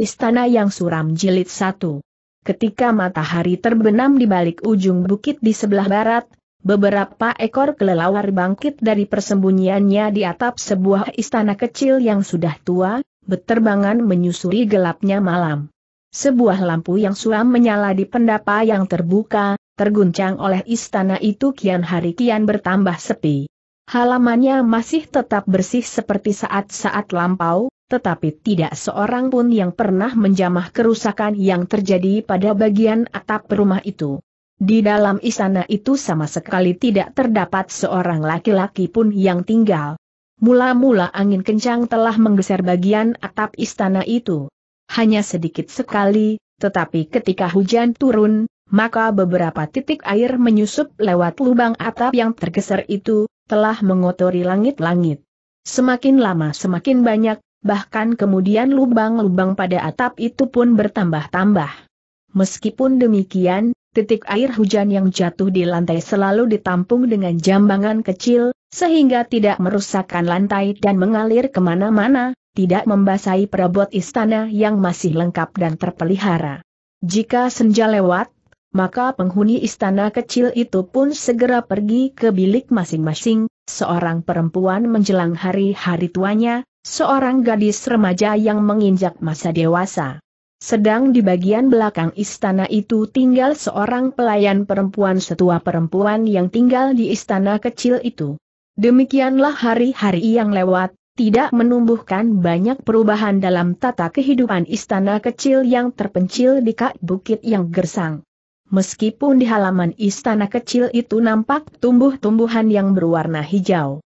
Istana yang suram jilid satu. Ketika matahari terbenam di balik ujung bukit di sebelah barat, beberapa ekor kelelawar bangkit dari persembunyiannya di atap sebuah istana kecil yang sudah tua, beterbangan menyusuri gelapnya malam. Sebuah lampu yang suram menyala di pendapa yang terbuka, terguncang oleh istana itu kian hari kian bertambah sepi. Halamannya masih tetap bersih seperti saat-saat lampau, tetapi tidak seorang pun yang pernah menjamah kerusakan yang terjadi pada bagian atap rumah itu. Di dalam istana itu sama sekali tidak terdapat seorang laki-laki pun yang tinggal. Mula-mula angin kencang telah menggeser bagian atap istana itu. Hanya sedikit sekali, tetapi ketika hujan turun, maka beberapa titik air menyusup lewat lubang atap yang tergeser itu, telah mengotori langit-langit. Semakin lama semakin banyak, bahkan kemudian lubang-lubang pada atap itu pun bertambah-tambah. Meskipun demikian, titik air hujan yang jatuh di lantai selalu ditampung dengan jambangan kecil, sehingga tidak merusakkan lantai dan mengalir kemana-mana, tidak membasahi perabot istana yang masih lengkap dan terpelihara. Jika senja lewat, maka penghuni istana kecil itu pun segera pergi ke bilik masing-masing, seorang perempuan menjelang hari-hari tuanya, seorang gadis remaja yang menginjak masa dewasa. Sedang di bagian belakang istana itu tinggal seorang pelayan perempuan setua perempuan yang tinggal di istana kecil itu. Demikianlah hari-hari yang lewat, tidak menumbuhkan banyak perubahan dalam tata kehidupan istana kecil yang terpencil di kak bukit yang gersang meskipun di halaman istana kecil itu nampak tumbuh-tumbuhan yang berwarna hijau.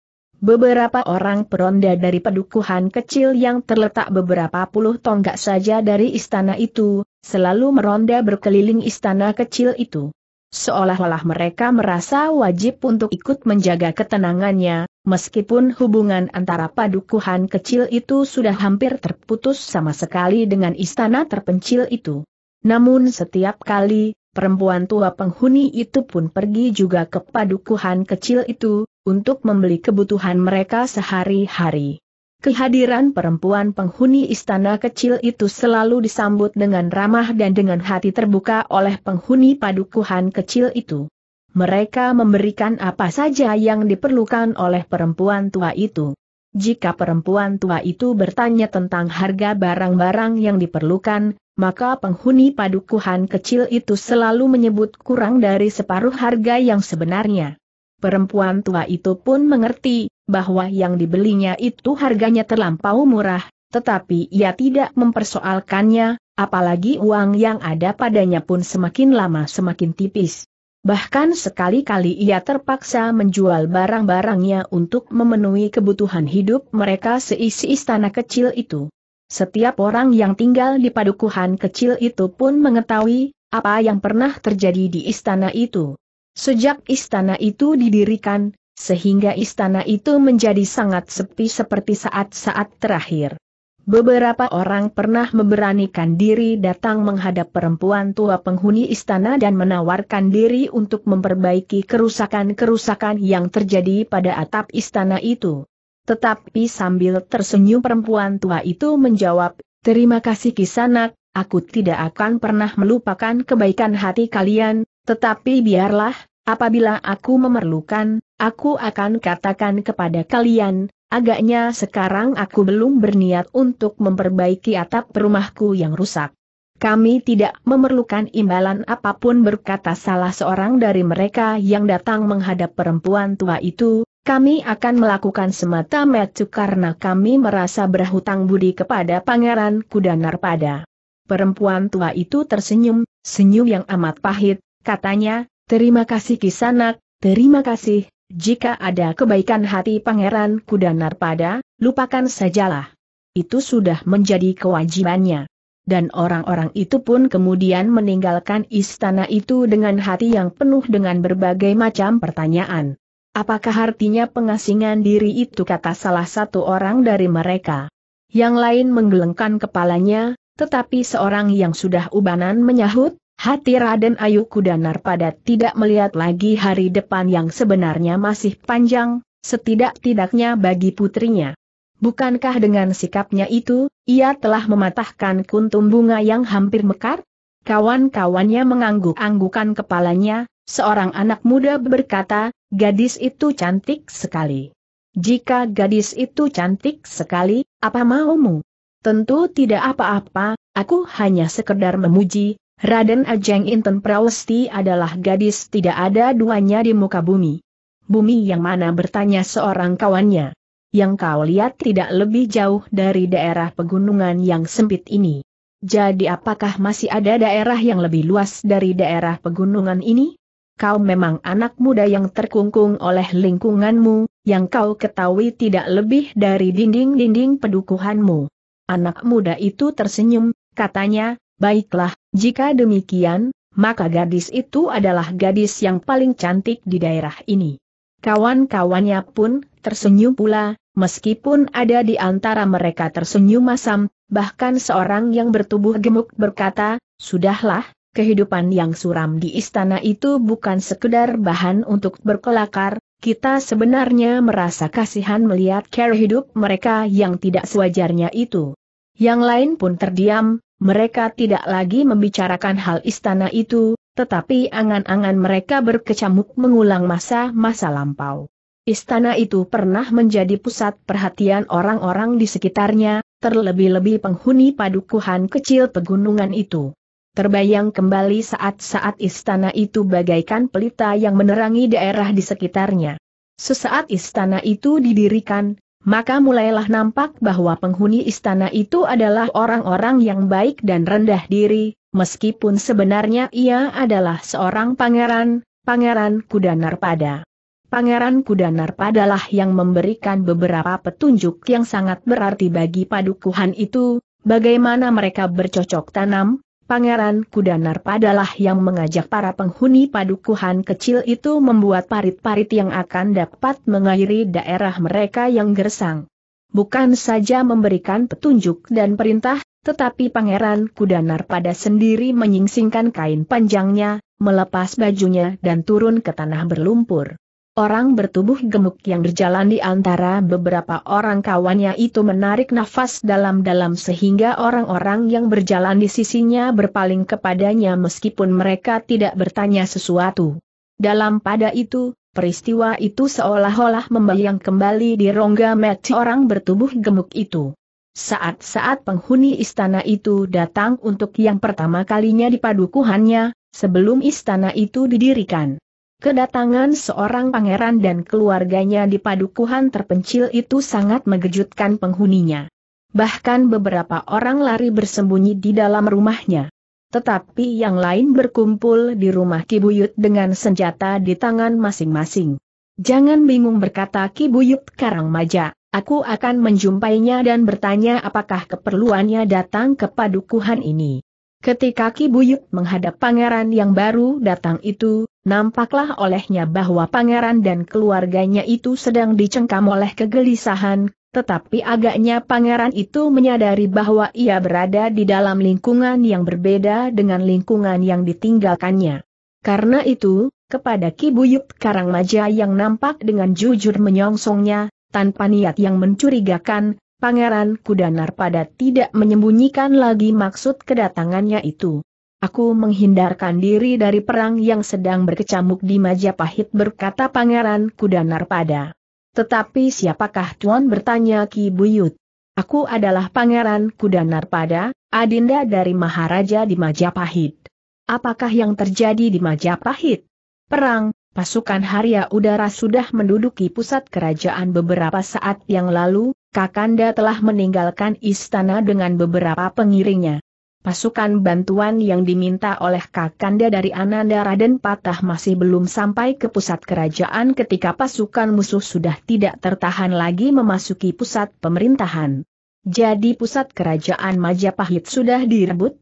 Beberapa orang peronda dari pedukuhan kecil yang terletak beberapa puluh tonggak saja dari istana itu, selalu meronda berkeliling istana kecil itu. Seolah-olah mereka merasa wajib untuk ikut menjaga ketenangannya, meskipun hubungan antara padukuhan kecil itu sudah hampir terputus sama sekali dengan istana terpencil itu. Namun setiap kali, perempuan tua penghuni itu pun pergi juga ke padukuhan kecil itu, untuk membeli kebutuhan mereka sehari-hari. Kehadiran perempuan penghuni istana kecil itu selalu disambut dengan ramah dan dengan hati terbuka oleh penghuni padukuhan kecil itu. Mereka memberikan apa saja yang diperlukan oleh perempuan tua itu. Jika perempuan tua itu bertanya tentang harga barang-barang yang diperlukan, maka penghuni padukuhan kecil itu selalu menyebut kurang dari separuh harga yang sebenarnya. Perempuan tua itu pun mengerti bahwa yang dibelinya itu harganya terlampau murah, tetapi ia tidak mempersoalkannya, apalagi uang yang ada padanya pun semakin lama semakin tipis. Bahkan sekali-kali ia terpaksa menjual barang-barangnya untuk memenuhi kebutuhan hidup mereka seisi istana kecil itu. Setiap orang yang tinggal di padukuhan kecil itu pun mengetahui apa yang pernah terjadi di istana itu. Sejak istana itu didirikan, sehingga istana itu menjadi sangat sepi seperti saat-saat terakhir. Beberapa orang pernah memberanikan diri datang menghadap perempuan tua penghuni istana dan menawarkan diri untuk memperbaiki kerusakan-kerusakan yang terjadi pada atap istana itu. Tetapi sambil tersenyum perempuan tua itu menjawab, Terima kasih kisanak, aku tidak akan pernah melupakan kebaikan hati kalian, tetapi biarlah, apabila aku memerlukan, aku akan katakan kepada kalian, agaknya sekarang aku belum berniat untuk memperbaiki atap rumahku yang rusak. Kami tidak memerlukan imbalan apapun berkata salah seorang dari mereka yang datang menghadap perempuan tua itu, kami akan melakukan semata-mata karena kami merasa berhutang budi kepada Pangeran Kuda Narpada. Perempuan tua itu tersenyum, senyum yang amat pahit, katanya, terima kasih kisanak, terima kasih, jika ada kebaikan hati Pangeran Kuda Narpada, lupakan sajalah. Itu sudah menjadi kewajibannya. Dan orang-orang itu pun kemudian meninggalkan istana itu dengan hati yang penuh dengan berbagai macam pertanyaan. Apakah artinya pengasingan diri itu kata salah satu orang dari mereka. Yang lain menggelengkan kepalanya, tetapi seorang yang sudah ubanan menyahut, hati Raden Ayu Kudanar pada tidak melihat lagi hari depan yang sebenarnya masih panjang, setidak-tidaknya bagi putrinya. Bukankah dengan sikapnya itu, ia telah mematahkan kuntum bunga yang hampir mekar? Kawan-kawannya mengangguk-anggukan kepalanya, seorang anak muda berkata, Gadis itu cantik sekali. Jika gadis itu cantik sekali, apa maumu? Tentu tidak apa-apa, aku hanya sekedar memuji, Raden Ajeng Inten Prawesti adalah gadis tidak ada duanya di muka bumi. Bumi yang mana bertanya seorang kawannya. Yang kau lihat tidak lebih jauh dari daerah pegunungan yang sempit ini. Jadi apakah masih ada daerah yang lebih luas dari daerah pegunungan ini? kau memang anak muda yang terkungkung oleh lingkunganmu, yang kau ketahui tidak lebih dari dinding-dinding pedukuhanmu. Anak muda itu tersenyum, katanya, baiklah, jika demikian, maka gadis itu adalah gadis yang paling cantik di daerah ini. Kawan-kawannya pun tersenyum pula, meskipun ada di antara mereka tersenyum masam, bahkan seorang yang bertubuh gemuk berkata, Sudahlah, kehidupan yang suram di istana itu bukan sekedar bahan untuk berkelakar, kita sebenarnya merasa kasihan melihat cara hidup mereka yang tidak sewajarnya itu. Yang lain pun terdiam, mereka tidak lagi membicarakan hal istana itu, tetapi angan-angan mereka berkecamuk mengulang masa-masa lampau. Istana itu pernah menjadi pusat perhatian orang-orang di sekitarnya, terlebih-lebih penghuni padukuhan kecil pegunungan itu. Terbayang kembali saat-saat istana itu bagaikan pelita yang menerangi daerah di sekitarnya. Sesaat istana itu didirikan, maka mulailah nampak bahwa penghuni istana itu adalah orang-orang yang baik dan rendah diri, meskipun sebenarnya ia adalah seorang pangeran, Pangeran Kuda Narpada. Pangeran Kuda Narpadalah yang memberikan beberapa petunjuk yang sangat berarti bagi padukuhan itu, bagaimana mereka bercocok tanam, Pangeran Kudanar Narpadalah yang mengajak para penghuni padukuhan kecil itu membuat parit-parit yang akan dapat mengairi daerah mereka yang gersang. Bukan saja memberikan petunjuk dan perintah, tetapi Pangeran Kudanar pada sendiri menyingsingkan kain panjangnya, melepas bajunya dan turun ke tanah berlumpur. Orang bertubuh gemuk yang berjalan di antara beberapa orang kawannya itu menarik nafas dalam-dalam sehingga orang-orang yang berjalan di sisinya berpaling kepadanya meskipun mereka tidak bertanya sesuatu. Dalam pada itu, peristiwa itu seolah-olah membayang kembali di rongga mati orang bertubuh gemuk itu. Saat-saat penghuni istana itu datang untuk yang pertama kalinya di padukuhannya, sebelum istana itu didirikan. Kedatangan seorang pangeran dan keluarganya di padukuhan terpencil itu sangat mengejutkan penghuninya. Bahkan beberapa orang lari bersembunyi di dalam rumahnya. Tetapi yang lain berkumpul di rumah Kibuyut dengan senjata di tangan masing-masing. Jangan bingung berkata Kibuyut Karangmaja, aku akan menjumpainya dan bertanya apakah keperluannya datang ke padukuhan ini. Ketika Ki Buyut menghadap pangeran yang baru datang itu, nampaklah olehnya bahwa pangeran dan keluarganya itu sedang dicengkam oleh kegelisahan, tetapi agaknya pangeran itu menyadari bahwa ia berada di dalam lingkungan yang berbeda dengan lingkungan yang ditinggalkannya. Karena itu, kepada Ki Buyut Karangmaja yang nampak dengan jujur menyongsongnya, tanpa niat yang mencurigakan, Pangeran Kudanar pada tidak menyembunyikan lagi maksud kedatangannya itu. Aku menghindarkan diri dari perang yang sedang berkecamuk di Majapahit berkata Pangeran Kudanar pada. Tetapi siapakah Tuan bertanya Ki Buyut? Aku adalah Pangeran Kudanar pada, adinda dari Maharaja di Majapahit. Apakah yang terjadi di Majapahit? Perang, pasukan Harya Udara sudah menduduki pusat kerajaan beberapa saat yang lalu, Kakanda telah meninggalkan istana dengan beberapa pengiringnya. Pasukan bantuan yang diminta oleh Kakanda dari Ananda Raden Patah masih belum sampai ke pusat kerajaan ketika pasukan musuh sudah tidak tertahan lagi memasuki pusat pemerintahan. Jadi pusat kerajaan Majapahit sudah direbut?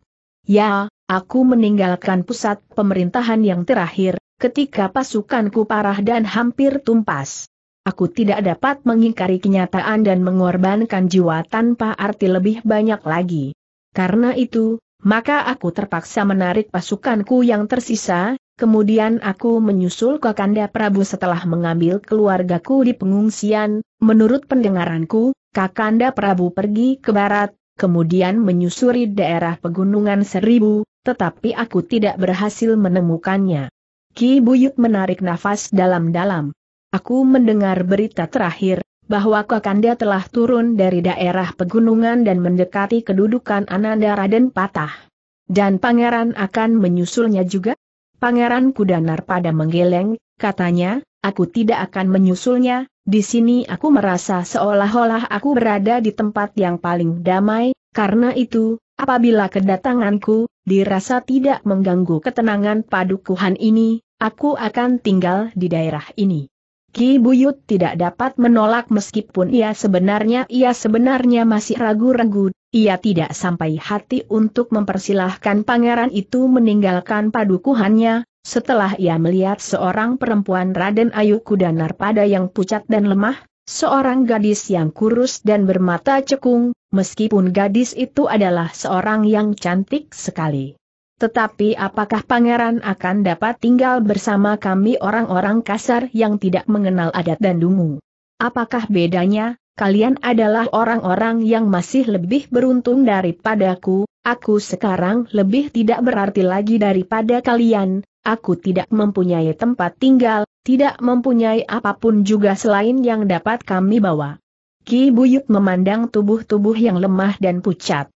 Ya, aku meninggalkan pusat pemerintahan yang terakhir, ketika pasukanku parah dan hampir tumpas. Aku tidak dapat mengingkari kenyataan dan mengorbankan jiwa tanpa arti lebih banyak lagi. Karena itu, maka aku terpaksa menarik pasukanku yang tersisa, kemudian aku menyusul Kakanda Prabu setelah mengambil keluargaku di pengungsian, menurut pendengaranku, Kakanda Prabu pergi ke barat, kemudian menyusuri daerah pegunungan seribu, tetapi aku tidak berhasil menemukannya. Ki Buyut menarik nafas dalam-dalam. Aku mendengar berita terakhir, bahwa Kakanda telah turun dari daerah pegunungan dan mendekati kedudukan Ananda Raden Patah. Dan pangeran akan menyusulnya juga? Pangeran Kudanar pada menggeleng, katanya, aku tidak akan menyusulnya, di sini aku merasa seolah-olah aku berada di tempat yang paling damai, karena itu, apabila kedatanganku, dirasa tidak mengganggu ketenangan padukuhan ini, aku akan tinggal di daerah ini. Ki Buyut tidak dapat menolak meskipun ia sebenarnya ia sebenarnya masih ragu-ragu, ia tidak sampai hati untuk mempersilahkan pangeran itu meninggalkan padukuhannya, setelah ia melihat seorang perempuan Raden Ayu Kudanar pada yang pucat dan lemah, seorang gadis yang kurus dan bermata cekung, meskipun gadis itu adalah seorang yang cantik sekali. Tetapi apakah pangeran akan dapat tinggal bersama kami orang-orang kasar yang tidak mengenal adat dan dungu? Apakah bedanya, kalian adalah orang-orang yang masih lebih beruntung daripadaku, aku sekarang lebih tidak berarti lagi daripada kalian, aku tidak mempunyai tempat tinggal, tidak mempunyai apapun juga selain yang dapat kami bawa. Ki Buyut memandang tubuh-tubuh yang lemah dan pucat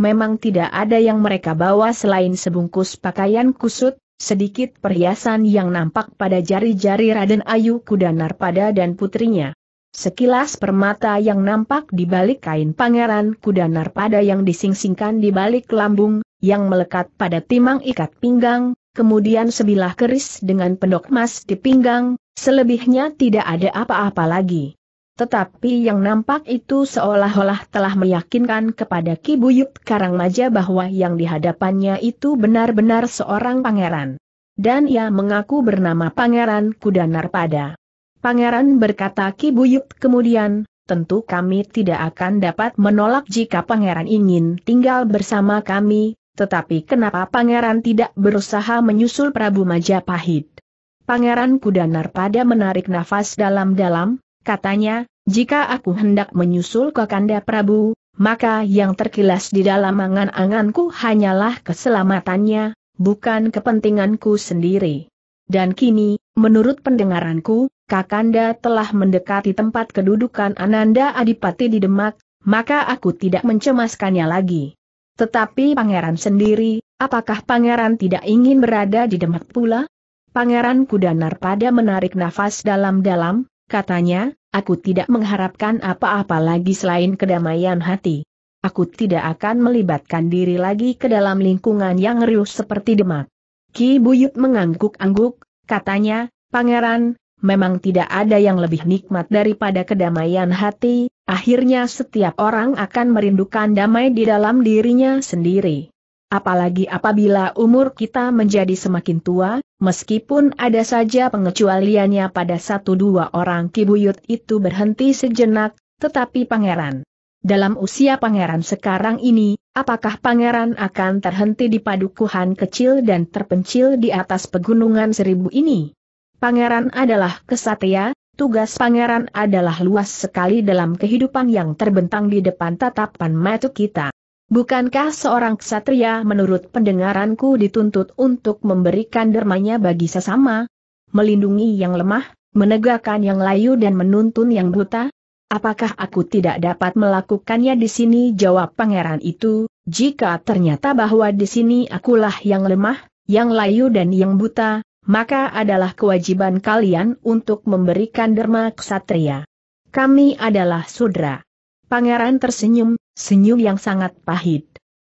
memang tidak ada yang mereka bawa selain sebungkus pakaian kusut, sedikit perhiasan yang nampak pada jari-jari Raden Ayu Kuda Narpada dan putrinya. Sekilas permata yang nampak di balik kain pangeran Kuda Narpada yang disingsingkan di balik lambung, yang melekat pada timang ikat pinggang, kemudian sebilah keris dengan pendok emas di pinggang, selebihnya tidak ada apa-apa lagi. Tetapi yang nampak itu seolah-olah telah meyakinkan kepada Ki Buyut Karangmaja bahwa yang dihadapannya itu benar-benar seorang pangeran. Dan ia mengaku bernama Pangeran Kuda Narpada. Pangeran berkata Ki Buyut kemudian, tentu kami tidak akan dapat menolak jika pangeran ingin tinggal bersama kami, tetapi kenapa pangeran tidak berusaha menyusul Prabu Majapahit? Pangeran Kuda Narpada menarik nafas dalam-dalam, Katanya, jika aku hendak menyusul Kakanda Prabu, maka yang terkilas di dalam angan-anganku hanyalah keselamatannya, bukan kepentinganku sendiri. Dan kini, menurut pendengaranku, Kakanda telah mendekati tempat kedudukan Ananda Adipati di Demak, maka aku tidak mencemaskannya lagi. Tetapi pangeran sendiri, apakah pangeran tidak ingin berada di Demak pula? Pangeran Kudanar pada menarik nafas dalam-dalam, Katanya, aku tidak mengharapkan apa-apa lagi selain kedamaian hati. Aku tidak akan melibatkan diri lagi ke dalam lingkungan yang riuh seperti demak. Ki Buyut mengangguk-angguk, katanya, Pangeran, memang tidak ada yang lebih nikmat daripada kedamaian hati, akhirnya setiap orang akan merindukan damai di dalam dirinya sendiri. Apalagi apabila umur kita menjadi semakin tua, meskipun ada saja pengecualiannya pada satu dua orang kibuyut itu berhenti sejenak, tetapi pangeran. Dalam usia pangeran sekarang ini, apakah pangeran akan terhenti di padukuhan kecil dan terpencil di atas pegunungan seribu ini? Pangeran adalah kesatria, tugas pangeran adalah luas sekali dalam kehidupan yang terbentang di depan tatapan mata kita. Bukankah seorang ksatria menurut pendengaranku dituntut untuk memberikan dermanya bagi sesama? Melindungi yang lemah, menegakkan yang layu dan menuntun yang buta? Apakah aku tidak dapat melakukannya di sini? Jawab pangeran itu, jika ternyata bahwa di sini akulah yang lemah, yang layu dan yang buta, maka adalah kewajiban kalian untuk memberikan derma ksatria. Kami adalah sudra. Pangeran tersenyum, senyum yang sangat pahit.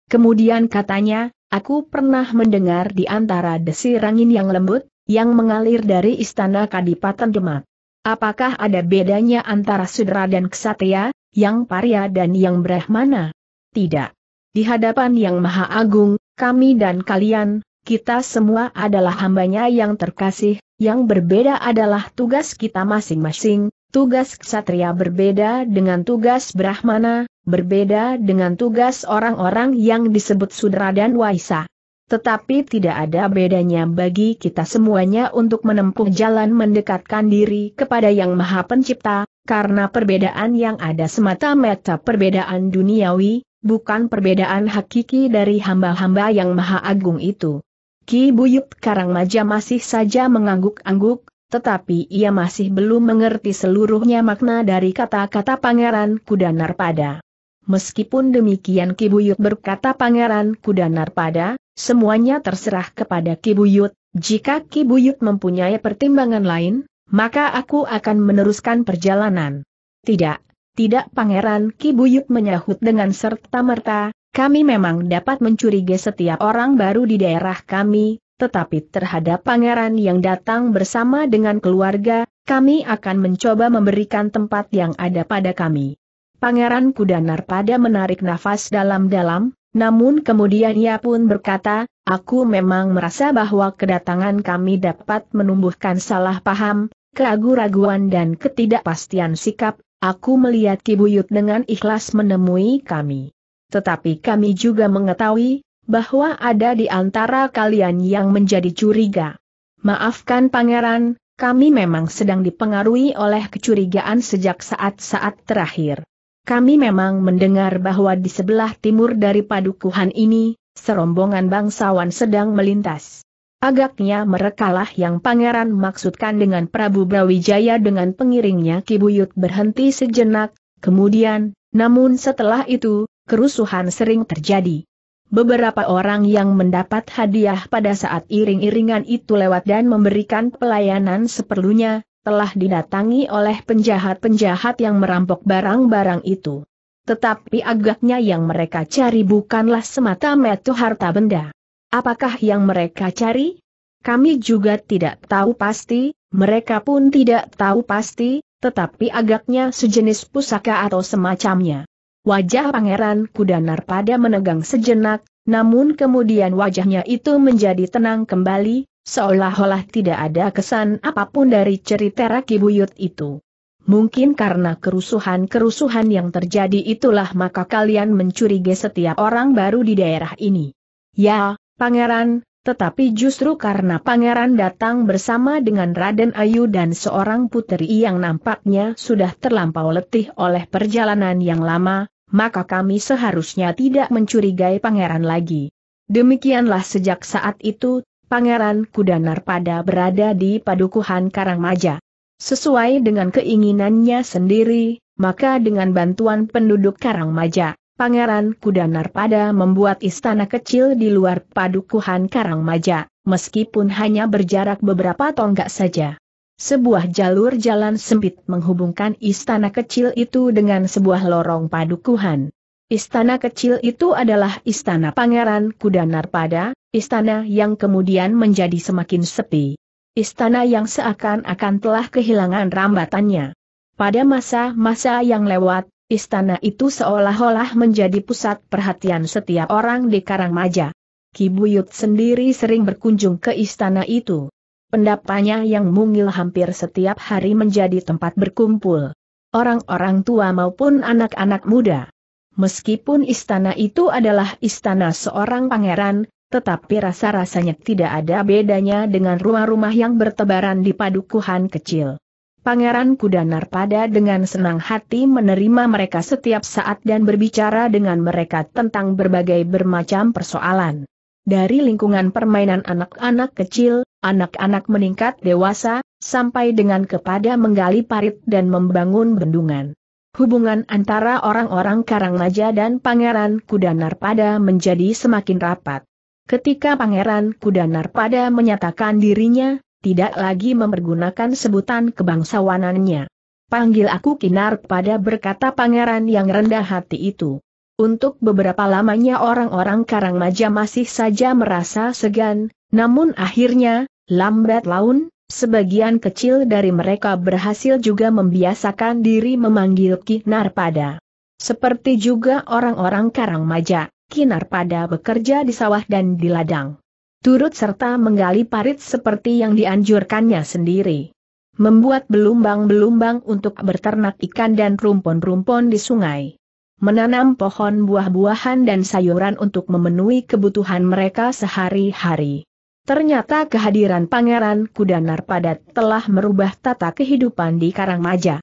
Kemudian katanya, aku pernah mendengar di antara desir angin yang lembut, yang mengalir dari istana Kadipaten Demak. Apakah ada bedanya antara sudra dan kesatria, yang paria dan yang brahmana? Tidak. Di hadapan yang maha agung, kami dan kalian, kita semua adalah hambanya yang terkasih, yang berbeda adalah tugas kita masing-masing, Tugas ksatria berbeda dengan tugas Brahmana, berbeda dengan tugas orang-orang yang disebut Sudra dan Waisa. Tetapi tidak ada bedanya bagi kita semuanya untuk menempuh jalan mendekatkan diri kepada Yang Maha Pencipta, karena perbedaan yang ada semata-mata perbedaan duniawi, bukan perbedaan hakiki dari hamba-hamba yang Maha Agung itu. Ki Buyut Karangmaja masih saja mengangguk-angguk, tetapi ia masih belum mengerti seluruhnya makna dari kata-kata Pangeran Kuda Narpada. Meskipun demikian Kibuyut berkata Pangeran Kuda Narpada, semuanya terserah kepada Kibuyut, jika Kibuyut mempunyai pertimbangan lain, maka aku akan meneruskan perjalanan. Tidak, tidak Pangeran Kibuyut menyahut dengan serta-merta, kami memang dapat mencurigai setiap orang baru di daerah kami, tetapi terhadap pangeran yang datang bersama dengan keluarga, kami akan mencoba memberikan tempat yang ada pada kami. Pangeran Kuda pada menarik nafas dalam-dalam, namun kemudian ia pun berkata, aku memang merasa bahwa kedatangan kami dapat menumbuhkan salah paham, keraguan-raguan dan ketidakpastian sikap, aku melihat Kibuyut dengan ikhlas menemui kami. Tetapi kami juga mengetahui, bahwa ada di antara kalian yang menjadi curiga. Maafkan pangeran, kami memang sedang dipengaruhi oleh kecurigaan sejak saat-saat terakhir. Kami memang mendengar bahwa di sebelah timur dari padukuhan ini, serombongan bangsawan sedang melintas. Agaknya merekalah yang pangeran maksudkan dengan Prabu Brawijaya dengan pengiringnya Kibuyut berhenti sejenak, kemudian, namun setelah itu, kerusuhan sering terjadi. Beberapa orang yang mendapat hadiah pada saat iring-iringan itu lewat dan memberikan pelayanan seperlunya, telah didatangi oleh penjahat-penjahat yang merampok barang-barang itu. Tetapi agaknya yang mereka cari bukanlah semata metu harta benda. Apakah yang mereka cari? Kami juga tidak tahu pasti, mereka pun tidak tahu pasti, tetapi agaknya sejenis pusaka atau semacamnya. Wajah Pangeran Kudanar pada menegang sejenak, namun kemudian wajahnya itu menjadi tenang kembali, seolah-olah tidak ada kesan apapun dari cerita Raki Buyut itu. Mungkin karena kerusuhan-kerusuhan yang terjadi itulah maka kalian mencurigai setiap orang baru di daerah ini. Ya, Pangeran, tetapi justru karena pangeran datang bersama dengan Raden Ayu dan seorang putri yang nampaknya sudah terlampau letih oleh perjalanan yang lama, maka kami seharusnya tidak mencurigai pangeran lagi. Demikianlah sejak saat itu, Pangeran Kudanar pada berada di padukuhan Karangmaja. Sesuai dengan keinginannya sendiri, maka dengan bantuan penduduk Karangmaja, Pangeran Kudanar pada membuat istana kecil di luar padukuhan Karangmaja, meskipun hanya berjarak beberapa tonggak saja. Sebuah jalur jalan sempit menghubungkan istana kecil itu dengan sebuah lorong padukuhan. Istana kecil itu adalah istana Pangeran Kuda Narpada, istana yang kemudian menjadi semakin sepi. Istana yang seakan-akan telah kehilangan rambatannya. Pada masa-masa yang lewat, Istana itu seolah-olah menjadi pusat perhatian setiap orang di Karangmaja. Kibuyut sendiri sering berkunjung ke istana itu. Pendapanya yang mungil hampir setiap hari menjadi tempat berkumpul. Orang-orang tua maupun anak-anak muda. Meskipun istana itu adalah istana seorang pangeran, tetapi rasa-rasanya tidak ada bedanya dengan rumah-rumah yang bertebaran di padukuhan kecil. Pangeran Kudanar pada dengan senang hati menerima mereka setiap saat dan berbicara dengan mereka tentang berbagai bermacam persoalan. Dari lingkungan permainan anak-anak kecil, Anak-anak meningkat dewasa, sampai dengan kepada menggali parit dan membangun bendungan. Hubungan antara orang-orang Karangmaja dan Pangeran Kudanar pada menjadi semakin rapat. Ketika Pangeran Kudanar pada menyatakan dirinya, tidak lagi mempergunakan sebutan kebangsawanannya. Panggil aku Kinar pada berkata pangeran yang rendah hati itu. Untuk beberapa lamanya orang-orang Karang Karangmaja masih saja merasa segan, namun akhirnya, lambat laun, sebagian kecil dari mereka berhasil juga membiasakan diri memanggil Kinarpada. Seperti juga orang-orang Karang Karangmaja, Kinarpada bekerja di sawah dan di ladang. Turut serta menggali parit seperti yang dianjurkannya sendiri. Membuat belumbang-belumbang untuk berternak ikan dan rumpon-rumpon di sungai menanam pohon buah-buahan dan sayuran untuk memenuhi kebutuhan mereka sehari-hari. Ternyata kehadiran Pangeran Kudanar Padat telah merubah tata kehidupan di Karangmaja.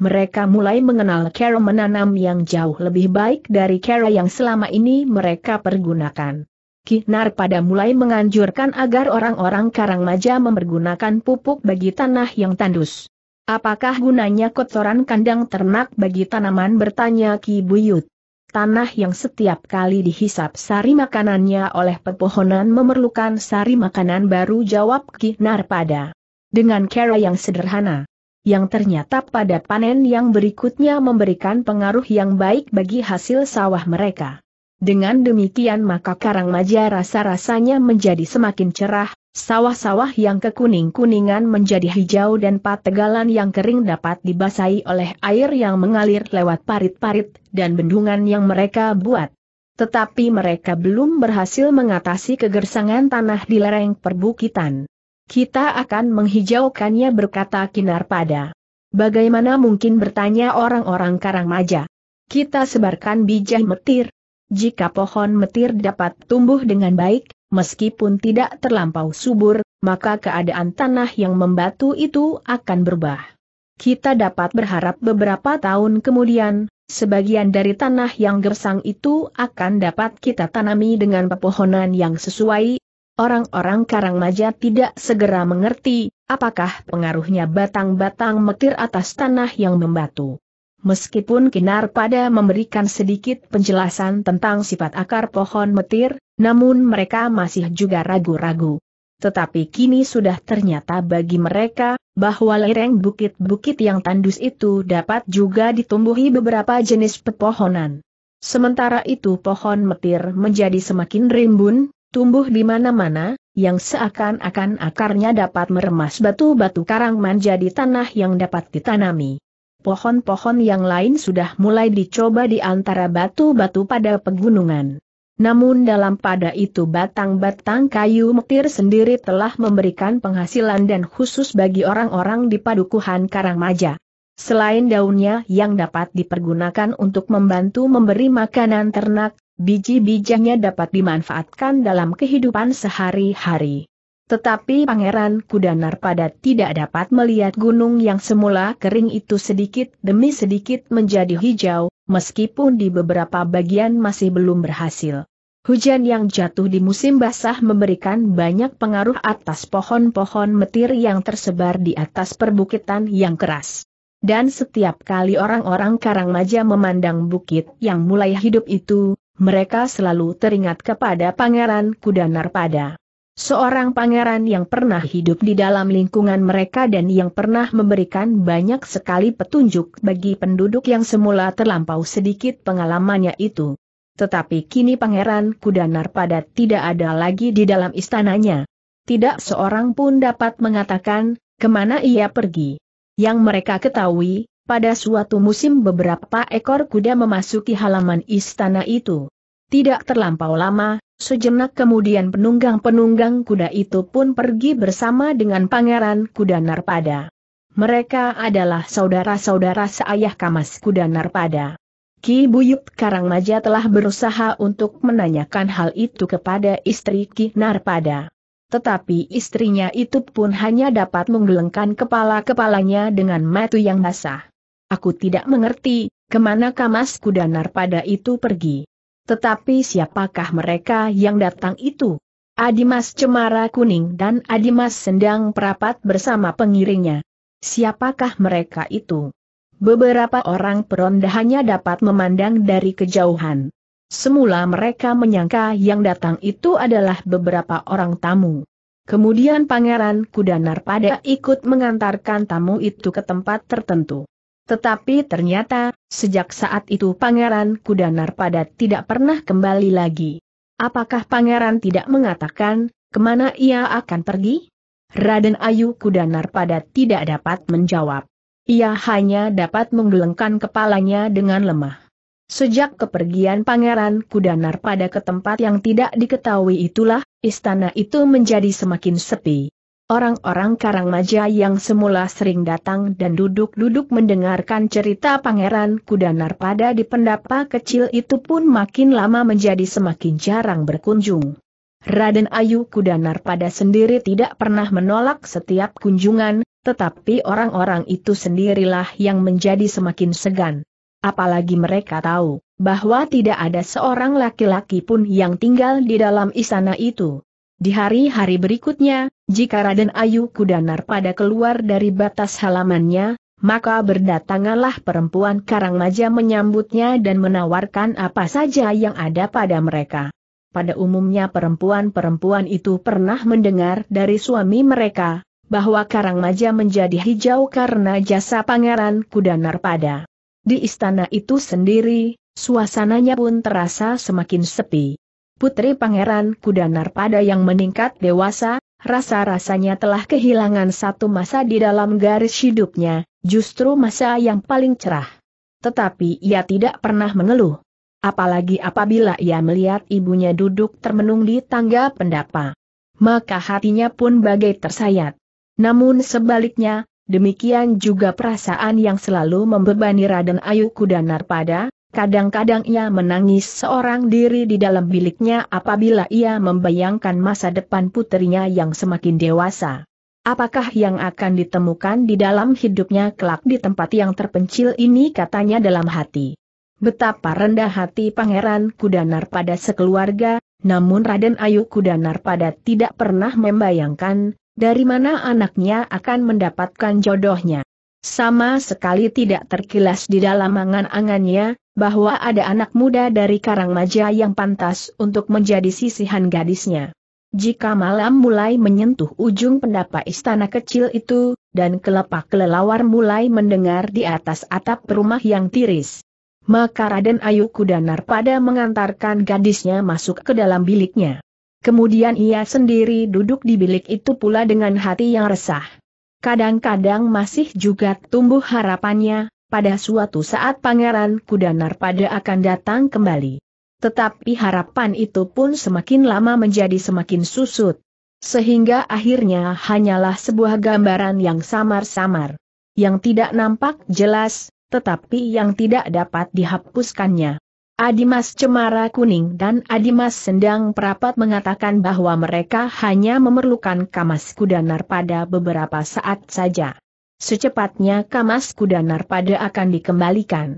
Mereka mulai mengenal cara menanam yang jauh lebih baik dari cara yang selama ini mereka pergunakan. Kinar pada mulai menganjurkan agar orang-orang Karangmaja mempergunakan pupuk bagi tanah yang tandus. Apakah gunanya kotoran kandang ternak bagi tanaman bertanya Ki Buyut? Tanah yang setiap kali dihisap sari makanannya oleh pepohonan memerlukan sari makanan baru jawab Ki Narpada. Dengan cara yang sederhana yang ternyata pada panen yang berikutnya memberikan pengaruh yang baik bagi hasil sawah mereka. Dengan demikian maka Karang Maja rasa-rasanya menjadi semakin cerah, Sawah-sawah yang kekuning-kuningan menjadi hijau dan pategalan yang kering dapat dibasahi oleh air yang mengalir lewat parit-parit dan bendungan yang mereka buat. Tetapi mereka belum berhasil mengatasi kegersangan tanah di lereng perbukitan. Kita akan menghijaukannya berkata Kinar pada. Bagaimana mungkin bertanya orang-orang karang maja? Kita sebarkan biji metir. Jika pohon metir dapat tumbuh dengan baik, meskipun tidak terlampau subur, maka keadaan tanah yang membatu itu akan berubah. Kita dapat berharap beberapa tahun kemudian, sebagian dari tanah yang gersang itu akan dapat kita tanami dengan pepohonan yang sesuai. Orang-orang Karangmaja tidak segera mengerti apakah pengaruhnya batang-batang metir atas tanah yang membatu. Meskipun Kinar pada memberikan sedikit penjelasan tentang sifat akar pohon metir, namun mereka masih juga ragu-ragu. Tetapi kini sudah ternyata bagi mereka, bahwa lereng bukit-bukit yang tandus itu dapat juga ditumbuhi beberapa jenis pepohonan. Sementara itu pohon metir menjadi semakin rimbun, tumbuh di mana-mana, yang seakan-akan akarnya dapat meremas batu-batu karang menjadi tanah yang dapat ditanami. Pohon-pohon yang lain sudah mulai dicoba di antara batu-batu pada pegunungan. Namun dalam pada itu batang-batang kayu metir sendiri telah memberikan penghasilan dan khusus bagi orang-orang di padukuhan Karangmaja. Selain daunnya yang dapat dipergunakan untuk membantu memberi makanan ternak, biji-bijinya dapat dimanfaatkan dalam kehidupan sehari-hari. Tetapi Pangeran Kudanar pada tidak dapat melihat gunung yang semula kering itu sedikit demi sedikit menjadi hijau, meskipun di beberapa bagian masih belum berhasil. Hujan yang jatuh di musim basah memberikan banyak pengaruh atas pohon-pohon metir yang tersebar di atas perbukitan yang keras. Dan setiap kali orang-orang karang maja memandang bukit yang mulai hidup itu, mereka selalu teringat kepada Pangeran Kudanar pada, Seorang pangeran yang pernah hidup di dalam lingkungan mereka dan yang pernah memberikan banyak sekali petunjuk bagi penduduk yang semula terlampau sedikit pengalamannya itu. Tetapi kini Pangeran Kudanar padat tidak ada lagi di dalam istananya. Tidak seorang pun dapat mengatakan, kemana ia pergi. Yang mereka ketahui, pada suatu musim beberapa ekor kuda memasuki halaman istana itu. Tidak terlampau lama, sejenak kemudian penunggang-penunggang kuda itu pun pergi bersama dengan Pangeran Kuda Narpada. Mereka adalah saudara-saudara seayah Kamas Kuda Narpada. Ki Buyut Karangmaja telah berusaha untuk menanyakan hal itu kepada istri Ki Narpada. Tetapi istrinya itu pun hanya dapat menggelengkan kepala-kepalanya dengan matu yang basah. Aku tidak mengerti, kemana kamas kuda Narpada itu pergi. Tetapi siapakah mereka yang datang itu? Adimas Cemara Kuning dan Adimas Sendang Perapat bersama pengiringnya. Siapakah mereka itu? Beberapa orang peronda hanya dapat memandang dari kejauhan. Semula mereka menyangka yang datang itu adalah beberapa orang tamu. Kemudian Pangeran Kudanar pada ikut mengantarkan tamu itu ke tempat tertentu. Tetapi ternyata, sejak saat itu Pangeran Kudanar pada tidak pernah kembali lagi. Apakah Pangeran tidak mengatakan, kemana ia akan pergi? Raden Ayu Kudanar pada tidak dapat menjawab ia hanya dapat menggelengkan kepalanya dengan lemah. Sejak kepergian Pangeran Kudanar pada ke tempat yang tidak diketahui itulah, istana itu menjadi semakin sepi. Orang-orang Karangmaja yang semula sering datang dan duduk-duduk mendengarkan cerita Pangeran Kudanar pada di pendapa kecil itu pun makin lama menjadi semakin jarang berkunjung. Raden Ayu Kudanar pada sendiri tidak pernah menolak setiap kunjungan, tetapi orang-orang itu sendirilah yang menjadi semakin segan. Apalagi mereka tahu, bahwa tidak ada seorang laki-laki pun yang tinggal di dalam istana itu. Di hari-hari berikutnya, jika Raden Ayu Kudanar pada keluar dari batas halamannya, maka berdatanganlah perempuan Karangmaja menyambutnya dan menawarkan apa saja yang ada pada mereka. Pada umumnya perempuan-perempuan itu pernah mendengar dari suami mereka, bahwa karang maja menjadi hijau karena jasa Pangeran Kuda Narpada. Di istana itu sendiri, suasananya pun terasa semakin sepi. Putri Pangeran Kuda Narpada yang meningkat dewasa, rasa-rasanya telah kehilangan satu masa di dalam garis hidupnya, justru masa yang paling cerah. Tetapi ia tidak pernah mengeluh. Apalagi apabila ia melihat ibunya duduk termenung di tangga pendapa. Maka hatinya pun bagai tersayat. Namun sebaliknya, demikian juga perasaan yang selalu membebani Raden Ayu Kudanar pada, kadang-kadang ia menangis seorang diri di dalam biliknya apabila ia membayangkan masa depan putrinya yang semakin dewasa. Apakah yang akan ditemukan di dalam hidupnya kelak di tempat yang terpencil ini katanya dalam hati. Betapa rendah hati Pangeran Kudanar pada sekeluarga, namun Raden Ayu Kudanar pada tidak pernah membayangkan, dari mana anaknya akan mendapatkan jodohnya. Sama sekali tidak terkilas di dalam angan-angannya, bahwa ada anak muda dari Karang Karangmaja yang pantas untuk menjadi sisihan gadisnya. Jika malam mulai menyentuh ujung pendapa istana kecil itu, dan kelepak kelelawar mulai mendengar di atas atap rumah yang tiris. Maka Raden Ayu Kudanar pada mengantarkan gadisnya masuk ke dalam biliknya. Kemudian ia sendiri duduk di bilik itu pula dengan hati yang resah. Kadang-kadang masih juga tumbuh harapannya, pada suatu saat Pangeran Kuda Narpada akan datang kembali. Tetapi harapan itu pun semakin lama menjadi semakin susut. Sehingga akhirnya hanyalah sebuah gambaran yang samar-samar. Yang tidak nampak jelas, tetapi yang tidak dapat dihapuskannya. Adimas Cemara Kuning dan Adimas Sendang Perapat mengatakan bahwa mereka hanya memerlukan Kamas Kudanar pada beberapa saat saja. Secepatnya Kamas Kudanar pada akan dikembalikan.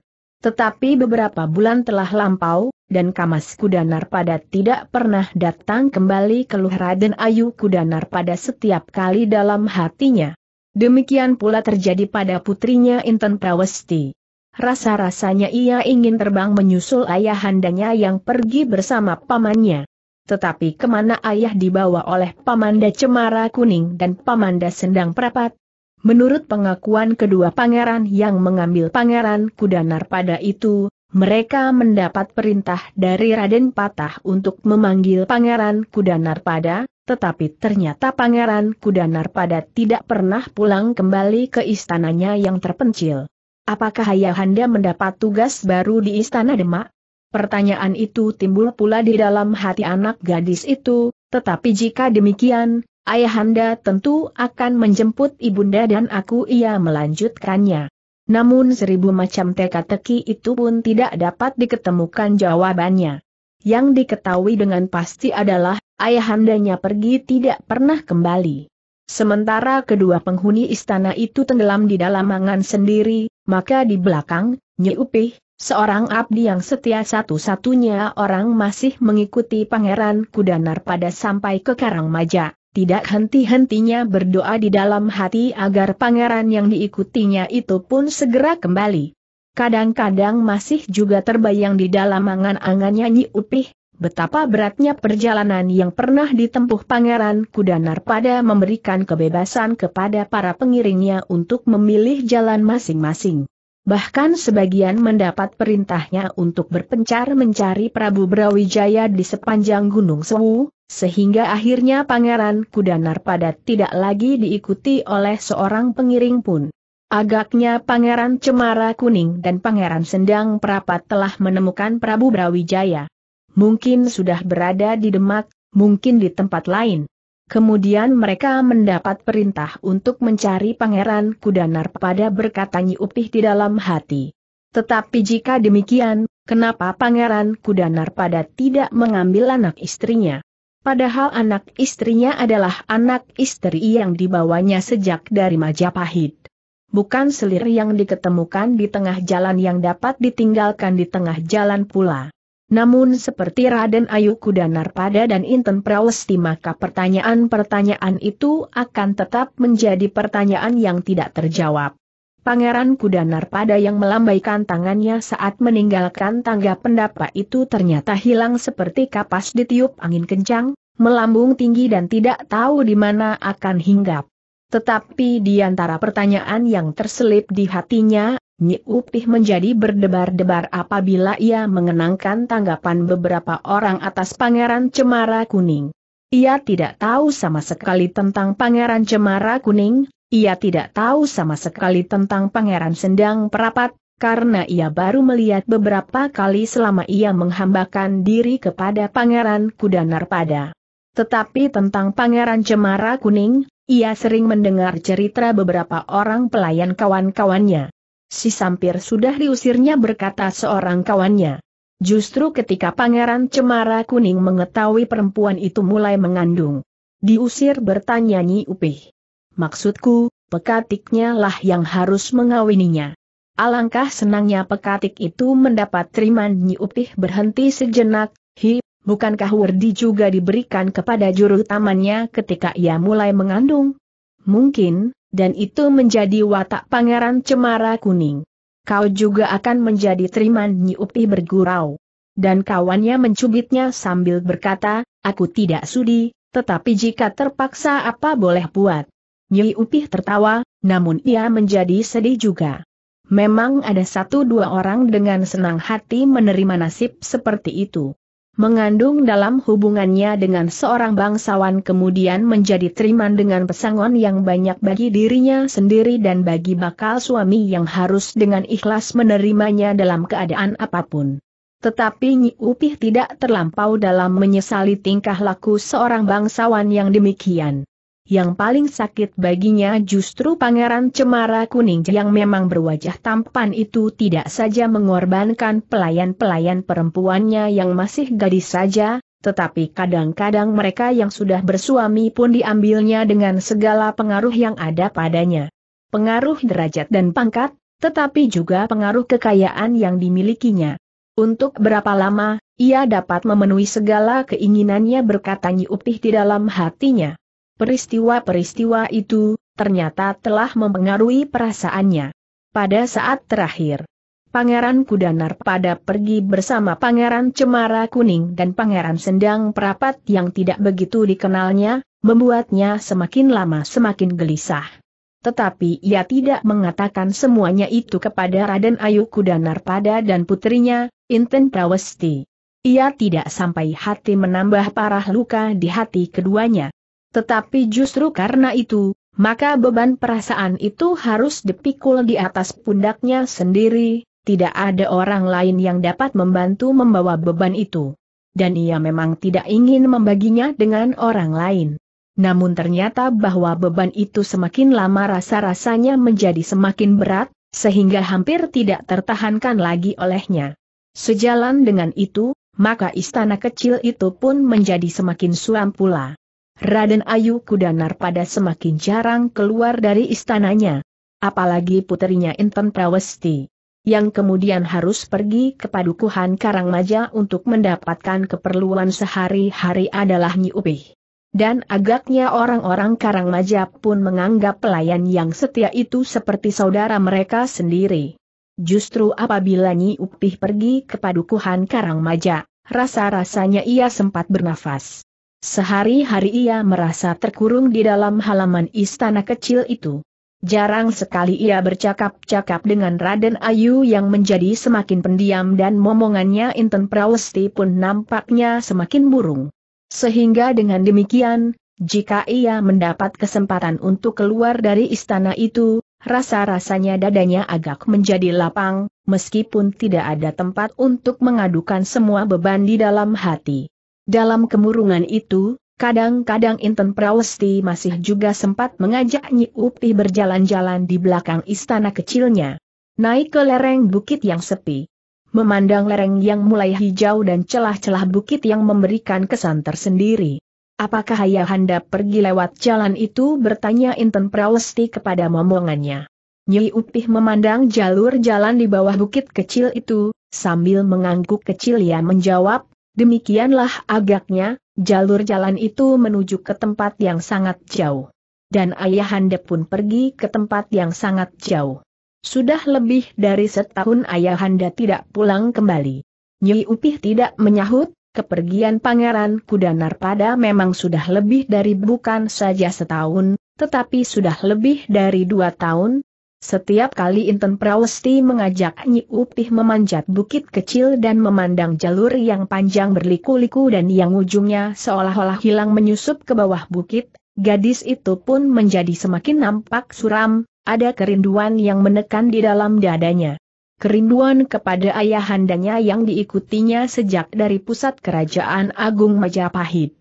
Tetapi beberapa bulan telah lampau, dan Kamas Kudanar pada tidak pernah datang kembali ke Raden Ayu Kudanar pada setiap kali dalam hatinya. Demikian pula terjadi pada putrinya Inten Prawesti. Rasa-rasanya ia ingin terbang menyusul ayahandanya yang pergi bersama pamannya. Tetapi kemana ayah dibawa oleh pamanda cemara kuning dan pamanda sendang prapat? Menurut pengakuan kedua pangeran yang mengambil pangeran kudanar pada itu, mereka mendapat perintah dari Raden Patah untuk memanggil pangeran kudanar pada, tetapi ternyata pangeran kudanar pada tidak pernah pulang kembali ke istananya yang terpencil. Apakah Ayahanda mendapat tugas baru di Istana Demak? Pertanyaan itu timbul pula di dalam hati anak gadis itu, tetapi jika demikian, Ayahanda tentu akan menjemput ibunda dan aku ia melanjutkannya. Namun seribu macam teka-teki itu pun tidak dapat diketemukan jawabannya. Yang diketahui dengan pasti adalah, ayahandanya pergi tidak pernah kembali. Sementara kedua penghuni istana itu tenggelam di dalam angan sendiri, maka di belakang, Nyi Upih, seorang abdi yang setia satu-satunya orang masih mengikuti Pangeran Kudanar pada sampai ke Karang Karangmaja, tidak henti-hentinya berdoa di dalam hati agar pangeran yang diikutinya itu pun segera kembali. Kadang-kadang masih juga terbayang di dalam angan-angannya Nyi Upih, betapa beratnya perjalanan yang pernah ditempuh Pangeran Kudanar pada memberikan kebebasan kepada para pengiringnya untuk memilih jalan masing-masing. Bahkan sebagian mendapat perintahnya untuk berpencar mencari Prabu Brawijaya di sepanjang Gunung Sewu, sehingga akhirnya Pangeran Kudanar pada tidak lagi diikuti oleh seorang pengiring pun. Agaknya Pangeran Cemara Kuning dan Pangeran Sendang Prapat telah menemukan Prabu Brawijaya mungkin sudah berada di Demak, mungkin di tempat lain. Kemudian mereka mendapat perintah untuk mencari Pangeran Kudanar pada berkata Upih di dalam hati. Tetapi jika demikian, kenapa Pangeran Kudanar pada tidak mengambil anak istrinya? Padahal anak istrinya adalah anak istri yang dibawanya sejak dari Majapahit. Bukan selir yang diketemukan di tengah jalan yang dapat ditinggalkan di tengah jalan pula. Namun seperti Raden Ayu Kudanar pada dan Inten Prawesti maka pertanyaan-pertanyaan itu akan tetap menjadi pertanyaan yang tidak terjawab. Pangeran Kudanar pada yang melambaikan tangannya saat meninggalkan tangga pendapa itu ternyata hilang seperti kapas ditiup angin kencang, melambung tinggi dan tidak tahu di mana akan hinggap. Tetapi di antara pertanyaan yang terselip di hatinya Nyi Upih menjadi berdebar-debar apabila ia mengenangkan tanggapan beberapa orang atas Pangeran Cemara Kuning. Ia tidak tahu sama sekali tentang Pangeran Cemara Kuning, ia tidak tahu sama sekali tentang Pangeran Sendang Perapat, karena ia baru melihat beberapa kali selama ia menghambakan diri kepada Pangeran Kuda Narpada. Tetapi tentang Pangeran Cemara Kuning, ia sering mendengar cerita beberapa orang pelayan kawan-kawannya. Si sampir sudah diusirnya berkata seorang kawannya. Justru ketika Pangeran Cemara Kuning mengetahui perempuan itu mulai mengandung. Diusir bertanya Nyi Upih. Maksudku, pekatiknya lah yang harus mengawininya. Alangkah senangnya pekatik itu mendapat teriman Nyi Upih berhenti sejenak, hi, bukankah Wardi juga diberikan kepada juru tamannya ketika ia mulai mengandung? Mungkin, dan itu menjadi watak pangeran cemara kuning. Kau juga akan menjadi teriman Nyiupih bergurau. Dan kawannya mencubitnya sambil berkata, aku tidak sudi, tetapi jika terpaksa apa boleh buat. Nyi Nyiupih tertawa, namun ia menjadi sedih juga. Memang ada satu dua orang dengan senang hati menerima nasib seperti itu mengandung dalam hubungannya dengan seorang bangsawan kemudian menjadi teriman dengan pesangon yang banyak bagi dirinya sendiri dan bagi bakal suami yang harus dengan ikhlas menerimanya dalam keadaan apapun. Tetapi Nyi Upih tidak terlampau dalam menyesali tingkah laku seorang bangsawan yang demikian. Yang paling sakit baginya justru Pangeran Cemara Kuning yang memang berwajah tampan itu tidak saja mengorbankan pelayan-pelayan perempuannya yang masih gadis saja, tetapi kadang-kadang mereka yang sudah bersuami pun diambilnya dengan segala pengaruh yang ada padanya. Pengaruh derajat dan pangkat, tetapi juga pengaruh kekayaan yang dimilikinya. Untuk berapa lama, ia dapat memenuhi segala keinginannya berkata Nyi Upih di dalam hatinya. Peristiwa-peristiwa itu, ternyata telah mempengaruhi perasaannya. Pada saat terakhir, Pangeran Kudanar pada pergi bersama Pangeran Cemara Kuning dan Pangeran Sendang Prapat yang tidak begitu dikenalnya, membuatnya semakin lama semakin gelisah. Tetapi ia tidak mengatakan semuanya itu kepada Raden Ayu Kudanar pada dan putrinya, Inten Prawesti. Ia tidak sampai hati menambah parah luka di hati keduanya. Tetapi justru karena itu, maka beban perasaan itu harus dipikul di atas pundaknya sendiri, tidak ada orang lain yang dapat membantu membawa beban itu. Dan ia memang tidak ingin membaginya dengan orang lain. Namun ternyata bahwa beban itu semakin lama rasa-rasanya menjadi semakin berat, sehingga hampir tidak tertahankan lagi olehnya. Sejalan dengan itu, maka istana kecil itu pun menjadi semakin suam pula. Raden Ayu Kudanar pada semakin jarang keluar dari istananya. Apalagi putrinya Inten Prawesti. Yang kemudian harus pergi ke Padukuhan Karangmaja untuk mendapatkan keperluan sehari-hari adalah Nyi Upih. Dan agaknya orang-orang Karangmaja pun menganggap pelayan yang setia itu seperti saudara mereka sendiri. Justru apabila Nyi Upih pergi ke Padukuhan Karangmaja, rasa-rasanya ia sempat bernafas. Sehari-hari ia merasa terkurung di dalam halaman istana kecil itu. Jarang sekali ia bercakap-cakap dengan Raden Ayu yang menjadi semakin pendiam dan momongannya Inten Prawesti pun nampaknya semakin burung. Sehingga dengan demikian, jika ia mendapat kesempatan untuk keluar dari istana itu, rasa-rasanya dadanya agak menjadi lapang, meskipun tidak ada tempat untuk mengadukan semua beban di dalam hati. Dalam kemurungan itu, kadang-kadang Inten Prawesti masih juga sempat mengajak Nyi Upi berjalan-jalan di belakang istana kecilnya. Naik ke lereng bukit yang sepi. Memandang lereng yang mulai hijau dan celah-celah bukit yang memberikan kesan tersendiri. Apakah Ayahanda pergi lewat jalan itu bertanya Inten Prawesti kepada momongannya. Nyi Upih memandang jalur jalan di bawah bukit kecil itu, sambil mengangguk kecil ia menjawab, Demikianlah agaknya, jalur jalan itu menuju ke tempat yang sangat jauh. Dan ayahanda pun pergi ke tempat yang sangat jauh. Sudah lebih dari setahun ayahanda tidak pulang kembali. Nyi Upih tidak menyahut, kepergian Pangeran Kudanar pada memang sudah lebih dari bukan saja setahun, tetapi sudah lebih dari dua tahun, setiap kali Inten Prawesti mengajak Nyi Upih memanjat bukit kecil dan memandang jalur yang panjang berliku-liku dan yang ujungnya seolah-olah hilang menyusup ke bawah bukit, gadis itu pun menjadi semakin nampak suram, ada kerinduan yang menekan di dalam dadanya. Kerinduan kepada ayahandanya yang diikutinya sejak dari pusat kerajaan Agung Majapahit.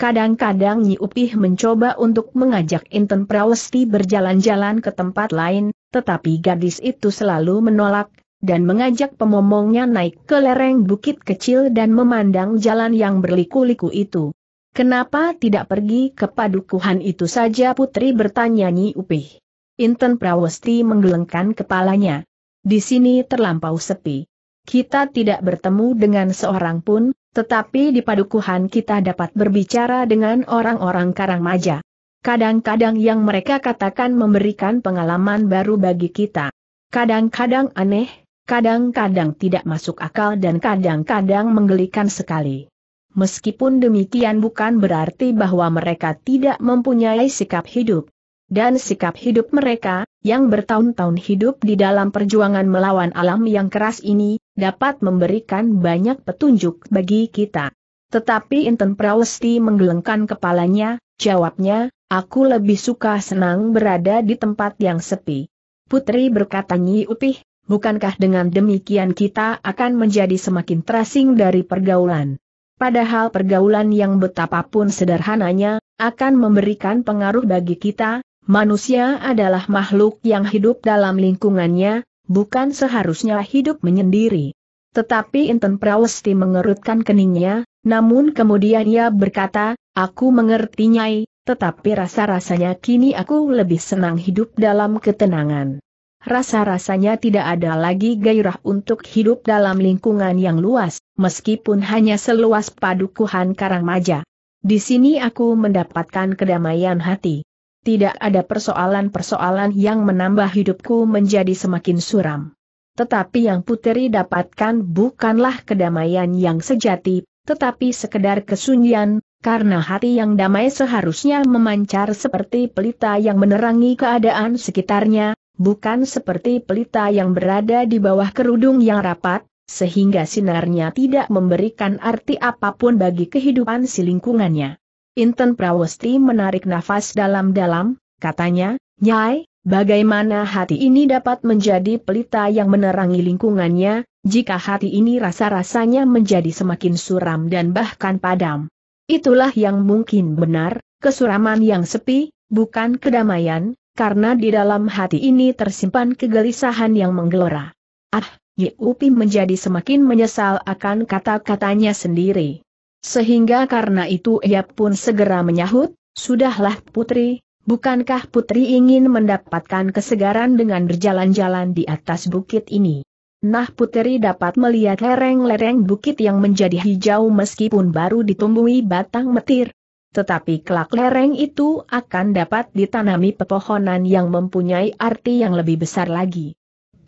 Kadang-kadang Nyi Upih mencoba untuk mengajak Inten Prawesti berjalan-jalan ke tempat lain, tetapi gadis itu selalu menolak, dan mengajak pemomongnya naik ke lereng bukit kecil dan memandang jalan yang berliku-liku itu. Kenapa tidak pergi ke padukuhan itu saja putri bertanya Nyi Upih. Inten Prawesti menggelengkan kepalanya. Di sini terlampau sepi. Kita tidak bertemu dengan seorang pun, tetapi di padukuhan kita dapat berbicara dengan orang-orang karang maja. Kadang-kadang yang mereka katakan memberikan pengalaman baru bagi kita. Kadang-kadang aneh, kadang-kadang tidak masuk akal dan kadang-kadang menggelikan sekali. Meskipun demikian bukan berarti bahwa mereka tidak mempunyai sikap hidup. Dan sikap hidup mereka, yang bertahun-tahun hidup di dalam perjuangan melawan alam yang keras ini, dapat memberikan banyak petunjuk bagi kita. Tetapi Inten Prawesti menggelengkan kepalanya, jawabnya, aku lebih suka senang berada di tempat yang sepi. Putri berkata Nyi Upih, bukankah dengan demikian kita akan menjadi semakin terasing dari pergaulan? Padahal pergaulan yang betapapun sederhananya, akan memberikan pengaruh bagi kita, manusia adalah makhluk yang hidup dalam lingkungannya, bukan seharusnya hidup menyendiri. Tetapi Inten Prawesti mengerutkan keningnya, namun kemudian ia berkata, aku mengerti Nyai, tetapi rasa-rasanya kini aku lebih senang hidup dalam ketenangan. Rasa-rasanya tidak ada lagi gairah untuk hidup dalam lingkungan yang luas, meskipun hanya seluas padukuhan Karangmaja. Di sini aku mendapatkan kedamaian hati tidak ada persoalan-persoalan yang menambah hidupku menjadi semakin suram. Tetapi yang puteri dapatkan bukanlah kedamaian yang sejati, tetapi sekedar kesunyian, karena hati yang damai seharusnya memancar seperti pelita yang menerangi keadaan sekitarnya, bukan seperti pelita yang berada di bawah kerudung yang rapat, sehingga sinarnya tidak memberikan arti apapun bagi kehidupan si lingkungannya. Inten Prawesti menarik nafas dalam-dalam, katanya, Nyai, bagaimana hati ini dapat menjadi pelita yang menerangi lingkungannya, jika hati ini rasa-rasanya menjadi semakin suram dan bahkan padam. Itulah yang mungkin benar, kesuraman yang sepi, bukan kedamaian, karena di dalam hati ini tersimpan kegelisahan yang menggelora. Ah, Yupi menjadi semakin menyesal akan kata-katanya sendiri. Sehingga karena itu ia pun segera menyahut, Sudahlah putri, bukankah putri ingin mendapatkan kesegaran dengan berjalan-jalan di atas bukit ini? Nah putri dapat melihat lereng-lereng bukit yang menjadi hijau meskipun baru ditumbuhi batang metir. Tetapi kelak lereng itu akan dapat ditanami pepohonan yang mempunyai arti yang lebih besar lagi.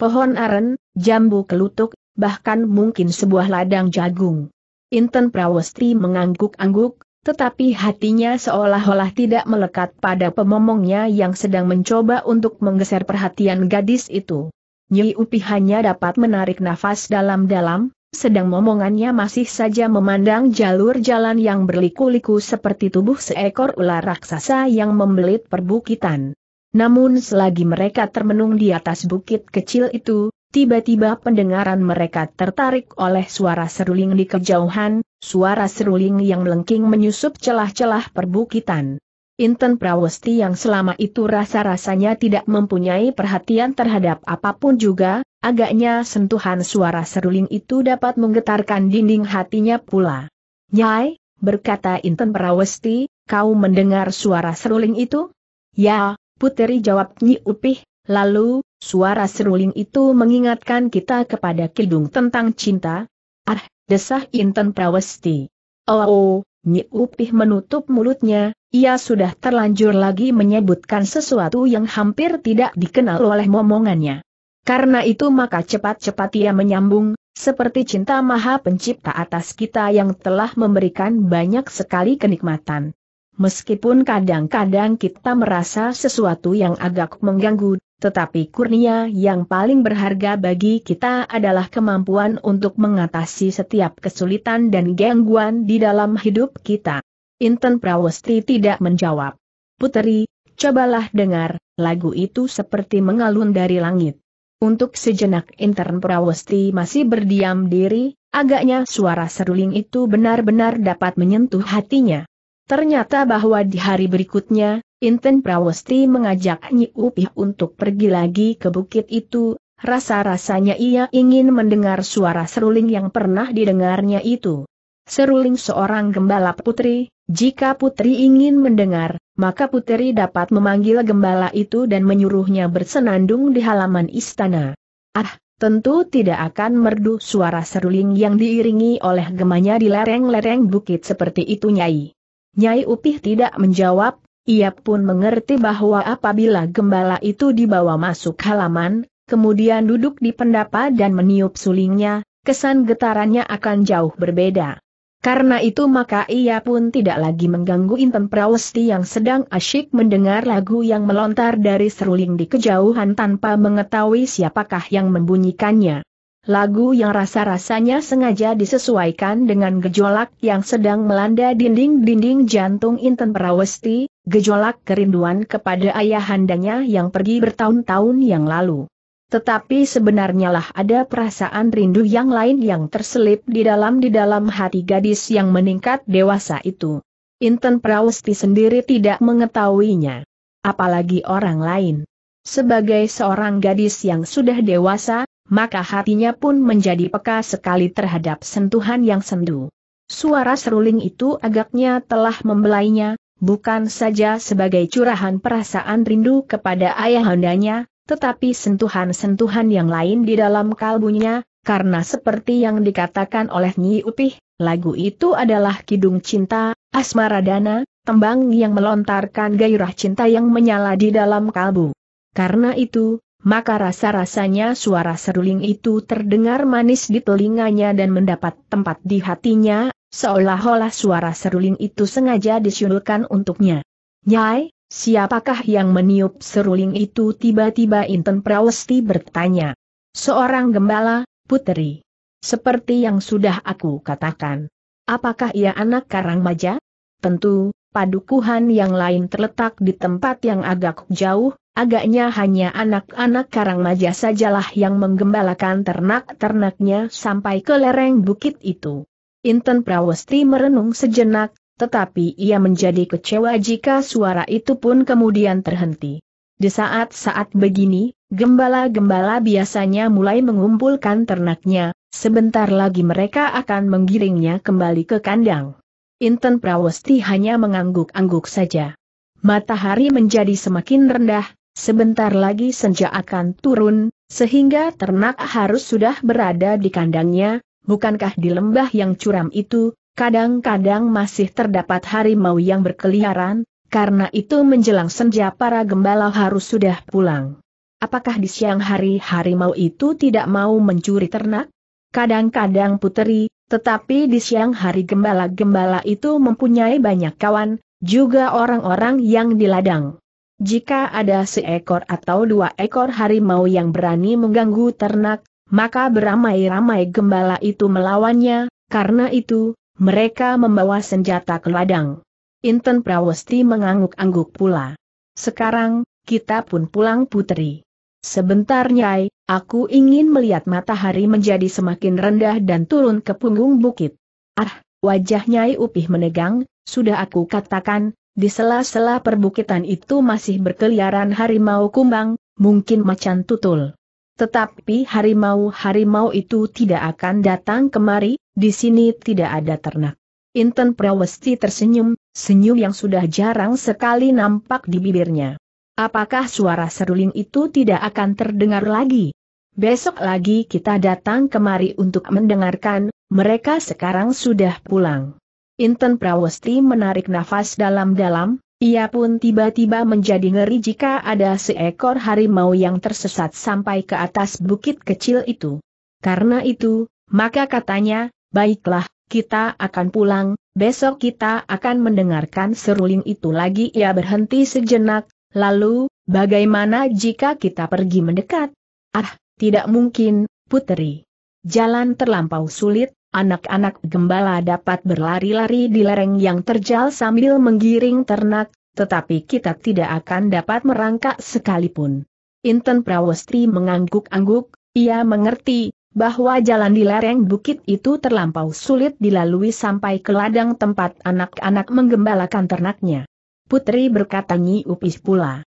Pohon aren, jambu kelutuk, bahkan mungkin sebuah ladang jagung. Inten Prawestri mengangguk-angguk, tetapi hatinya seolah-olah tidak melekat pada pemomongnya yang sedang mencoba untuk menggeser perhatian gadis itu. Nyi Upi hanya dapat menarik nafas dalam-dalam, sedang momongannya masih saja memandang jalur jalan yang berliku-liku seperti tubuh seekor ular raksasa yang membelit perbukitan. Namun selagi mereka termenung di atas bukit kecil itu, Tiba-tiba pendengaran mereka tertarik oleh suara seruling di kejauhan, suara seruling yang melengking menyusup celah-celah perbukitan. Inten Prawesti yang selama itu rasa-rasanya tidak mempunyai perhatian terhadap apapun juga, agaknya sentuhan suara seruling itu dapat menggetarkan dinding hatinya pula. Nyai, berkata Inten Prawesti, kau mendengar suara seruling itu? Ya, puteri jawab Nyi Upih, lalu, Suara seruling itu mengingatkan kita kepada Kidung tentang cinta. Ah, desah Inten Prawesti. Oh, oh Nyi Upih menutup mulutnya, ia sudah terlanjur lagi menyebutkan sesuatu yang hampir tidak dikenal oleh momongannya. Karena itu maka cepat-cepat ia menyambung, seperti cinta maha pencipta atas kita yang telah memberikan banyak sekali kenikmatan. Meskipun kadang-kadang kita merasa sesuatu yang agak mengganggu, tetapi kurnia yang paling berharga bagi kita adalah kemampuan untuk mengatasi setiap kesulitan dan gangguan di dalam hidup kita. Inten Prawesti tidak menjawab. Puteri, cobalah dengar, lagu itu seperti mengalun dari langit. Untuk sejenak intern Prawesti masih berdiam diri, agaknya suara seruling itu benar-benar dapat menyentuh hatinya. Ternyata bahwa di hari berikutnya, Inten Prawesti mengajak Nyi Upih untuk pergi lagi ke bukit itu, rasa-rasanya ia ingin mendengar suara seruling yang pernah didengarnya itu. Seruling seorang gembala putri, jika putri ingin mendengar, maka putri dapat memanggil gembala itu dan menyuruhnya bersenandung di halaman istana. Ah, tentu tidak akan merdu suara seruling yang diiringi oleh gemanya di lereng-lereng bukit seperti itu Nyai. Nyai Upih tidak menjawab, ia pun mengerti bahwa apabila gembala itu dibawa masuk halaman, kemudian duduk di pendapa dan meniup sulingnya, kesan getarannya akan jauh berbeda. Karena itu maka ia pun tidak lagi mengganggu Inten Prawesti yang sedang asyik mendengar lagu yang melontar dari seruling di kejauhan tanpa mengetahui siapakah yang membunyikannya. Lagu yang rasa-rasanya sengaja disesuaikan dengan gejolak yang sedang melanda dinding-dinding jantung Inten Prawesti, gejolak kerinduan kepada ayahandanya yang pergi bertahun-tahun yang lalu. Tetapi sebenarnya lah ada perasaan rindu yang lain yang terselip di dalam di dalam hati gadis yang meningkat dewasa itu. Inten Prawesti sendiri tidak mengetahuinya. Apalagi orang lain. Sebagai seorang gadis yang sudah dewasa, maka hatinya pun menjadi peka sekali terhadap sentuhan yang sendu. Suara seruling itu agaknya telah membelainya, bukan saja sebagai curahan perasaan rindu kepada ayahandanya, tetapi sentuhan-sentuhan yang lain di dalam kalbunya, karena seperti yang dikatakan oleh Nyi Upih, lagu itu adalah Kidung Cinta, Asmara Dana, tembang yang melontarkan gairah cinta yang menyala di dalam kalbu. Karena itu, maka rasa-rasanya suara seruling itu terdengar manis di telinganya dan mendapat tempat di hatinya, seolah-olah suara seruling itu sengaja disyulkan untuknya. Nyai, siapakah yang meniup seruling itu tiba-tiba Inten Prawesti bertanya. Seorang gembala, putri. Seperti yang sudah aku katakan. Apakah ia anak karang Karangmaja? Tentu, padukuhan yang lain terletak di tempat yang agak jauh, Agaknya hanya anak-anak karang maja sajalah yang menggembalakan ternak-ternaknya sampai ke lereng bukit itu. Inten Prawesti merenung sejenak, tetapi ia menjadi kecewa jika suara itu pun kemudian terhenti. Di saat-saat begini, gembala-gembala biasanya mulai mengumpulkan ternaknya, sebentar lagi mereka akan menggiringnya kembali ke kandang. Inten Prawesti hanya mengangguk-angguk saja. Matahari menjadi semakin rendah, Sebentar lagi senja akan turun, sehingga ternak harus sudah berada di kandangnya, bukankah di lembah yang curam itu, kadang-kadang masih terdapat harimau yang berkeliaran, karena itu menjelang senja para gembala harus sudah pulang. Apakah di siang hari harimau itu tidak mau mencuri ternak? Kadang-kadang puteri, tetapi di siang hari gembala-gembala itu mempunyai banyak kawan, juga orang-orang yang di ladang. Jika ada seekor atau dua ekor harimau yang berani mengganggu ternak, maka beramai-ramai gembala itu melawannya, karena itu, mereka membawa senjata ke ladang. Inten Prawesti mengangguk-angguk pula. Sekarang, kita pun pulang putri. Sebentar Nyai, aku ingin melihat matahari menjadi semakin rendah dan turun ke punggung bukit. Ah, wajah Nyai Upih menegang, sudah aku katakan, di sela-sela perbukitan itu masih berkeliaran harimau kumbang, mungkin macan tutul. Tetapi harimau-harimau itu tidak akan datang kemari, di sini tidak ada ternak. Inten Prawesti tersenyum, senyum yang sudah jarang sekali nampak di bibirnya. Apakah suara seruling itu tidak akan terdengar lagi? Besok lagi kita datang kemari untuk mendengarkan, mereka sekarang sudah pulang. Inten Prawesti menarik nafas dalam-dalam, ia pun tiba-tiba menjadi ngeri jika ada seekor harimau yang tersesat sampai ke atas bukit kecil itu. Karena itu, maka katanya, baiklah, kita akan pulang, besok kita akan mendengarkan seruling itu lagi. Ia berhenti sejenak, lalu, bagaimana jika kita pergi mendekat? Ah, tidak mungkin, putri. Jalan terlampau sulit, anak-anak gembala dapat berlari-lari di lereng yang terjal sambil menggiring ternak, tetapi kita tidak akan dapat merangkak sekalipun. Inten Prawestri mengangguk-angguk, ia mengerti bahwa jalan di lereng bukit itu terlampau sulit dilalui sampai ke ladang tempat anak-anak menggembalakan ternaknya. Putri berkata Nyi Upis pula.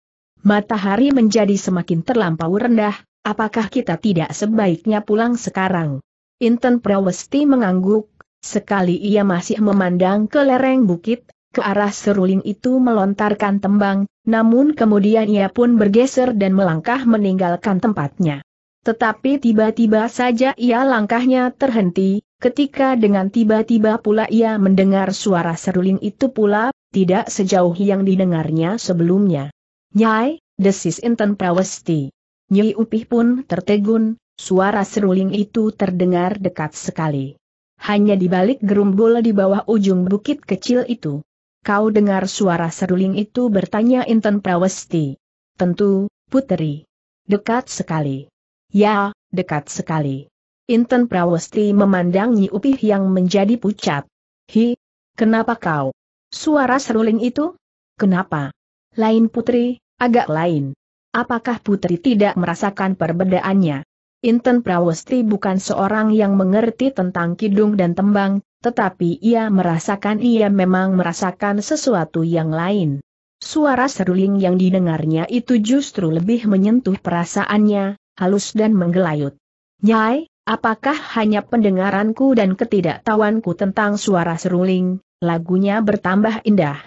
Matahari menjadi semakin terlampau rendah, apakah kita tidak sebaiknya pulang sekarang? Inten Prawesti mengangguk, sekali ia masih memandang ke lereng bukit, ke arah seruling itu melontarkan tembang, namun kemudian ia pun bergeser dan melangkah meninggalkan tempatnya. Tetapi tiba-tiba saja ia langkahnya terhenti, ketika dengan tiba-tiba pula ia mendengar suara seruling itu pula, tidak sejauh yang didengarnya sebelumnya. Nyai, desis Inten Prawesti. Nyi Upih pun tertegun, Suara seruling itu terdengar dekat sekali. Hanya di balik gerumbul di bawah ujung bukit kecil itu. Kau dengar suara seruling itu bertanya Intan Prawesti. Tentu, Putri. Dekat sekali. Ya, dekat sekali. Intan Prawesti memandang Nyi Upih yang menjadi pucat. Hi, kenapa kau? Suara seruling itu? Kenapa? Lain putri, agak lain. Apakah putri tidak merasakan perbedaannya? Inten Prawesti bukan seorang yang mengerti tentang kidung dan tembang, tetapi ia merasakan ia memang merasakan sesuatu yang lain. Suara seruling yang didengarnya itu justru lebih menyentuh perasaannya, halus dan menggelayut. Nyai, apakah hanya pendengaranku dan ketidaktahuanku tentang suara seruling, lagunya bertambah indah.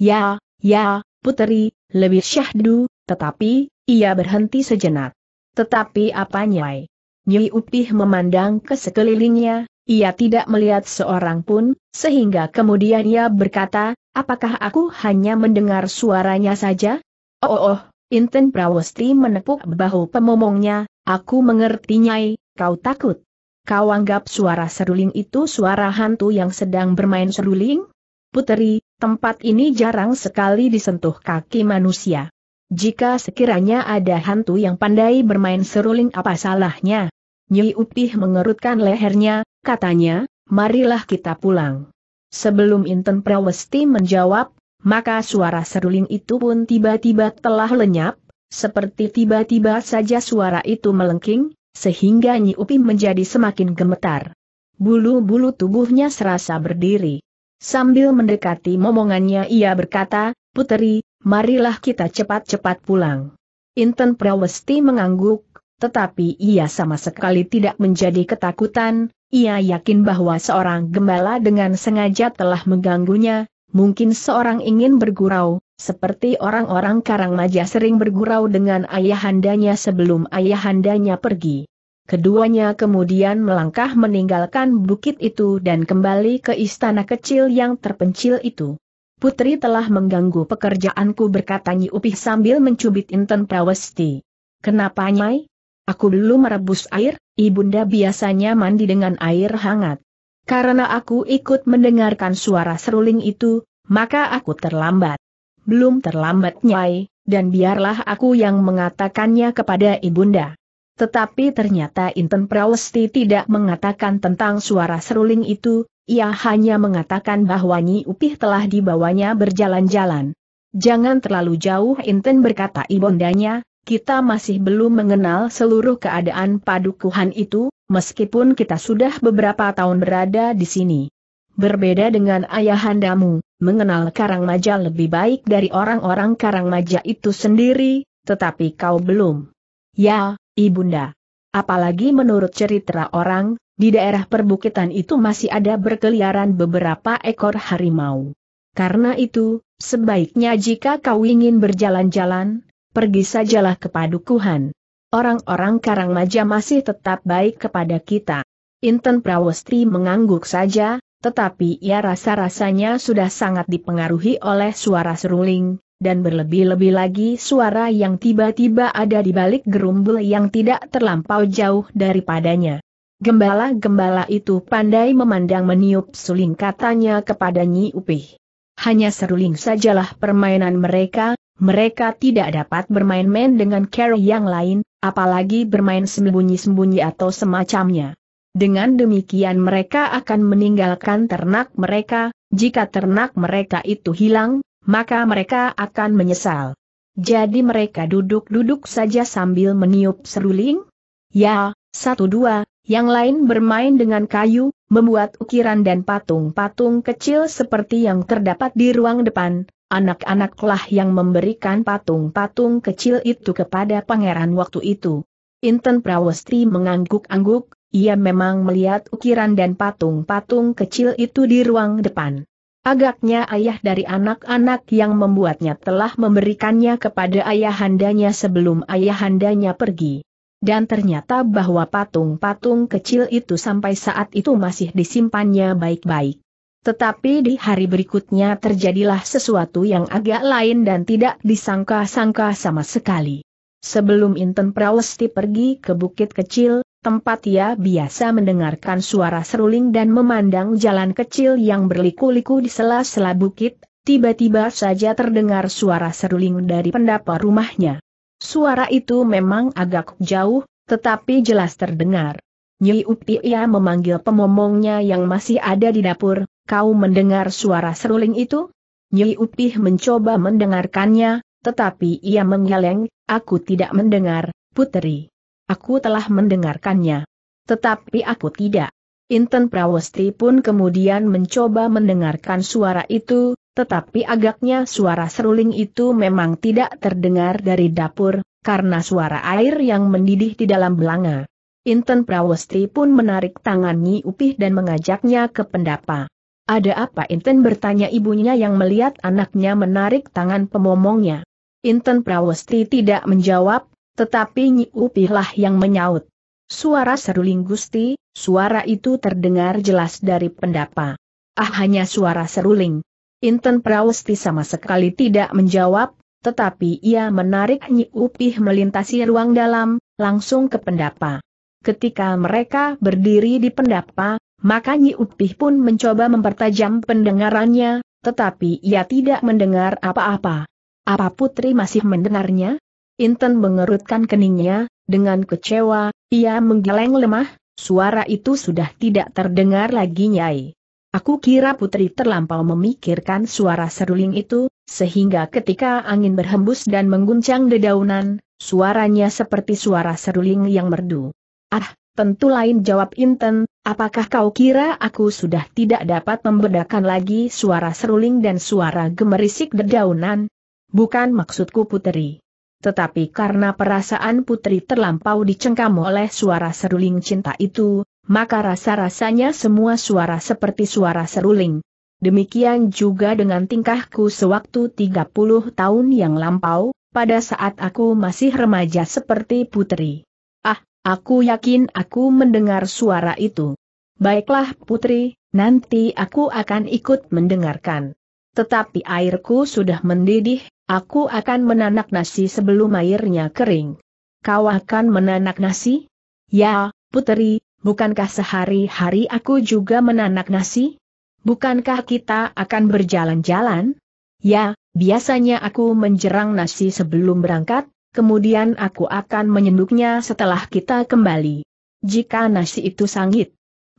Ya, ya, puteri, lebih syahdu, tetapi, ia berhenti sejenak. Tetapi apa Nyai? Nyi Upih memandang ke sekelilingnya, ia tidak melihat seorang pun, sehingga kemudian ia berkata, apakah aku hanya mendengar suaranya saja? Oh, oh, oh Inten Prawesti menepuk bahu pemomongnya, aku mengerti Nyai, kau takut. Kau anggap suara seruling itu suara hantu yang sedang bermain seruling? Puteri, tempat ini jarang sekali disentuh kaki manusia. Jika sekiranya ada hantu yang pandai bermain seruling apa salahnya? Nyi Upih mengerutkan lehernya, katanya, marilah kita pulang. Sebelum Inten Prawesti menjawab, maka suara seruling itu pun tiba-tiba telah lenyap, seperti tiba-tiba saja suara itu melengking, sehingga Nyi Upih menjadi semakin gemetar. Bulu-bulu tubuhnya serasa berdiri. Sambil mendekati momongannya ia berkata, Puteri, marilah kita cepat-cepat pulang. Inten Prawesti mengangguk, tetapi ia sama sekali tidak menjadi ketakutan, ia yakin bahwa seorang gembala dengan sengaja telah mengganggunya, mungkin seorang ingin bergurau, seperti orang-orang Karangmaja sering bergurau dengan ayahandanya sebelum ayahandanya pergi. Keduanya kemudian melangkah meninggalkan bukit itu dan kembali ke istana kecil yang terpencil itu. Putri telah mengganggu pekerjaanku berkata Nyi Upih sambil mencubit Inten Prawesti. Kenapa Nyai? Aku belum merebus air, Ibunda biasanya mandi dengan air hangat. Karena aku ikut mendengarkan suara seruling itu, maka aku terlambat. Belum terlambat Nyai, dan biarlah aku yang mengatakannya kepada Ibunda. Tetapi ternyata Inten Prawesti tidak mengatakan tentang suara seruling itu, ia hanya mengatakan bahwa Nyi Upih telah dibawanya berjalan-jalan. Jangan terlalu jauh Inten berkata ibondanya, kita masih belum mengenal seluruh keadaan padukuhan itu, meskipun kita sudah beberapa tahun berada di sini. Berbeda dengan ayahandamu, mengenal Karang Majal lebih baik dari orang-orang Karang Majal itu sendiri, tetapi kau belum. Ya, Ibunda. Apalagi menurut cerita orang, di daerah perbukitan itu masih ada berkeliaran beberapa ekor harimau. Karena itu, sebaiknya jika kau ingin berjalan-jalan, pergi sajalah ke padukuhan. Orang-orang Karangmaja masih tetap baik kepada kita. Inten Prawestri mengangguk saja, tetapi ia ya rasa-rasanya sudah sangat dipengaruhi oleh suara seruling, dan berlebih-lebih lagi suara yang tiba-tiba ada di balik gerumbul yang tidak terlampau jauh daripadanya. Gembala-gembala itu pandai memandang meniup suling katanya kepada Nyi Upih. Hanya seruling sajalah permainan mereka, mereka tidak dapat bermain-main dengan cara yang lain, apalagi bermain sembunyi-sembunyi atau semacamnya. Dengan demikian mereka akan meninggalkan ternak mereka, jika ternak mereka itu hilang, maka mereka akan menyesal. Jadi mereka duduk-duduk saja sambil meniup seruling? Ya, satu dua, yang lain bermain dengan kayu, membuat ukiran dan patung-patung kecil seperti yang terdapat di ruang depan, anak-anaklah yang memberikan patung-patung kecil itu kepada pangeran waktu itu. Inten Prawestri mengangguk-angguk, ia memang melihat ukiran dan patung-patung kecil itu di ruang depan. Agaknya ayah dari anak-anak yang membuatnya telah memberikannya kepada ayahandanya sebelum ayahandanya pergi. Dan ternyata bahwa patung-patung kecil itu sampai saat itu masih disimpannya baik-baik. Tetapi di hari berikutnya terjadilah sesuatu yang agak lain dan tidak disangka-sangka sama sekali. Sebelum Inten Prawesti pergi ke bukit kecil, tempat ia biasa mendengarkan suara seruling dan memandang jalan kecil yang berliku-liku di sela-sela bukit, tiba-tiba saja terdengar suara seruling dari pendapa rumahnya. Suara itu memang agak jauh, tetapi jelas terdengar. Nyi Upi ia memanggil pemomongnya yang masih ada di dapur, kau mendengar suara seruling itu? Nyi Upi mencoba mendengarkannya, tetapi ia menggeleng, aku tidak mendengar, puteri. Aku telah mendengarkannya. Tetapi aku tidak. Inten Prawesti pun kemudian mencoba mendengarkan suara itu, tetapi agaknya suara seruling itu memang tidak terdengar dari dapur, karena suara air yang mendidih di dalam belanga. Inten Prawesti pun menarik tangannya Upih dan mengajaknya ke pendapa. Ada apa Inten bertanya ibunya yang melihat anaknya menarik tangan pemomongnya. Inten Prawesti tidak menjawab, tetapi Nyi Upihlah yang menyaut. Suara seruling Gusti, suara itu terdengar jelas dari pendapa. Ah hanya suara seruling. Inten Prawesti sama sekali tidak menjawab, tetapi ia menarik Nyi Upih melintasi ruang dalam, langsung ke pendapa. Ketika mereka berdiri di pendapa, maka Nyi Upih pun mencoba mempertajam pendengarannya, tetapi ia tidak mendengar apa-apa. Apa putri masih mendengarnya? Inten mengerutkan keningnya, dengan kecewa, ia menggeleng lemah, suara itu sudah tidak terdengar lagi Nyai. Aku kira putri terlampau memikirkan suara seruling itu, sehingga ketika angin berhembus dan mengguncang dedaunan, suaranya seperti suara seruling yang merdu. Ah, tentu lain jawab Inten, apakah kau kira aku sudah tidak dapat membedakan lagi suara seruling dan suara gemerisik dedaunan? Bukan maksudku putri. Tetapi karena perasaan putri terlampau dicengkam oleh suara seruling cinta itu, maka rasa-rasanya semua suara seperti suara seruling. Demikian juga dengan tingkahku sewaktu 30 tahun yang lampau, pada saat aku masih remaja seperti putri. Ah, aku yakin aku mendengar suara itu. Baiklah putri, nanti aku akan ikut mendengarkan. Tetapi airku sudah mendidih, Aku akan menanak nasi sebelum airnya kering. Kau akan menanak nasi? Ya, putri. bukankah sehari-hari aku juga menanak nasi? Bukankah kita akan berjalan-jalan? Ya, biasanya aku menjerang nasi sebelum berangkat, kemudian aku akan menyenduknya setelah kita kembali. Jika nasi itu sangit.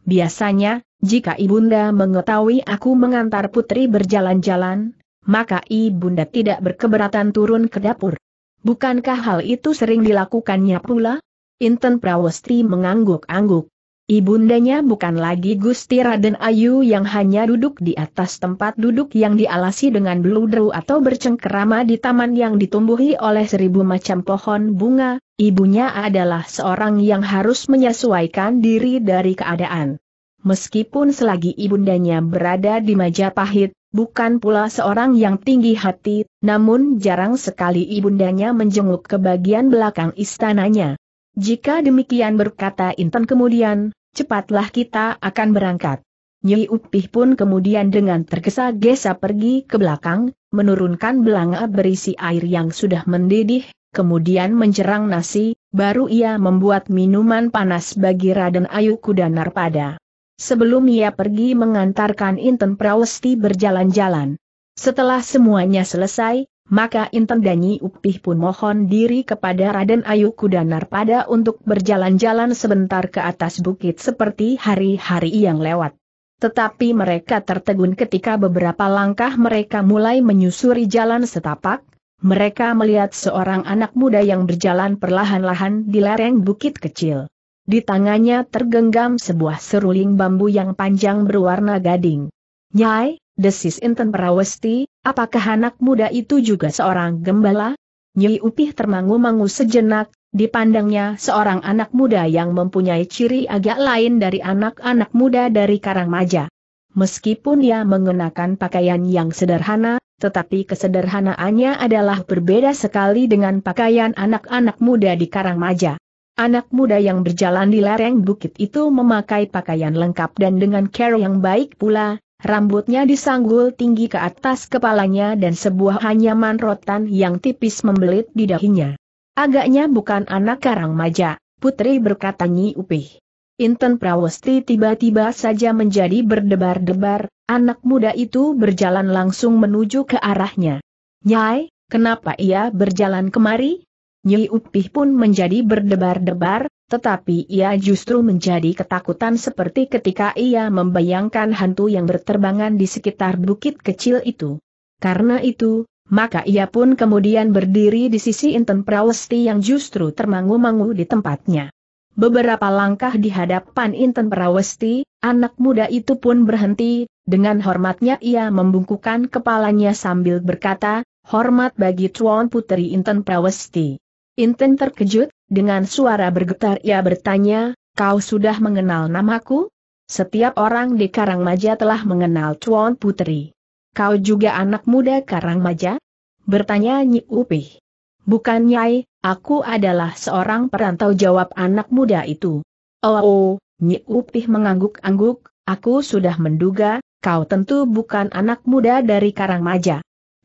Biasanya, jika ibunda mengetahui aku mengantar putri berjalan-jalan, maka ibunda tidak berkeberatan turun ke dapur. Bukankah hal itu sering dilakukannya pula? Inten Prawesti mengangguk-angguk. Ibundanya bukan lagi Gusti Raden Ayu yang hanya duduk di atas tempat duduk yang dialasi dengan beludru atau bercengkerama di taman yang ditumbuhi oleh seribu macam pohon bunga, ibunya adalah seorang yang harus menyesuaikan diri dari keadaan. Meskipun selagi ibundanya berada di Majapahit, Bukan pula seorang yang tinggi hati, namun jarang sekali ibundanya menjenguk ke bagian belakang istananya. Jika demikian berkata Intan kemudian, cepatlah kita akan berangkat. Nyi Upih pun kemudian dengan tergesa-gesa pergi ke belakang, menurunkan belanga berisi air yang sudah mendidih, kemudian menjerang nasi, baru ia membuat minuman panas bagi Raden Ayu Kuda Narpada sebelum ia pergi mengantarkan Inten Prawesti berjalan-jalan. Setelah semuanya selesai, maka Inten Danyi Upih pun mohon diri kepada Raden Ayu Kudanar pada untuk berjalan-jalan sebentar ke atas bukit seperti hari-hari yang lewat. Tetapi mereka tertegun ketika beberapa langkah mereka mulai menyusuri jalan setapak, mereka melihat seorang anak muda yang berjalan perlahan-lahan di lereng bukit kecil. Di tangannya tergenggam sebuah seruling bambu yang panjang berwarna gading. Nyai, desis Inten Perawesti, apakah anak muda itu juga seorang gembala? Nyi Upih termangu-mangu sejenak, dipandangnya seorang anak muda yang mempunyai ciri agak lain dari anak-anak muda dari Karangmaja. Meskipun ia mengenakan pakaian yang sederhana, tetapi kesederhanaannya adalah berbeda sekali dengan pakaian anak-anak muda di Karangmaja. Anak muda yang berjalan di lereng bukit itu memakai pakaian lengkap dan dengan care yang baik pula, rambutnya disanggul tinggi ke atas kepalanya dan sebuah hanyaman rotan yang tipis membelit di dahinya. Agaknya bukan anak karang maja, putri berkata Nyi Upih. Inten Prawesti tiba-tiba saja menjadi berdebar-debar, anak muda itu berjalan langsung menuju ke arahnya. Nyai, kenapa ia berjalan kemari? Nyi Upih pun menjadi berdebar-debar, tetapi ia justru menjadi ketakutan seperti ketika ia membayangkan hantu yang berterbangan di sekitar bukit kecil itu. Karena itu, maka ia pun kemudian berdiri di sisi Inten Prawesti yang justru termangu-mangu di tempatnya. Beberapa langkah di hadapan Inten Prawesti, anak muda itu pun berhenti, dengan hormatnya ia membungkukan kepalanya sambil berkata, hormat bagi Tuan Putri Inten Prawesti. Inten terkejut, dengan suara bergetar ia bertanya, kau sudah mengenal namaku? Setiap orang di Karangmaja telah mengenal Tuan Putri. Kau juga anak muda Karangmaja? Bertanya Nyi Upih. Bukan Nyai, aku adalah seorang perantau jawab anak muda itu. Oh, oh Nyi Upih mengangguk-angguk, aku sudah menduga, kau tentu bukan anak muda dari Karangmaja.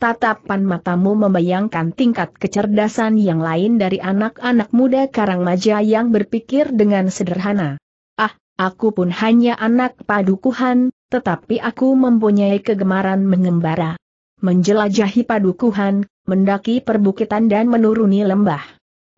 Tatapan matamu membayangkan tingkat kecerdasan yang lain dari anak-anak muda Karangmaja yang berpikir dengan sederhana. Ah, aku pun hanya anak padukuhan, tetapi aku mempunyai kegemaran mengembara. Menjelajahi padukuhan, mendaki perbukitan dan menuruni lembah.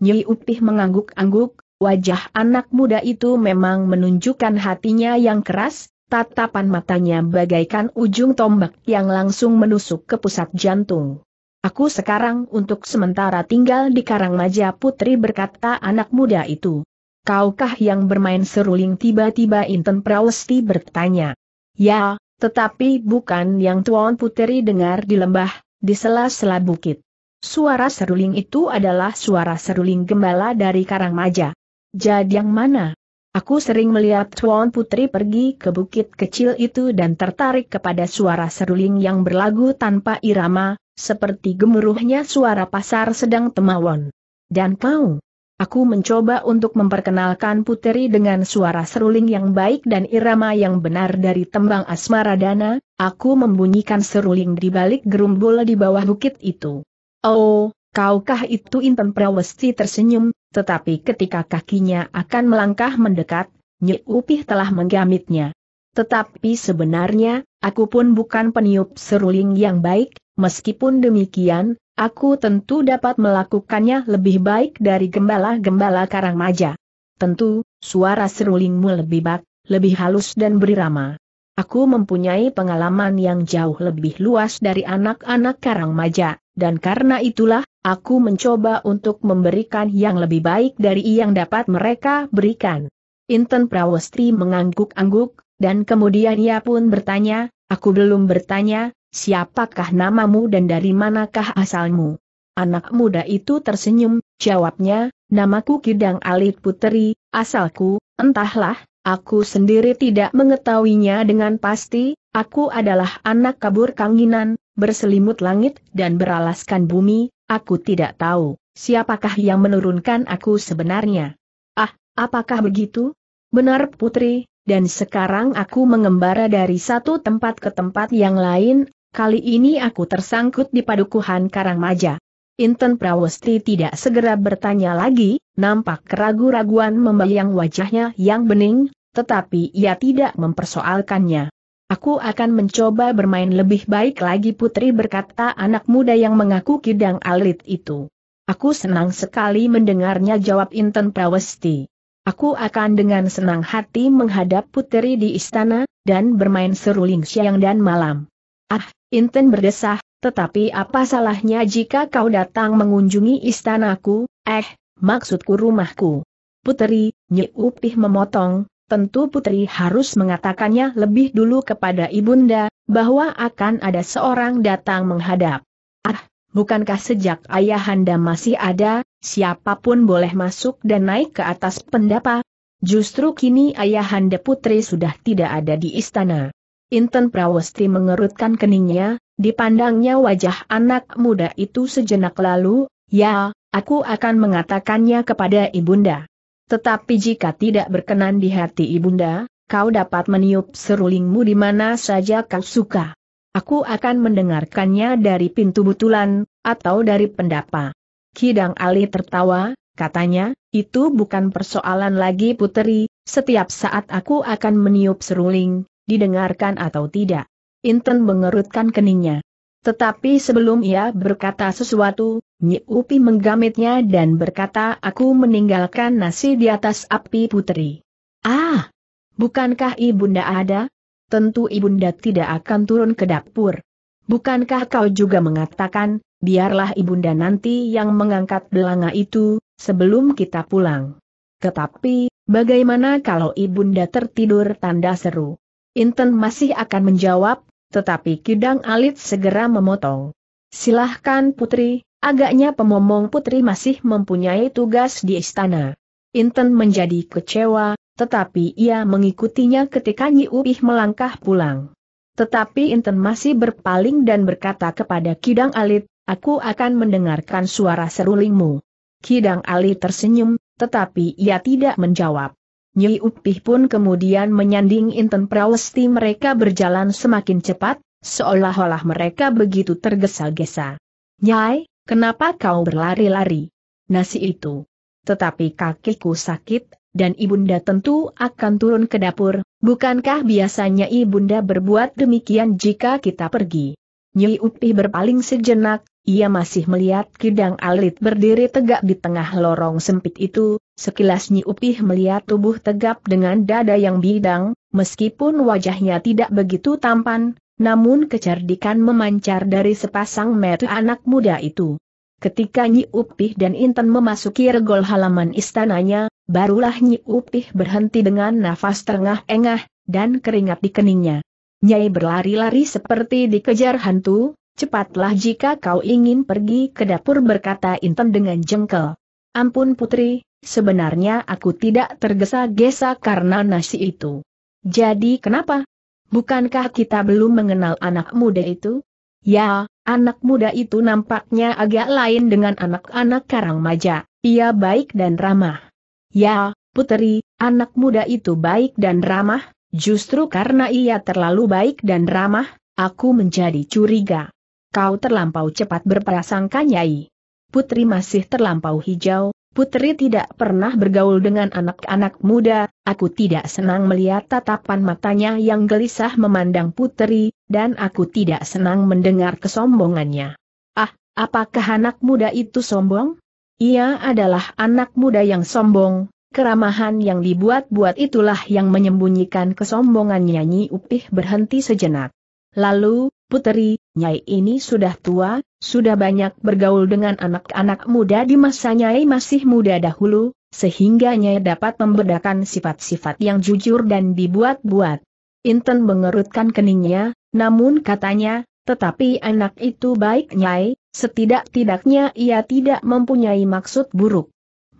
Nyi Upih mengangguk-angguk, wajah anak muda itu memang menunjukkan hatinya yang keras, tatapan matanya bagaikan ujung tombak yang langsung menusuk ke pusat jantung. Aku sekarang untuk sementara tinggal di Karang Maja Putri berkata anak muda itu. Kaukah yang bermain seruling tiba-tiba Inten Prawesti bertanya. Ya, tetapi bukan yang Tuan Putri dengar di lembah, di sela-sela bukit. Suara seruling itu adalah suara seruling gembala dari Karang Maja. Jadi yang mana? Aku sering melihat Tuan Putri pergi ke bukit kecil itu dan tertarik kepada suara seruling yang berlagu tanpa irama, seperti gemuruhnya suara pasar sedang temawon. Dan kau? Aku mencoba untuk memperkenalkan Putri dengan suara seruling yang baik dan irama yang benar dari tembang asmara dana, aku membunyikan seruling di balik gerumbul di bawah bukit itu. Oh, Kaukah itu Intan Prawesti tersenyum, tetapi ketika kakinya akan melangkah mendekat, Nyi Upih telah menggamitnya. Tetapi sebenarnya, aku pun bukan peniup seruling yang baik, meskipun demikian, aku tentu dapat melakukannya lebih baik dari gembala-gembala karang Karangmaja. Tentu, suara serulingmu lebih bak, lebih halus dan berirama. Aku mempunyai pengalaman yang jauh lebih luas dari anak-anak Karangmaja dan karena itulah, aku mencoba untuk memberikan yang lebih baik dari yang dapat mereka berikan. Inten Prawestri mengangguk-angguk, dan kemudian ia pun bertanya, aku belum bertanya, siapakah namamu dan dari manakah asalmu? Anak muda itu tersenyum, jawabnya, namaku Kidang Alit Puteri, asalku, entahlah, aku sendiri tidak mengetahuinya dengan pasti, Aku adalah anak kabur kanginan, berselimut langit dan beralaskan bumi, aku tidak tahu siapakah yang menurunkan aku sebenarnya. Ah, apakah begitu? Benar putri, dan sekarang aku mengembara dari satu tempat ke tempat yang lain, kali ini aku tersangkut di padukuhan Karangmaja. Inten Prawesti tidak segera bertanya lagi, nampak keragu-raguan membayang wajahnya yang bening, tetapi ia tidak mempersoalkannya. Aku akan mencoba bermain lebih baik lagi putri berkata anak muda yang mengaku kidang alit itu. Aku senang sekali mendengarnya jawab Inten Prawesti. Aku akan dengan senang hati menghadap putri di istana, dan bermain seruling siang dan malam. Ah, Inten berdesah, tetapi apa salahnya jika kau datang mengunjungi istanaku, eh, maksudku rumahku. Putri, Nyi Upih memotong, tentu putri harus mengatakannya lebih dulu kepada ibunda, bahwa akan ada seorang datang menghadap. Ah, bukankah sejak ayahanda masih ada, siapapun boleh masuk dan naik ke atas pendapa? Justru kini ayahanda putri sudah tidak ada di istana. Inten Prawesti mengerutkan keningnya, dipandangnya wajah anak muda itu sejenak lalu, ya, aku akan mengatakannya kepada ibunda. Tetapi jika tidak berkenan di hati ibunda, kau dapat meniup serulingmu di mana saja kau suka. Aku akan mendengarkannya dari pintu butulan, atau dari pendapa. Kidang Ali tertawa, katanya, itu bukan persoalan lagi puteri, setiap saat aku akan meniup seruling, didengarkan atau tidak. Inten mengerutkan keningnya. Tetapi sebelum ia berkata sesuatu, Nyi Upi menggamitnya dan berkata aku meninggalkan nasi di atas api putri. Ah! Bukankah ibunda ada? Tentu ibunda tidak akan turun ke dapur. Bukankah kau juga mengatakan, biarlah ibunda nanti yang mengangkat belanga itu, sebelum kita pulang. Tetapi, bagaimana kalau ibunda tertidur tanda seru? Inten masih akan menjawab, tetapi Kidang Alit segera memotong. Silahkan Putri, agaknya pemomong Putri masih mempunyai tugas di istana. Inten menjadi kecewa, tetapi ia mengikutinya ketika Nyi Upih melangkah pulang. Tetapi Inten masih berpaling dan berkata kepada Kidang Alit, aku akan mendengarkan suara serulingmu. Kidang Alit tersenyum, tetapi ia tidak menjawab. Nyi Upih pun kemudian menyanding Inten Prawesti mereka berjalan semakin cepat, seolah-olah mereka begitu tergesa-gesa. Nyai, kenapa kau berlari-lari? Nasi itu. Tetapi kakiku sakit, dan ibunda tentu akan turun ke dapur, bukankah biasanya ibunda berbuat demikian jika kita pergi? Nyi Upih berpaling sejenak, ia masih melihat Kidang Alit berdiri tegak di tengah lorong sempit itu, sekilas Nyi Upih melihat tubuh tegap dengan dada yang bidang, meskipun wajahnya tidak begitu tampan, namun kecerdikan memancar dari sepasang mata anak muda itu. Ketika Nyi Upih dan Intan memasuki regol halaman istananya, barulah Nyi Upih berhenti dengan nafas terengah-engah, dan keringat di keningnya. Nyai berlari-lari seperti dikejar hantu, Cepatlah jika kau ingin pergi ke dapur berkata Intan dengan jengkel. Ampun putri, sebenarnya aku tidak tergesa-gesa karena nasi itu. Jadi kenapa? Bukankah kita belum mengenal anak muda itu? Ya, anak muda itu nampaknya agak lain dengan anak-anak karang maja. ia baik dan ramah. Ya, putri, anak muda itu baik dan ramah, justru karena ia terlalu baik dan ramah, aku menjadi curiga. Kau terlampau cepat berprasangka nyai. Putri masih terlampau hijau, Putri tidak pernah bergaul dengan anak-anak muda, aku tidak senang melihat tatapan matanya yang gelisah memandang Putri, dan aku tidak senang mendengar kesombongannya. Ah, apakah anak muda itu sombong? Ia adalah anak muda yang sombong, keramahan yang dibuat-buat itulah yang menyembunyikan kesombongan nyanyi Upih berhenti sejenak. Lalu, Putri, Nyai ini sudah tua, sudah banyak bergaul dengan anak-anak muda di masa Nyai masih muda dahulu, sehingga Nyai dapat membedakan sifat-sifat yang jujur dan dibuat-buat. Inten mengerutkan keningnya, namun katanya, tetapi anak itu baik Nyai, setidak-tidaknya ia tidak mempunyai maksud buruk.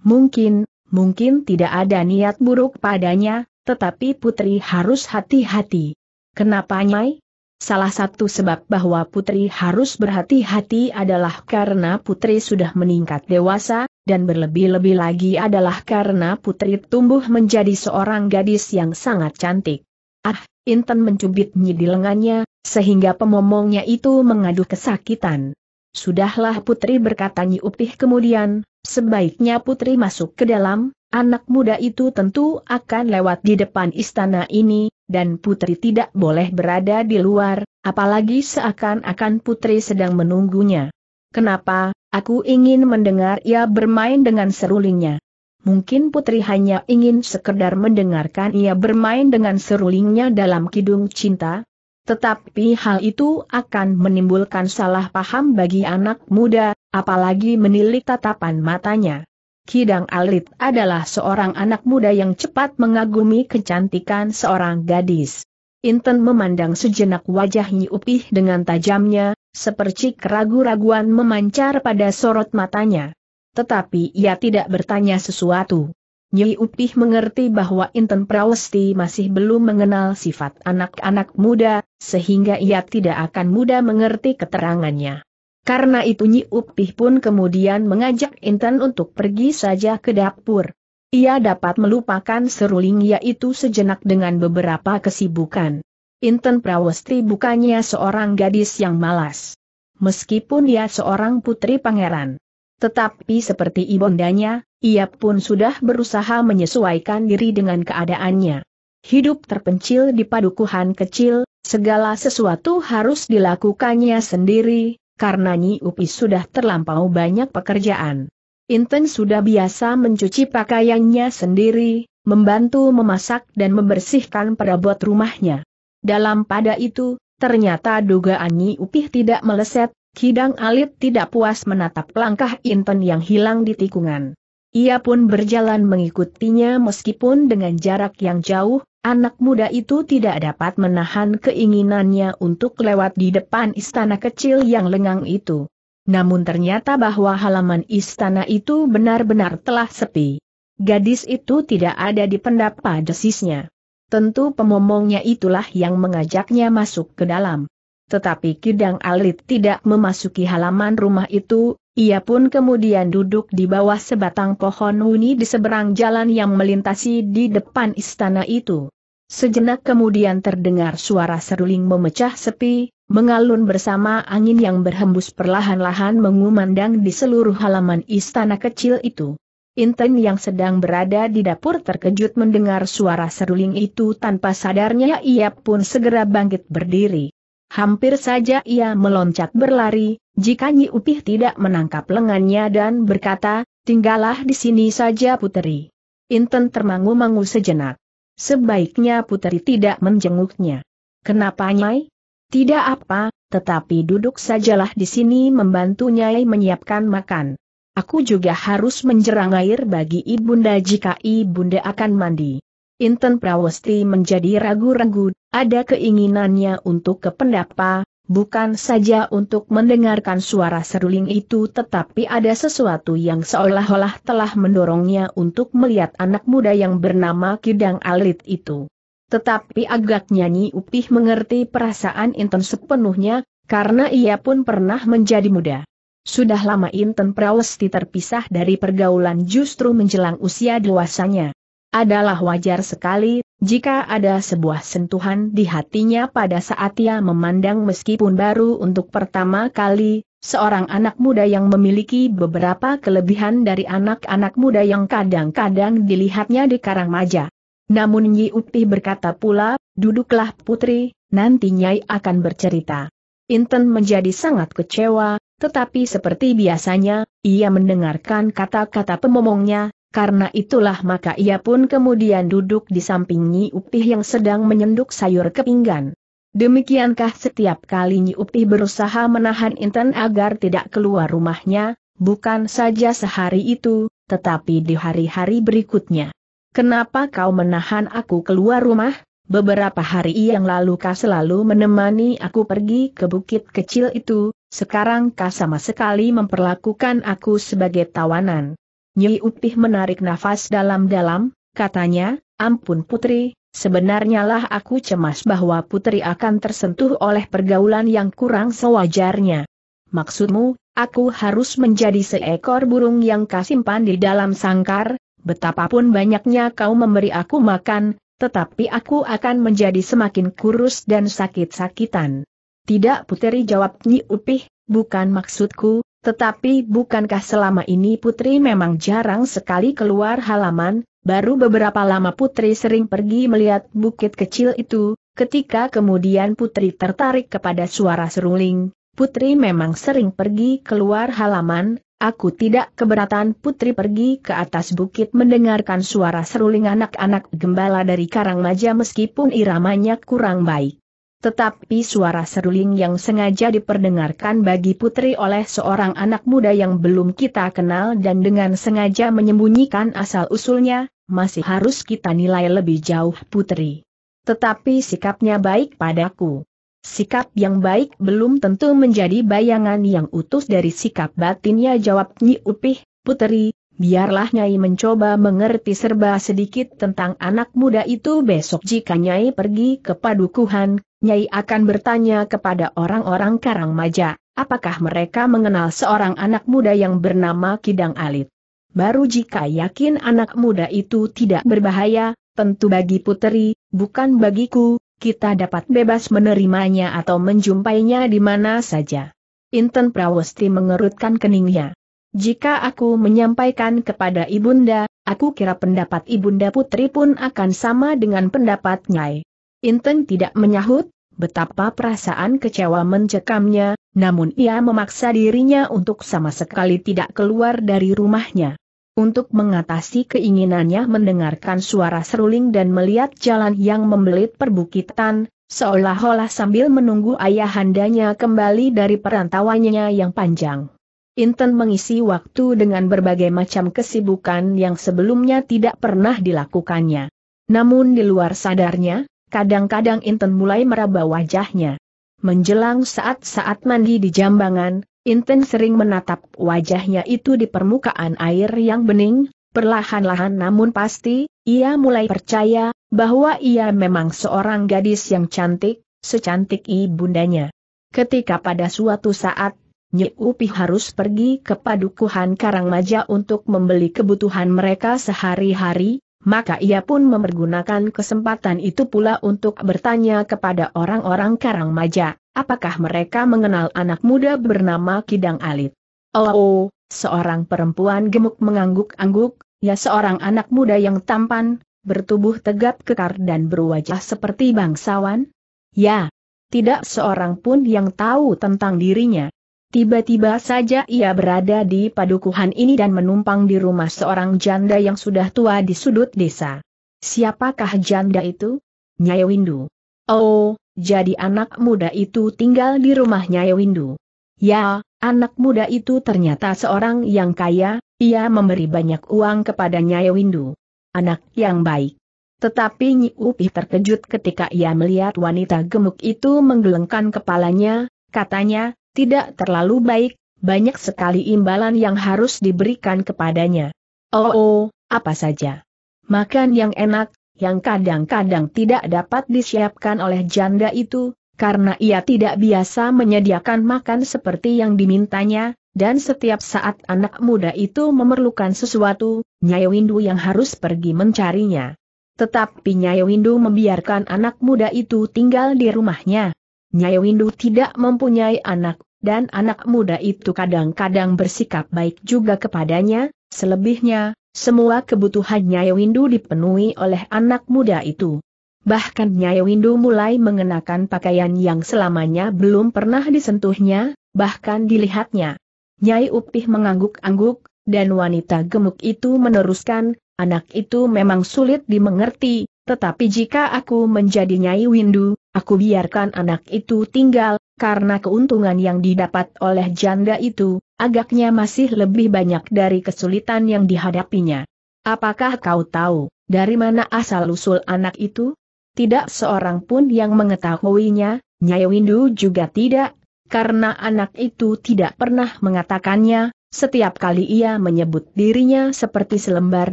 Mungkin, mungkin tidak ada niat buruk padanya, tetapi putri harus hati-hati. Kenapa Nyai? Salah satu sebab bahwa putri harus berhati-hati adalah karena putri sudah meningkat dewasa, dan berlebih-lebih lagi adalah karena putri tumbuh menjadi seorang gadis yang sangat cantik. Ah, Intan mencubitnya di lengannya, sehingga pemomongnya itu mengadu kesakitan. Sudahlah putri berkata Upih kemudian, sebaiknya putri masuk ke dalam, anak muda itu tentu akan lewat di depan istana ini, dan putri tidak boleh berada di luar, apalagi seakan-akan putri sedang menunggunya. Kenapa, aku ingin mendengar ia bermain dengan serulingnya. Mungkin putri hanya ingin sekedar mendengarkan ia bermain dengan serulingnya dalam kidung cinta, tetapi hal itu akan menimbulkan salah paham bagi anak muda, apalagi menilik tatapan matanya. Kidang Alit adalah seorang anak muda yang cepat mengagumi kecantikan seorang gadis. Inten memandang sejenak wajah Nyi Upih dengan tajamnya, sepercik keragu-raguan memancar pada sorot matanya. Tetapi ia tidak bertanya sesuatu. Nyi Upih mengerti bahwa Inten Prawesti masih belum mengenal sifat anak-anak muda, sehingga ia tidak akan mudah mengerti keterangannya. Karena itu Nyi Upih pun kemudian mengajak Intan untuk pergi saja ke dapur. Ia dapat melupakan seruling yaitu sejenak dengan beberapa kesibukan. Intan Prawestri bukannya seorang gadis yang malas. Meskipun ia seorang putri pangeran. Tetapi seperti ibundanya, ia pun sudah berusaha menyesuaikan diri dengan keadaannya. Hidup terpencil di padukuhan kecil, segala sesuatu harus dilakukannya sendiri, karena Nyi Upi sudah terlampau banyak pekerjaan. Inten sudah biasa mencuci pakaiannya sendiri, membantu memasak dan membersihkan perabot rumahnya. Dalam pada itu, ternyata dugaan Nyi Upih tidak meleset, Kidang Alit tidak puas menatap langkah Inten yang hilang di tikungan. Ia pun berjalan mengikutinya meskipun dengan jarak yang jauh, Anak muda itu tidak dapat menahan keinginannya untuk lewat di depan istana kecil yang lengang itu. Namun ternyata bahwa halaman istana itu benar-benar telah sepi. Gadis itu tidak ada di pendapa desisnya. Tentu pemomongnya itulah yang mengajaknya masuk ke dalam. Tetapi Kidang Alit tidak memasuki halaman rumah itu, ia pun kemudian duduk di bawah sebatang pohon wuni di seberang jalan yang melintasi di depan istana itu. Sejenak kemudian terdengar suara seruling memecah sepi, mengalun bersama angin yang berhembus perlahan-lahan mengumandang di seluruh halaman istana kecil itu. Inten yang sedang berada di dapur terkejut mendengar suara seruling itu tanpa sadarnya ia pun segera bangkit berdiri. Hampir saja ia meloncat berlari, jika Nyi Upih tidak menangkap lengannya dan berkata, tinggallah di sini saja puteri. Inten termangu-mangu sejenak. Sebaiknya putri tidak menjenguknya. Kenapa Nyai? Tidak apa, tetapi duduk sajalah di sini membantu Nyai menyiapkan makan. Aku juga harus menjerang air bagi ibunda jika ibunda akan mandi. Inten Prawesti menjadi ragu-ragu, ada keinginannya untuk ke pendapa, bukan saja untuk mendengarkan suara seruling itu tetapi ada sesuatu yang seolah-olah telah mendorongnya untuk melihat anak muda yang bernama Kidang Alit itu. Tetapi agak nyanyi Upih mengerti perasaan Inton sepenuhnya, karena ia pun pernah menjadi muda. Sudah lama Inton Prawesti terpisah dari pergaulan justru menjelang usia dewasanya adalah wajar sekali, jika ada sebuah sentuhan di hatinya pada saat ia memandang meskipun baru untuk pertama kali, seorang anak muda yang memiliki beberapa kelebihan dari anak-anak muda yang kadang-kadang dilihatnya di karang maja. Namun Nyi Upih berkata pula, duduklah putri, nanti Nyai akan bercerita. Inten menjadi sangat kecewa, tetapi seperti biasanya, ia mendengarkan kata-kata pemomongnya, karena itulah maka ia pun kemudian duduk di samping Nyi Upih yang sedang menyenduk sayur ke pinggan. Demikiankah setiap kali Nyi Upih berusaha menahan Intan agar tidak keluar rumahnya, bukan saja sehari itu, tetapi di hari-hari berikutnya. Kenapa kau menahan aku keluar rumah? Beberapa hari yang lalu kau selalu menemani aku pergi ke bukit kecil itu, sekarang kau sama sekali memperlakukan aku sebagai tawanan. Nyi Upih menarik nafas dalam-dalam, katanya, ampun putri, sebenarnya lah aku cemas bahwa putri akan tersentuh oleh pergaulan yang kurang sewajarnya. Maksudmu, aku harus menjadi seekor burung yang kasimpan di dalam sangkar, betapapun banyaknya kau memberi aku makan, tetapi aku akan menjadi semakin kurus dan sakit-sakitan. Tidak putri, jawab Nyi Upih, bukan maksudku, tetapi bukankah selama ini Putri memang jarang sekali keluar halaman, baru beberapa lama Putri sering pergi melihat bukit kecil itu, ketika kemudian Putri tertarik kepada suara seruling, Putri memang sering pergi keluar halaman, aku tidak keberatan Putri pergi ke atas bukit mendengarkan suara seruling anak-anak gembala dari karang Karangmaja meskipun iramanya kurang baik tetapi suara seruling yang sengaja diperdengarkan bagi putri oleh seorang anak muda yang belum kita kenal dan dengan sengaja menyembunyikan asal-usulnya, masih harus kita nilai lebih jauh putri. Tetapi sikapnya baik padaku. Sikap yang baik belum tentu menjadi bayangan yang utuh dari sikap batinnya jawab Nyi Upih, putri, Biarlah Nyai mencoba mengerti serba sedikit tentang anak muda itu besok jika Nyai pergi ke padukuhan, Nyai akan bertanya kepada orang-orang karang maja, apakah mereka mengenal seorang anak muda yang bernama Kidang Alit. Baru jika yakin anak muda itu tidak berbahaya, tentu bagi puteri, bukan bagiku, kita dapat bebas menerimanya atau menjumpainya di mana saja. Inten Prawesti mengerutkan keningnya. Jika aku menyampaikan kepada Ibunda, aku kira pendapat Ibunda Putri pun akan sama dengan pendapat Nyai. Inten tidak menyahut, betapa perasaan kecewa mencekamnya, namun ia memaksa dirinya untuk sama sekali tidak keluar dari rumahnya. Untuk mengatasi keinginannya mendengarkan suara seruling dan melihat jalan yang membelit perbukitan, seolah-olah sambil menunggu ayahandanya kembali dari perantauannya yang panjang. Inten mengisi waktu dengan berbagai macam kesibukan yang sebelumnya tidak pernah dilakukannya. Namun di luar sadarnya, kadang-kadang Inten mulai meraba wajahnya. Menjelang saat-saat mandi di jambangan, Inten sering menatap wajahnya itu di permukaan air yang bening, perlahan-lahan namun pasti, ia mulai percaya, bahwa ia memang seorang gadis yang cantik, secantik ibundanya. Ketika pada suatu saat Upi harus pergi ke padukuhan Karangmaja untuk membeli kebutuhan mereka sehari-hari, maka ia pun mempergunakan kesempatan itu pula untuk bertanya kepada orang-orang Karangmaja, apakah mereka mengenal anak muda bernama Kidang Alit. Oh, oh seorang perempuan gemuk mengangguk-angguk, ya seorang anak muda yang tampan, bertubuh tegap kekar dan berwajah seperti bangsawan? Ya, tidak seorang pun yang tahu tentang dirinya. Tiba-tiba saja ia berada di padukuhan ini dan menumpang di rumah seorang janda yang sudah tua di sudut desa. Siapakah janda itu? Nyai Windu. Oh, jadi anak muda itu tinggal di rumah Nyai Windu. Ya, anak muda itu ternyata seorang yang kaya, ia memberi banyak uang kepada Nyai Windu. Anak yang baik. Tetapi Nyi Upih terkejut ketika ia melihat wanita gemuk itu menggelengkan kepalanya, katanya, tidak terlalu baik, banyak sekali imbalan yang harus diberikan kepadanya. Oh, oh apa saja. Makan yang enak, yang kadang-kadang tidak dapat disiapkan oleh janda itu, karena ia tidak biasa menyediakan makan seperti yang dimintanya, dan setiap saat anak muda itu memerlukan sesuatu, Nyai Windu yang harus pergi mencarinya. Tetapi Nyai Windu membiarkan anak muda itu tinggal di rumahnya. Nyai Windu tidak mempunyai anak dan anak muda itu kadang-kadang bersikap baik juga kepadanya, selebihnya, semua kebutuhan Nyai Windu dipenuhi oleh anak muda itu. Bahkan Nyai Windu mulai mengenakan pakaian yang selamanya belum pernah disentuhnya, bahkan dilihatnya. Nyai Upih mengangguk-angguk, dan wanita gemuk itu meneruskan, anak itu memang sulit dimengerti, tetapi jika aku menjadi Nyai Windu, aku biarkan anak itu tinggal, karena keuntungan yang didapat oleh janda itu, agaknya masih lebih banyak dari kesulitan yang dihadapinya. Apakah kau tahu, dari mana asal-usul anak itu? Tidak seorang pun yang mengetahuinya, Nyai Windu juga tidak, karena anak itu tidak pernah mengatakannya, setiap kali ia menyebut dirinya seperti selembar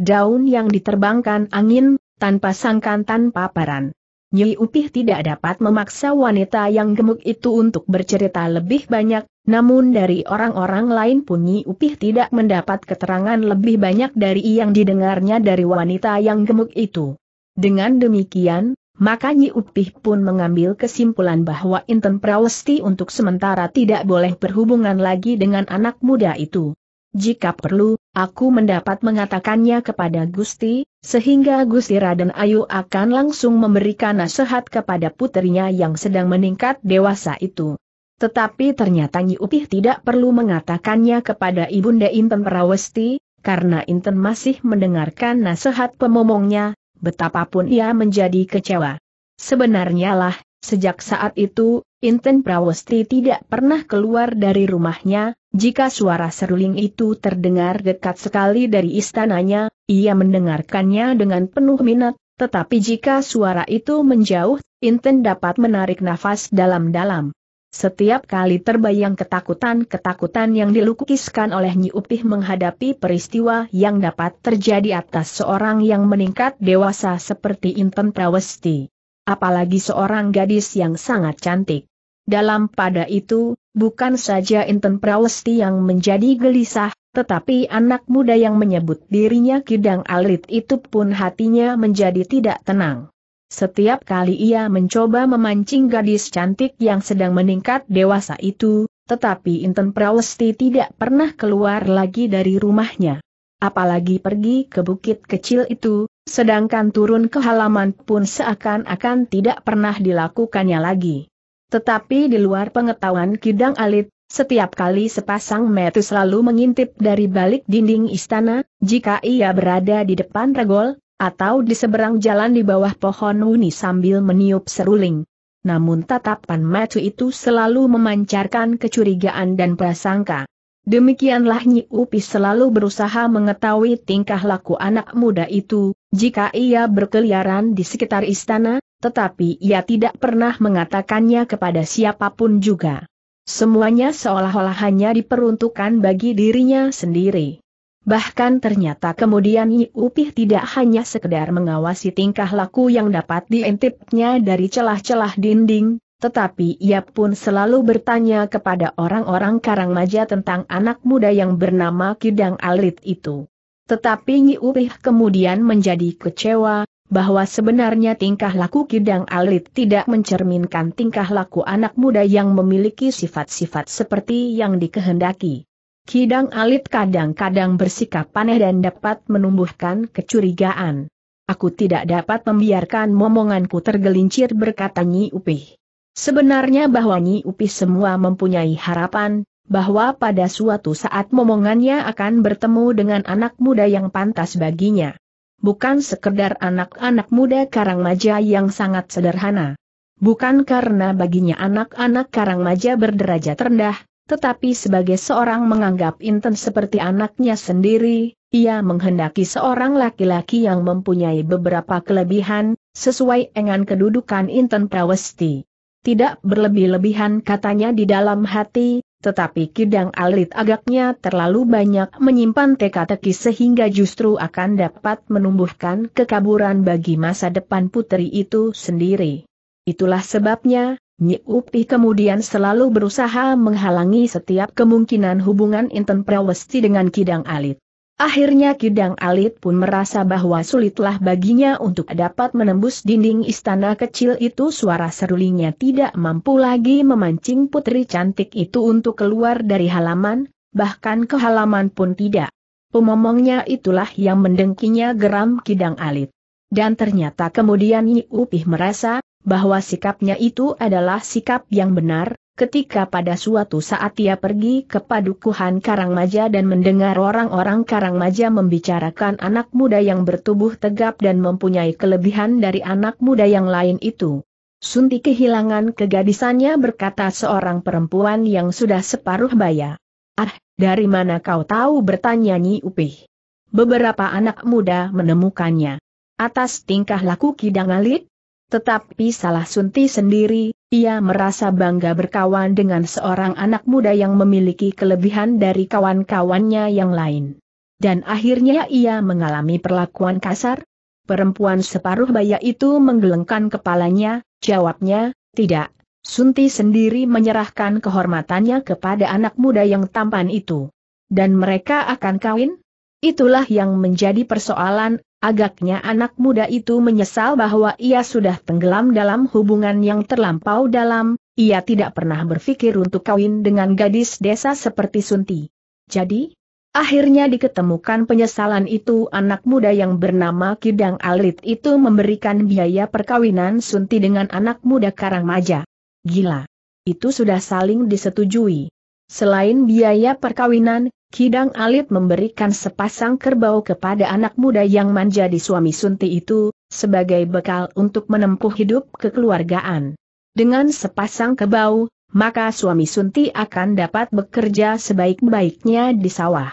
daun yang diterbangkan angin, tanpa sangkan tanpa paran. Nyi Upih tidak dapat memaksa wanita yang gemuk itu untuk bercerita lebih banyak, namun dari orang-orang lain pun Nyi Upih tidak mendapat keterangan lebih banyak dari yang didengarnya dari wanita yang gemuk itu. Dengan demikian, maka Nyi Upih pun mengambil kesimpulan bahwa Inten Prawesti untuk sementara tidak boleh berhubungan lagi dengan anak muda itu. Jika perlu, aku mendapat mengatakannya kepada Gusti, sehingga Gusti Raden Ayu akan langsung memberikan nasihat kepada putrinya yang sedang meningkat dewasa itu. Tetapi ternyata Nyi Upih tidak perlu mengatakannya kepada Ibunda Inten Perawesti, karena Inten masih mendengarkan nasihat pemomongnya, betapapun ia menjadi kecewa. Sebenarnya lah, Sejak saat itu, Inten Prawesti tidak pernah keluar dari rumahnya, jika suara seruling itu terdengar dekat sekali dari istananya, ia mendengarkannya dengan penuh minat, tetapi jika suara itu menjauh, Inten dapat menarik nafas dalam-dalam. Setiap kali terbayang ketakutan-ketakutan yang dilukiskan oleh Nyi Upih menghadapi peristiwa yang dapat terjadi atas seorang yang meningkat dewasa seperti Inten Prawesti apalagi seorang gadis yang sangat cantik. Dalam pada itu, bukan saja Inten Prawesti yang menjadi gelisah, tetapi anak muda yang menyebut dirinya Kidang Alit itu pun hatinya menjadi tidak tenang. Setiap kali ia mencoba memancing gadis cantik yang sedang meningkat dewasa itu, tetapi Inten Prawesti tidak pernah keluar lagi dari rumahnya. Apalagi pergi ke bukit kecil itu, sedangkan turun ke halaman pun seakan-akan tidak pernah dilakukannya lagi. Tetapi di luar pengetahuan Kidang Alit, setiap kali sepasang metu selalu mengintip dari balik dinding istana, jika ia berada di depan regol, atau di seberang jalan di bawah pohon wuni sambil meniup seruling. Namun tatapan metu itu selalu memancarkan kecurigaan dan prasangka. Demikianlah Nyi Upi selalu berusaha mengetahui tingkah laku anak muda itu, jika ia berkeliaran di sekitar istana, tetapi ia tidak pernah mengatakannya kepada siapapun juga. Semuanya seolah-olah hanya diperuntukkan bagi dirinya sendiri. Bahkan ternyata kemudian Upih tidak hanya sekedar mengawasi tingkah laku yang dapat diintipnya dari celah-celah dinding, tetapi ia pun selalu bertanya kepada orang-orang Karangmaja tentang anak muda yang bernama Kidang Alit itu. Tetapi Nyi Upih kemudian menjadi kecewa, bahwa sebenarnya tingkah laku Kidang Alit tidak mencerminkan tingkah laku anak muda yang memiliki sifat-sifat seperti yang dikehendaki. Kidang Alit kadang-kadang bersikap aneh dan dapat menumbuhkan kecurigaan. Aku tidak dapat membiarkan momonganku tergelincir berkata Nyi Upih. Sebenarnya bahwa Nyi Upih semua mempunyai harapan, bahwa pada suatu saat momongannya akan bertemu dengan anak muda yang pantas baginya. Bukan sekedar anak-anak muda Karangmaja yang sangat sederhana. Bukan karena baginya anak-anak Karangmaja berderajat rendah, tetapi sebagai seorang menganggap Inten seperti anaknya sendiri, ia menghendaki seorang laki-laki yang mempunyai beberapa kelebihan, sesuai dengan kedudukan Inten Prawesti. Tidak berlebih-lebihan katanya di dalam hati, tetapi Kidang Alit agaknya terlalu banyak menyimpan teka-teki sehingga justru akan dapat menumbuhkan kekaburan bagi masa depan putri itu sendiri. Itulah sebabnya, Nyi Upi kemudian selalu berusaha menghalangi setiap kemungkinan hubungan Inten Prawesti dengan Kidang Alit. Akhirnya Kidang Alit pun merasa bahwa sulitlah baginya untuk dapat menembus dinding istana kecil itu suara serulingnya tidak mampu lagi memancing putri cantik itu untuk keluar dari halaman, bahkan ke halaman pun tidak. Pemomongnya itulah yang mendengkinya geram Kidang Alit. Dan ternyata kemudian Nyi Upih merasa, bahwa sikapnya itu adalah sikap yang benar, ketika pada suatu saat ia pergi ke padukuhan Karangmaja dan mendengar orang-orang Karangmaja membicarakan anak muda yang bertubuh tegap dan mempunyai kelebihan dari anak muda yang lain itu. Sunti kehilangan kegadisannya berkata seorang perempuan yang sudah separuh baya. Ah, dari mana kau tahu bertanya Nyi Upih. Beberapa anak muda menemukannya. Atas tingkah laku Kidang Alit, tetapi salah Sunti sendiri, ia merasa bangga berkawan dengan seorang anak muda yang memiliki kelebihan dari kawan-kawannya yang lain. Dan akhirnya ia mengalami perlakuan kasar? Perempuan separuh baya itu menggelengkan kepalanya, jawabnya, tidak. Sunti sendiri menyerahkan kehormatannya kepada anak muda yang tampan itu. Dan mereka akan kawin? Itulah yang menjadi persoalan, Agaknya anak muda itu menyesal bahwa ia sudah tenggelam dalam hubungan yang terlampau dalam, ia tidak pernah berpikir untuk kawin dengan gadis desa seperti Sunti. Jadi, akhirnya diketemukan penyesalan itu anak muda yang bernama Kidang Alit itu memberikan biaya perkawinan Sunti dengan anak muda Karangmaja. Gila! Itu sudah saling disetujui. Selain biaya perkawinan, Kidang Alit memberikan sepasang kerbau kepada anak muda yang manja di suami Sunti itu, sebagai bekal untuk menempuh hidup kekeluargaan. Dengan sepasang kerbau, maka suami Sunti akan dapat bekerja sebaik-baiknya di sawah.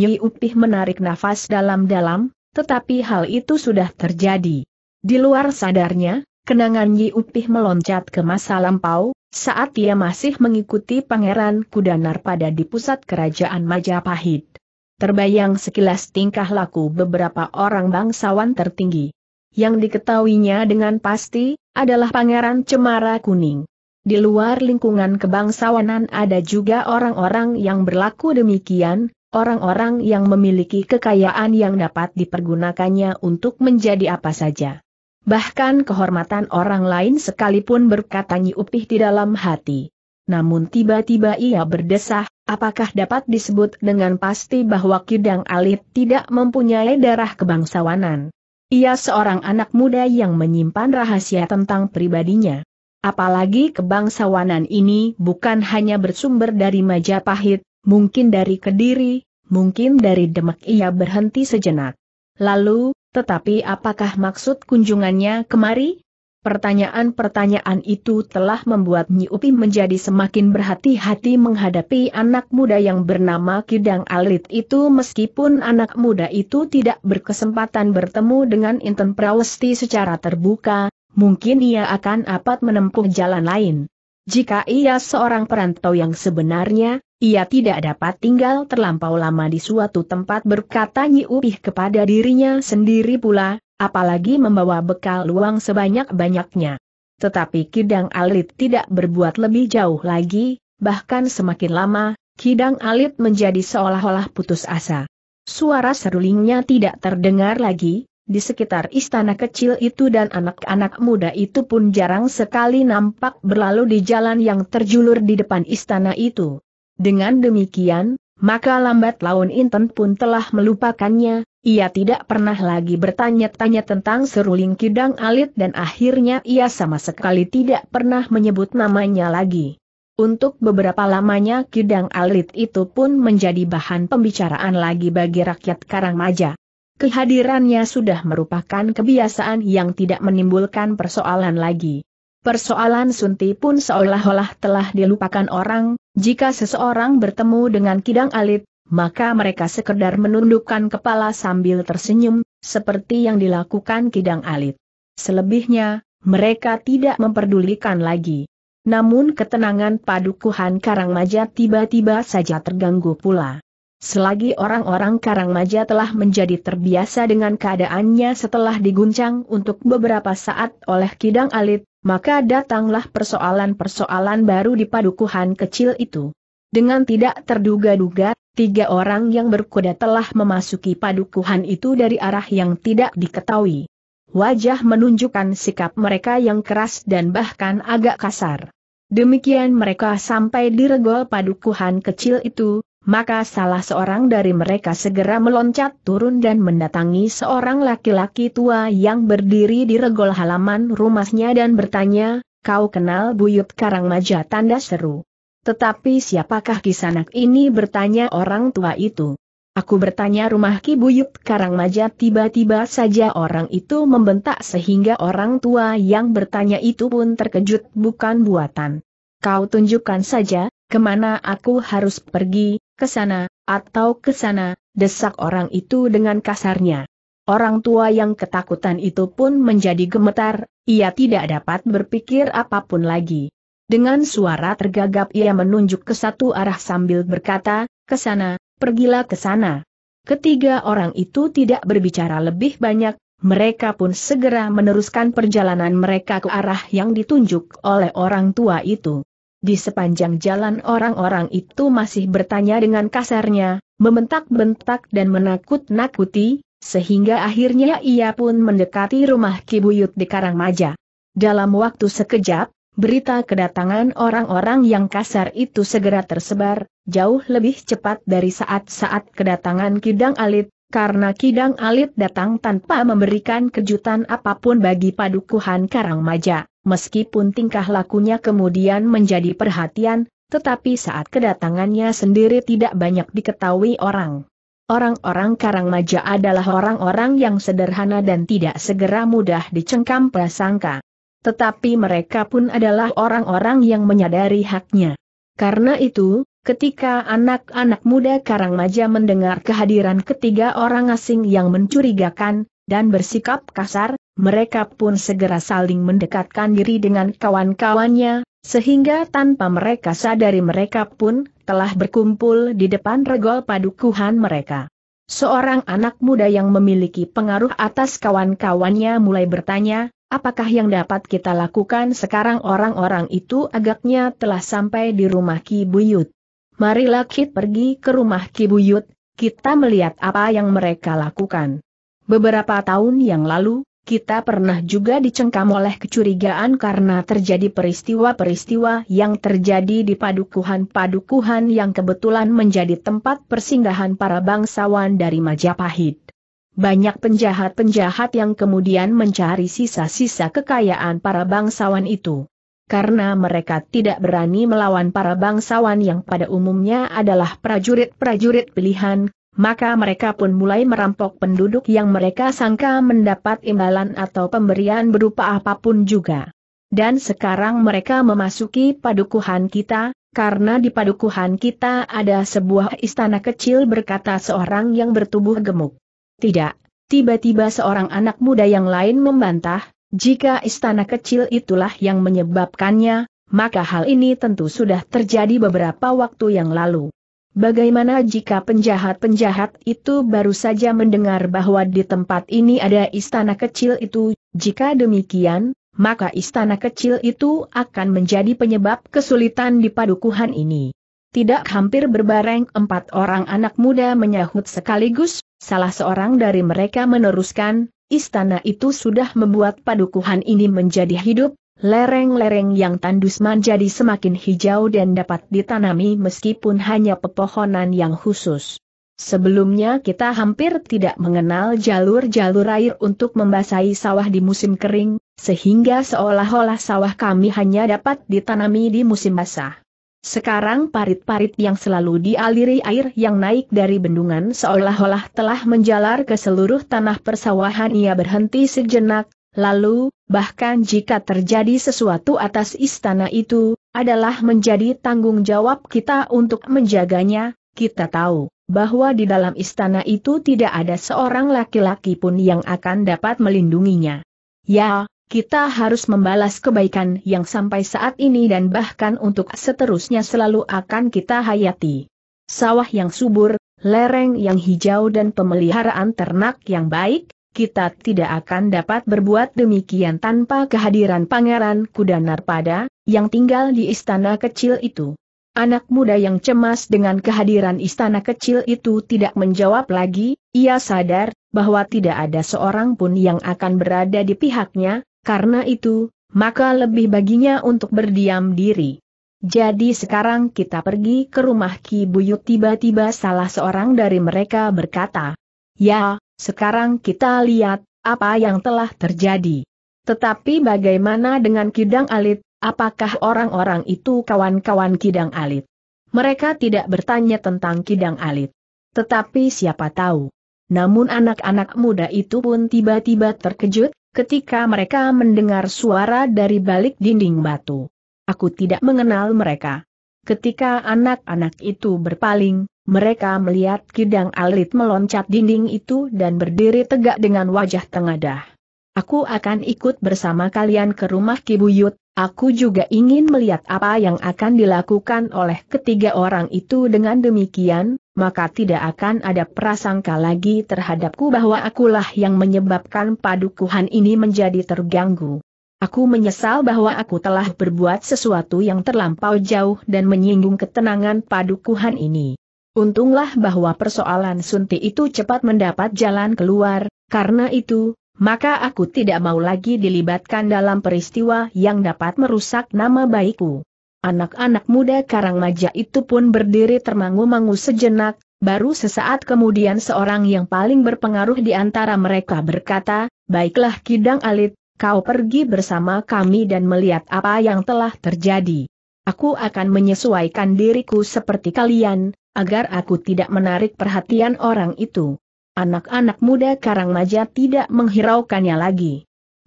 Nyi Upih menarik nafas dalam-dalam, tetapi hal itu sudah terjadi. Di luar sadarnya, kenangan Yi Upih meloncat ke masa lampau, saat ia masih mengikuti Pangeran Kudanar pada di pusat kerajaan Majapahit. Terbayang sekilas tingkah laku beberapa orang bangsawan tertinggi. Yang diketahuinya dengan pasti, adalah Pangeran Cemara Kuning. Di luar lingkungan kebangsawanan ada juga orang-orang yang berlaku demikian, orang-orang yang memiliki kekayaan yang dapat dipergunakannya untuk menjadi apa saja. Bahkan kehormatan orang lain sekalipun berkatanyi upih di dalam hati. Namun tiba-tiba ia berdesah, apakah dapat disebut dengan pasti bahwa Kidang Alit tidak mempunyai darah kebangsawanan. Ia seorang anak muda yang menyimpan rahasia tentang pribadinya. Apalagi kebangsawanan ini bukan hanya bersumber dari Majapahit, mungkin dari Kediri, mungkin dari Demak ia berhenti sejenak. Lalu, tetapi apakah maksud kunjungannya kemari? Pertanyaan-pertanyaan itu telah membuat Nyi Upi menjadi semakin berhati-hati menghadapi anak muda yang bernama Kidang Alit itu meskipun anak muda itu tidak berkesempatan bertemu dengan Inten Prawesti secara terbuka, mungkin ia akan dapat menempuh jalan lain. Jika ia seorang perantau yang sebenarnya, ia tidak dapat tinggal terlampau lama di suatu tempat berkata Nyi Upih kepada dirinya sendiri pula, apalagi membawa bekal luang sebanyak-banyaknya. Tetapi Kidang Alit tidak berbuat lebih jauh lagi, bahkan semakin lama, Kidang Alit menjadi seolah-olah putus asa. Suara serulingnya tidak terdengar lagi, di sekitar istana kecil itu dan anak-anak muda itu pun jarang sekali nampak berlalu di jalan yang terjulur di depan istana itu. Dengan demikian, maka lambat laun Inten pun telah melupakannya, ia tidak pernah lagi bertanya-tanya tentang seruling kidang alit dan akhirnya ia sama sekali tidak pernah menyebut namanya lagi. Untuk beberapa lamanya kidang alit itu pun menjadi bahan pembicaraan lagi bagi rakyat Karangmaja. Kehadirannya sudah merupakan kebiasaan yang tidak menimbulkan persoalan lagi. Persoalan Sunti pun seolah-olah telah dilupakan orang, jika seseorang bertemu dengan Kidang Alit, maka mereka sekedar menundukkan kepala sambil tersenyum, seperti yang dilakukan Kidang Alit. Selebihnya, mereka tidak memperdulikan lagi. Namun ketenangan padukuhan Karangmaja tiba-tiba saja terganggu pula. Selagi orang-orang Karangmaja telah menjadi terbiasa dengan keadaannya setelah diguncang untuk beberapa saat oleh Kidang Alit, maka datanglah persoalan-persoalan baru di padukuhan kecil itu. Dengan tidak terduga-duga, tiga orang yang berkuda telah memasuki padukuhan itu dari arah yang tidak diketahui. Wajah menunjukkan sikap mereka yang keras dan bahkan agak kasar. Demikian mereka sampai di regol padukuhan kecil itu, maka salah seorang dari mereka segera meloncat turun dan mendatangi seorang laki-laki tua yang berdiri di regol halaman rumahnya dan bertanya, kau kenal Buyut karang maja tanda seru. Tetapi siapakah kisanak ini bertanya orang tua itu. Aku bertanya rumah Ki Buyut Karangmaja tiba-tiba saja orang itu membentak sehingga orang tua yang bertanya itu pun terkejut bukan buatan. Kau tunjukkan saja, kemana aku harus pergi, ke sana, atau ke sana, desak orang itu dengan kasarnya. Orang tua yang ketakutan itu pun menjadi gemetar, ia tidak dapat berpikir apapun lagi. Dengan suara tergagap ia menunjuk ke satu arah sambil berkata, ke sana, pergilah ke sana. Ketiga orang itu tidak berbicara lebih banyak, mereka pun segera meneruskan perjalanan mereka ke arah yang ditunjuk oleh orang tua itu. Di sepanjang jalan orang-orang itu masih bertanya dengan kasarnya, membentak-bentak dan menakut-nakuti, sehingga akhirnya ia pun mendekati rumah Kibuyut di Karangmaja. Dalam waktu sekejap, berita kedatangan orang-orang yang kasar itu segera tersebar, jauh lebih cepat dari saat-saat kedatangan Kidang Alit, karena Kidang Alit datang tanpa memberikan kejutan apapun bagi padukuhan Karangmaja. Meskipun tingkah lakunya kemudian menjadi perhatian, tetapi saat kedatangannya sendiri tidak banyak diketahui orang. Orang-orang Karangmaja adalah orang-orang yang sederhana dan tidak segera mudah dicengkam prasangka. Tetapi mereka pun adalah orang-orang yang menyadari haknya. Karena itu, Ketika anak-anak muda Karangmaja mendengar kehadiran ketiga orang asing yang mencurigakan, dan bersikap kasar, mereka pun segera saling mendekatkan diri dengan kawan-kawannya, sehingga tanpa mereka sadari mereka pun telah berkumpul di depan regol padukuhan mereka. Seorang anak muda yang memiliki pengaruh atas kawan-kawannya mulai bertanya, apakah yang dapat kita lakukan sekarang orang-orang itu agaknya telah sampai di rumah Ki Buyut. Marilah kita pergi ke rumah Ki Buyut, kita melihat apa yang mereka lakukan. Beberapa tahun yang lalu, kita pernah juga dicengkam oleh kecurigaan karena terjadi peristiwa-peristiwa yang terjadi di padukuhan-padukuhan yang kebetulan menjadi tempat persinggahan para bangsawan dari Majapahit. Banyak penjahat-penjahat yang kemudian mencari sisa-sisa kekayaan para bangsawan itu. Karena mereka tidak berani melawan para bangsawan yang pada umumnya adalah prajurit-prajurit pilihan, maka mereka pun mulai merampok penduduk yang mereka sangka mendapat imbalan atau pemberian berupa apapun juga. Dan sekarang mereka memasuki padukuhan kita, karena di padukuhan kita ada sebuah istana kecil berkata seorang yang bertubuh gemuk. Tidak, tiba-tiba seorang anak muda yang lain membantah, jika istana kecil itulah yang menyebabkannya, maka hal ini tentu sudah terjadi beberapa waktu yang lalu. Bagaimana jika penjahat-penjahat itu baru saja mendengar bahwa di tempat ini ada istana kecil itu, jika demikian, maka istana kecil itu akan menjadi penyebab kesulitan di padukuhan ini. Tidak hampir berbareng empat orang anak muda menyahut sekaligus, salah seorang dari mereka meneruskan, istana itu sudah membuat padukuhan ini menjadi hidup, Lereng-lereng yang tandus menjadi semakin hijau dan dapat ditanami meskipun hanya pepohonan yang khusus. Sebelumnya kita hampir tidak mengenal jalur-jalur air untuk membasahi sawah di musim kering, sehingga seolah-olah sawah kami hanya dapat ditanami di musim basah. Sekarang parit-parit yang selalu dialiri air yang naik dari bendungan seolah-olah telah menjalar ke seluruh tanah persawahan ia berhenti sejenak, lalu, bahkan jika terjadi sesuatu atas istana itu, adalah menjadi tanggung jawab kita untuk menjaganya, kita tahu bahwa di dalam istana itu tidak ada seorang laki-laki pun yang akan dapat melindunginya. Ya, kita harus membalas kebaikan yang sampai saat ini dan bahkan untuk seterusnya selalu akan kita hayati. Sawah yang subur, lereng yang hijau dan pemeliharaan ternak yang baik, kita tidak akan dapat berbuat demikian tanpa kehadiran Pangeran Kuda Narpada, yang tinggal di istana kecil itu. Anak muda yang cemas dengan kehadiran istana kecil itu tidak menjawab lagi, ia sadar bahwa tidak ada seorang pun yang akan berada di pihaknya, karena itu, maka lebih baginya untuk berdiam diri. Jadi sekarang kita pergi ke rumah Ki Buyut tiba-tiba salah seorang dari mereka berkata, Ya, sekarang kita lihat, apa yang telah terjadi. Tetapi bagaimana dengan Kidang Alit, apakah orang-orang itu kawan-kawan Kidang Alit? Mereka tidak bertanya tentang Kidang Alit. Tetapi siapa tahu. Namun anak-anak muda itu pun tiba-tiba terkejut, ketika mereka mendengar suara dari balik dinding batu. Aku tidak mengenal mereka. Ketika anak-anak itu berpaling, mereka melihat kidang alit meloncat dinding itu dan berdiri tegak dengan wajah tengadah. Aku akan ikut bersama kalian ke rumah Kibuyut, aku juga ingin melihat apa yang akan dilakukan oleh ketiga orang itu dengan demikian, maka tidak akan ada prasangka lagi terhadapku bahwa akulah yang menyebabkan padukuhan ini menjadi terganggu. Aku menyesal bahwa aku telah berbuat sesuatu yang terlampau jauh dan menyinggung ketenangan padukuhan ini. Untunglah bahwa persoalan Sunti itu cepat mendapat jalan keluar, karena itu, maka aku tidak mau lagi dilibatkan dalam peristiwa yang dapat merusak nama baikku. Anak-anak muda Karangmaja itu pun berdiri termangu-mangu sejenak, baru sesaat kemudian seorang yang paling berpengaruh di antara mereka berkata, Baiklah Kidang Alit, kau pergi bersama kami dan melihat apa yang telah terjadi. Aku akan menyesuaikan diriku seperti kalian, agar aku tidak menarik perhatian orang itu. Anak-anak muda Karang Karangmaja tidak menghiraukannya lagi.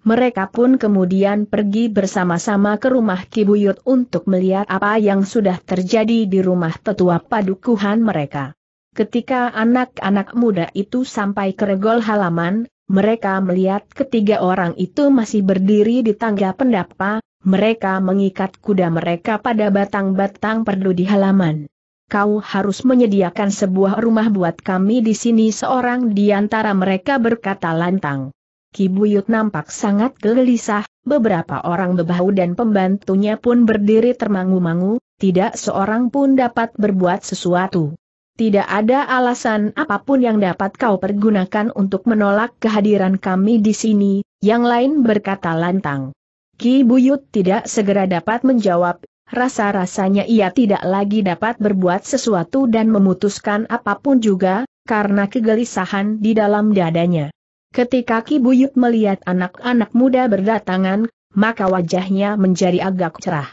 Mereka pun kemudian pergi bersama-sama ke rumah Kibuyut untuk melihat apa yang sudah terjadi di rumah tetua padukuhan mereka. Ketika anak-anak muda itu sampai ke regol halaman, mereka melihat ketiga orang itu masih berdiri di tangga pendapa, mereka mengikat kuda mereka pada batang-batang perdu di halaman kau harus menyediakan sebuah rumah buat kami di sini seorang di antara mereka berkata lantang. Ki Buyut nampak sangat gelisah, beberapa orang bebahu dan pembantunya pun berdiri termangu-mangu, tidak seorang pun dapat berbuat sesuatu. Tidak ada alasan apapun yang dapat kau pergunakan untuk menolak kehadiran kami di sini, yang lain berkata lantang. Ki Buyut tidak segera dapat menjawab, Rasa-rasanya ia tidak lagi dapat berbuat sesuatu dan memutuskan apapun juga, karena kegelisahan di dalam dadanya. Ketika Ki Buyut melihat anak-anak muda berdatangan, maka wajahnya menjadi agak cerah.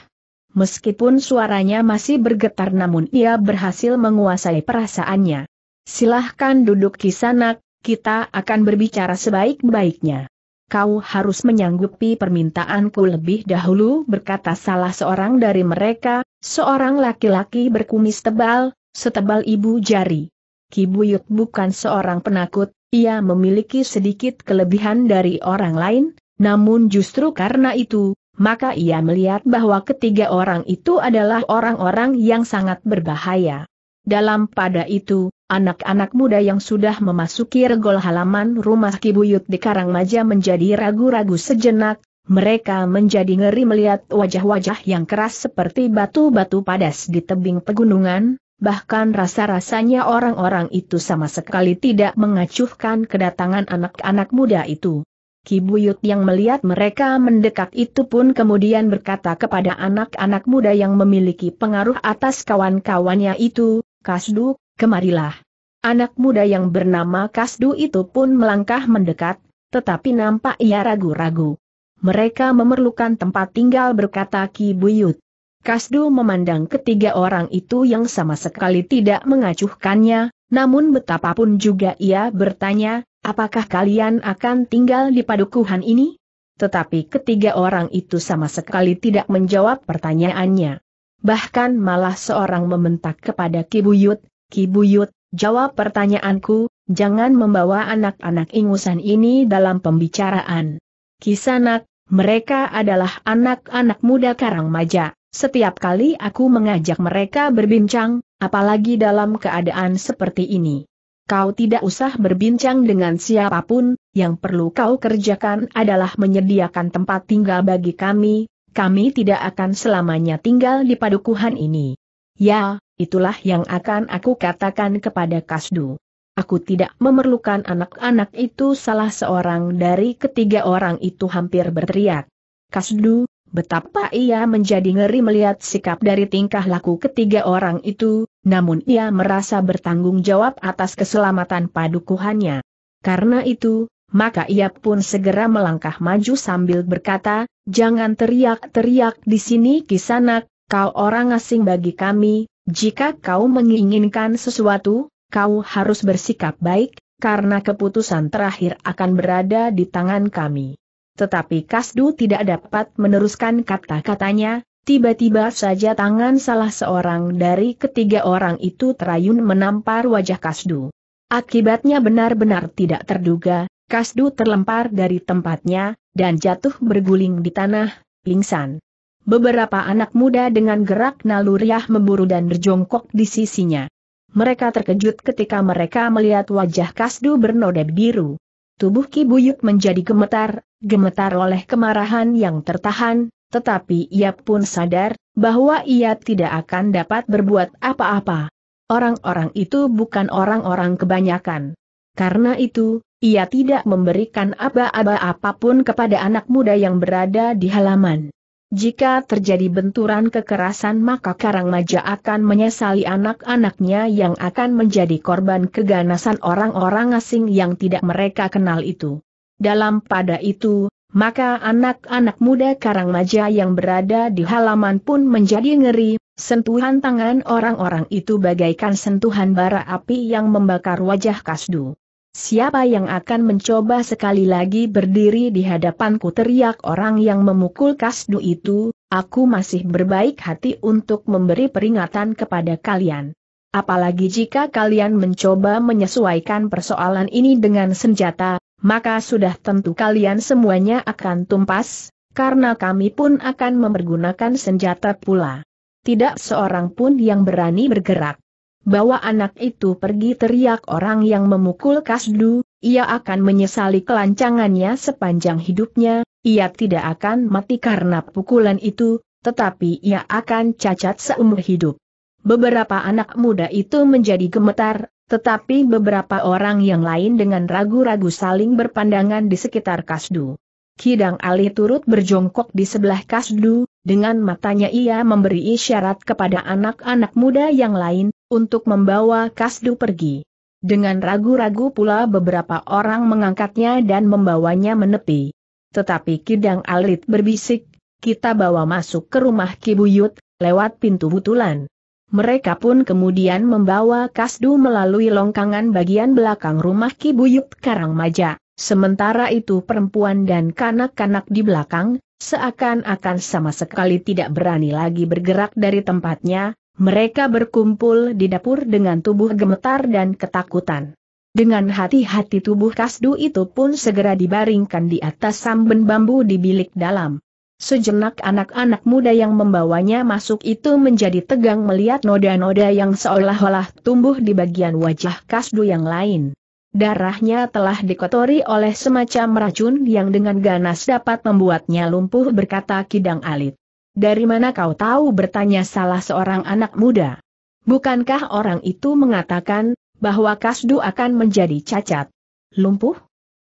Meskipun suaranya masih bergetar namun ia berhasil menguasai perasaannya. Silahkan duduk di sana, kita akan berbicara sebaik-baiknya kau harus menyanggupi permintaanku lebih dahulu berkata salah seorang dari mereka, seorang laki-laki berkumis tebal, setebal ibu jari. Kibuyut bukan seorang penakut, ia memiliki sedikit kelebihan dari orang lain, namun justru karena itu, maka ia melihat bahwa ketiga orang itu adalah orang-orang yang sangat berbahaya. Dalam pada itu, Anak-anak muda yang sudah memasuki regol halaman rumah Kibuyut di Karangmaja menjadi ragu-ragu sejenak, mereka menjadi ngeri melihat wajah-wajah yang keras seperti batu-batu padas di tebing pegunungan, bahkan rasa-rasanya orang-orang itu sama sekali tidak mengacuhkan kedatangan anak-anak muda itu. Kibuyut yang melihat mereka mendekat itu pun kemudian berkata kepada anak-anak muda yang memiliki pengaruh atas kawan-kawannya itu, Kasdu, kemarilah. Anak muda yang bernama Kasdu itu pun melangkah mendekat, tetapi nampak ia ragu-ragu. Mereka memerlukan tempat tinggal berkata Ki Buyut. Kasdu memandang ketiga orang itu yang sama sekali tidak mengacuhkannya, namun betapapun juga ia bertanya, apakah kalian akan tinggal di padukuhan ini? Tetapi ketiga orang itu sama sekali tidak menjawab pertanyaannya. Bahkan malah seorang membentak kepada Ki Buyut. Ki Buyut, jawab pertanyaanku, jangan membawa anak-anak ingusan ini dalam pembicaraan. Kisanak, mereka adalah anak-anak muda karang maja. Setiap kali aku mengajak mereka berbincang, apalagi dalam keadaan seperti ini. Kau tidak usah berbincang dengan siapapun, yang perlu kau kerjakan adalah menyediakan tempat tinggal bagi kami, kami tidak akan selamanya tinggal di padukuhan ini. Ya, itulah yang akan aku katakan kepada Kasdu. Aku tidak memerlukan anak-anak itu salah seorang dari ketiga orang itu hampir berteriak. Kasdu, betapa ia menjadi ngeri melihat sikap dari tingkah laku ketiga orang itu, namun ia merasa bertanggung jawab atas keselamatan padukuhannya. Karena itu, maka ia pun segera melangkah maju sambil berkata, Jangan teriak-teriak di sini kisanak, kau orang asing bagi kami, jika kau menginginkan sesuatu, kau harus bersikap baik, karena keputusan terakhir akan berada di tangan kami. Tetapi Kasdu tidak dapat meneruskan kata-katanya, Tiba-tiba saja tangan salah seorang dari ketiga orang itu terayun menampar wajah Kasdu. Akibatnya benar-benar tidak terduga, Kasdu terlempar dari tempatnya, dan jatuh berguling di tanah, pingsan. Beberapa anak muda dengan gerak naluriah memburu dan berjongkok di sisinya. Mereka terkejut ketika mereka melihat wajah Kasdu bernoda biru. Tubuh Ki Buyut menjadi gemetar, gemetar oleh kemarahan yang tertahan, tetapi ia pun sadar bahwa ia tidak akan dapat berbuat apa-apa. Orang-orang itu bukan orang-orang kebanyakan. Karena itu, ia tidak memberikan aba-aba apapun kepada anak muda yang berada di halaman. Jika terjadi benturan kekerasan maka Karang Maja akan menyesali anak-anaknya yang akan menjadi korban keganasan orang-orang asing yang tidak mereka kenal itu. Dalam pada itu, maka anak-anak muda Karang Maja yang berada di halaman pun menjadi ngeri, sentuhan tangan orang-orang itu bagaikan sentuhan bara api yang membakar wajah Kasdu. Siapa yang akan mencoba sekali lagi berdiri di hadapanku teriak orang yang memukul kasdu itu, aku masih berbaik hati untuk memberi peringatan kepada kalian. Apalagi jika kalian mencoba menyesuaikan persoalan ini dengan senjata, maka sudah tentu kalian semuanya akan tumpas, karena kami pun akan mempergunakan senjata pula. Tidak seorang pun yang berani bergerak. Bawa anak itu pergi teriak orang yang memukul Kasdu, ia akan menyesali kelancangannya sepanjang hidupnya, ia tidak akan mati karena pukulan itu, tetapi ia akan cacat seumur hidup. Beberapa anak muda itu menjadi gemetar, tetapi beberapa orang yang lain dengan ragu-ragu saling berpandangan di sekitar Kasdu. Kidang Ali turut berjongkok di sebelah Kasdu, dengan matanya ia memberi isyarat kepada anak-anak muda yang lain, untuk membawa Kasdu pergi. Dengan ragu-ragu pula beberapa orang mengangkatnya dan membawanya menepi. Tetapi Kidang Alit berbisik, kita bawa masuk ke rumah Kibuyut, lewat pintu butulan. Mereka pun kemudian membawa Kasdu melalui longkangan bagian belakang rumah Kibuyut Karang Maja. sementara itu perempuan dan kanak-kanak di belakang, seakan-akan sama sekali tidak berani lagi bergerak dari tempatnya, mereka berkumpul di dapur dengan tubuh gemetar dan ketakutan. Dengan hati-hati tubuh kasdu itu pun segera dibaringkan di atas samben bambu di bilik dalam. Sejenak anak-anak muda yang membawanya masuk itu menjadi tegang melihat noda-noda yang seolah-olah tumbuh di bagian wajah kasdu yang lain. Darahnya telah dikotori oleh semacam racun yang dengan ganas dapat membuatnya lumpuh berkata Kidang Alit. Dari mana kau tahu bertanya salah seorang anak muda? Bukankah orang itu mengatakan, bahwa Kasdu akan menjadi cacat? Lumpuh?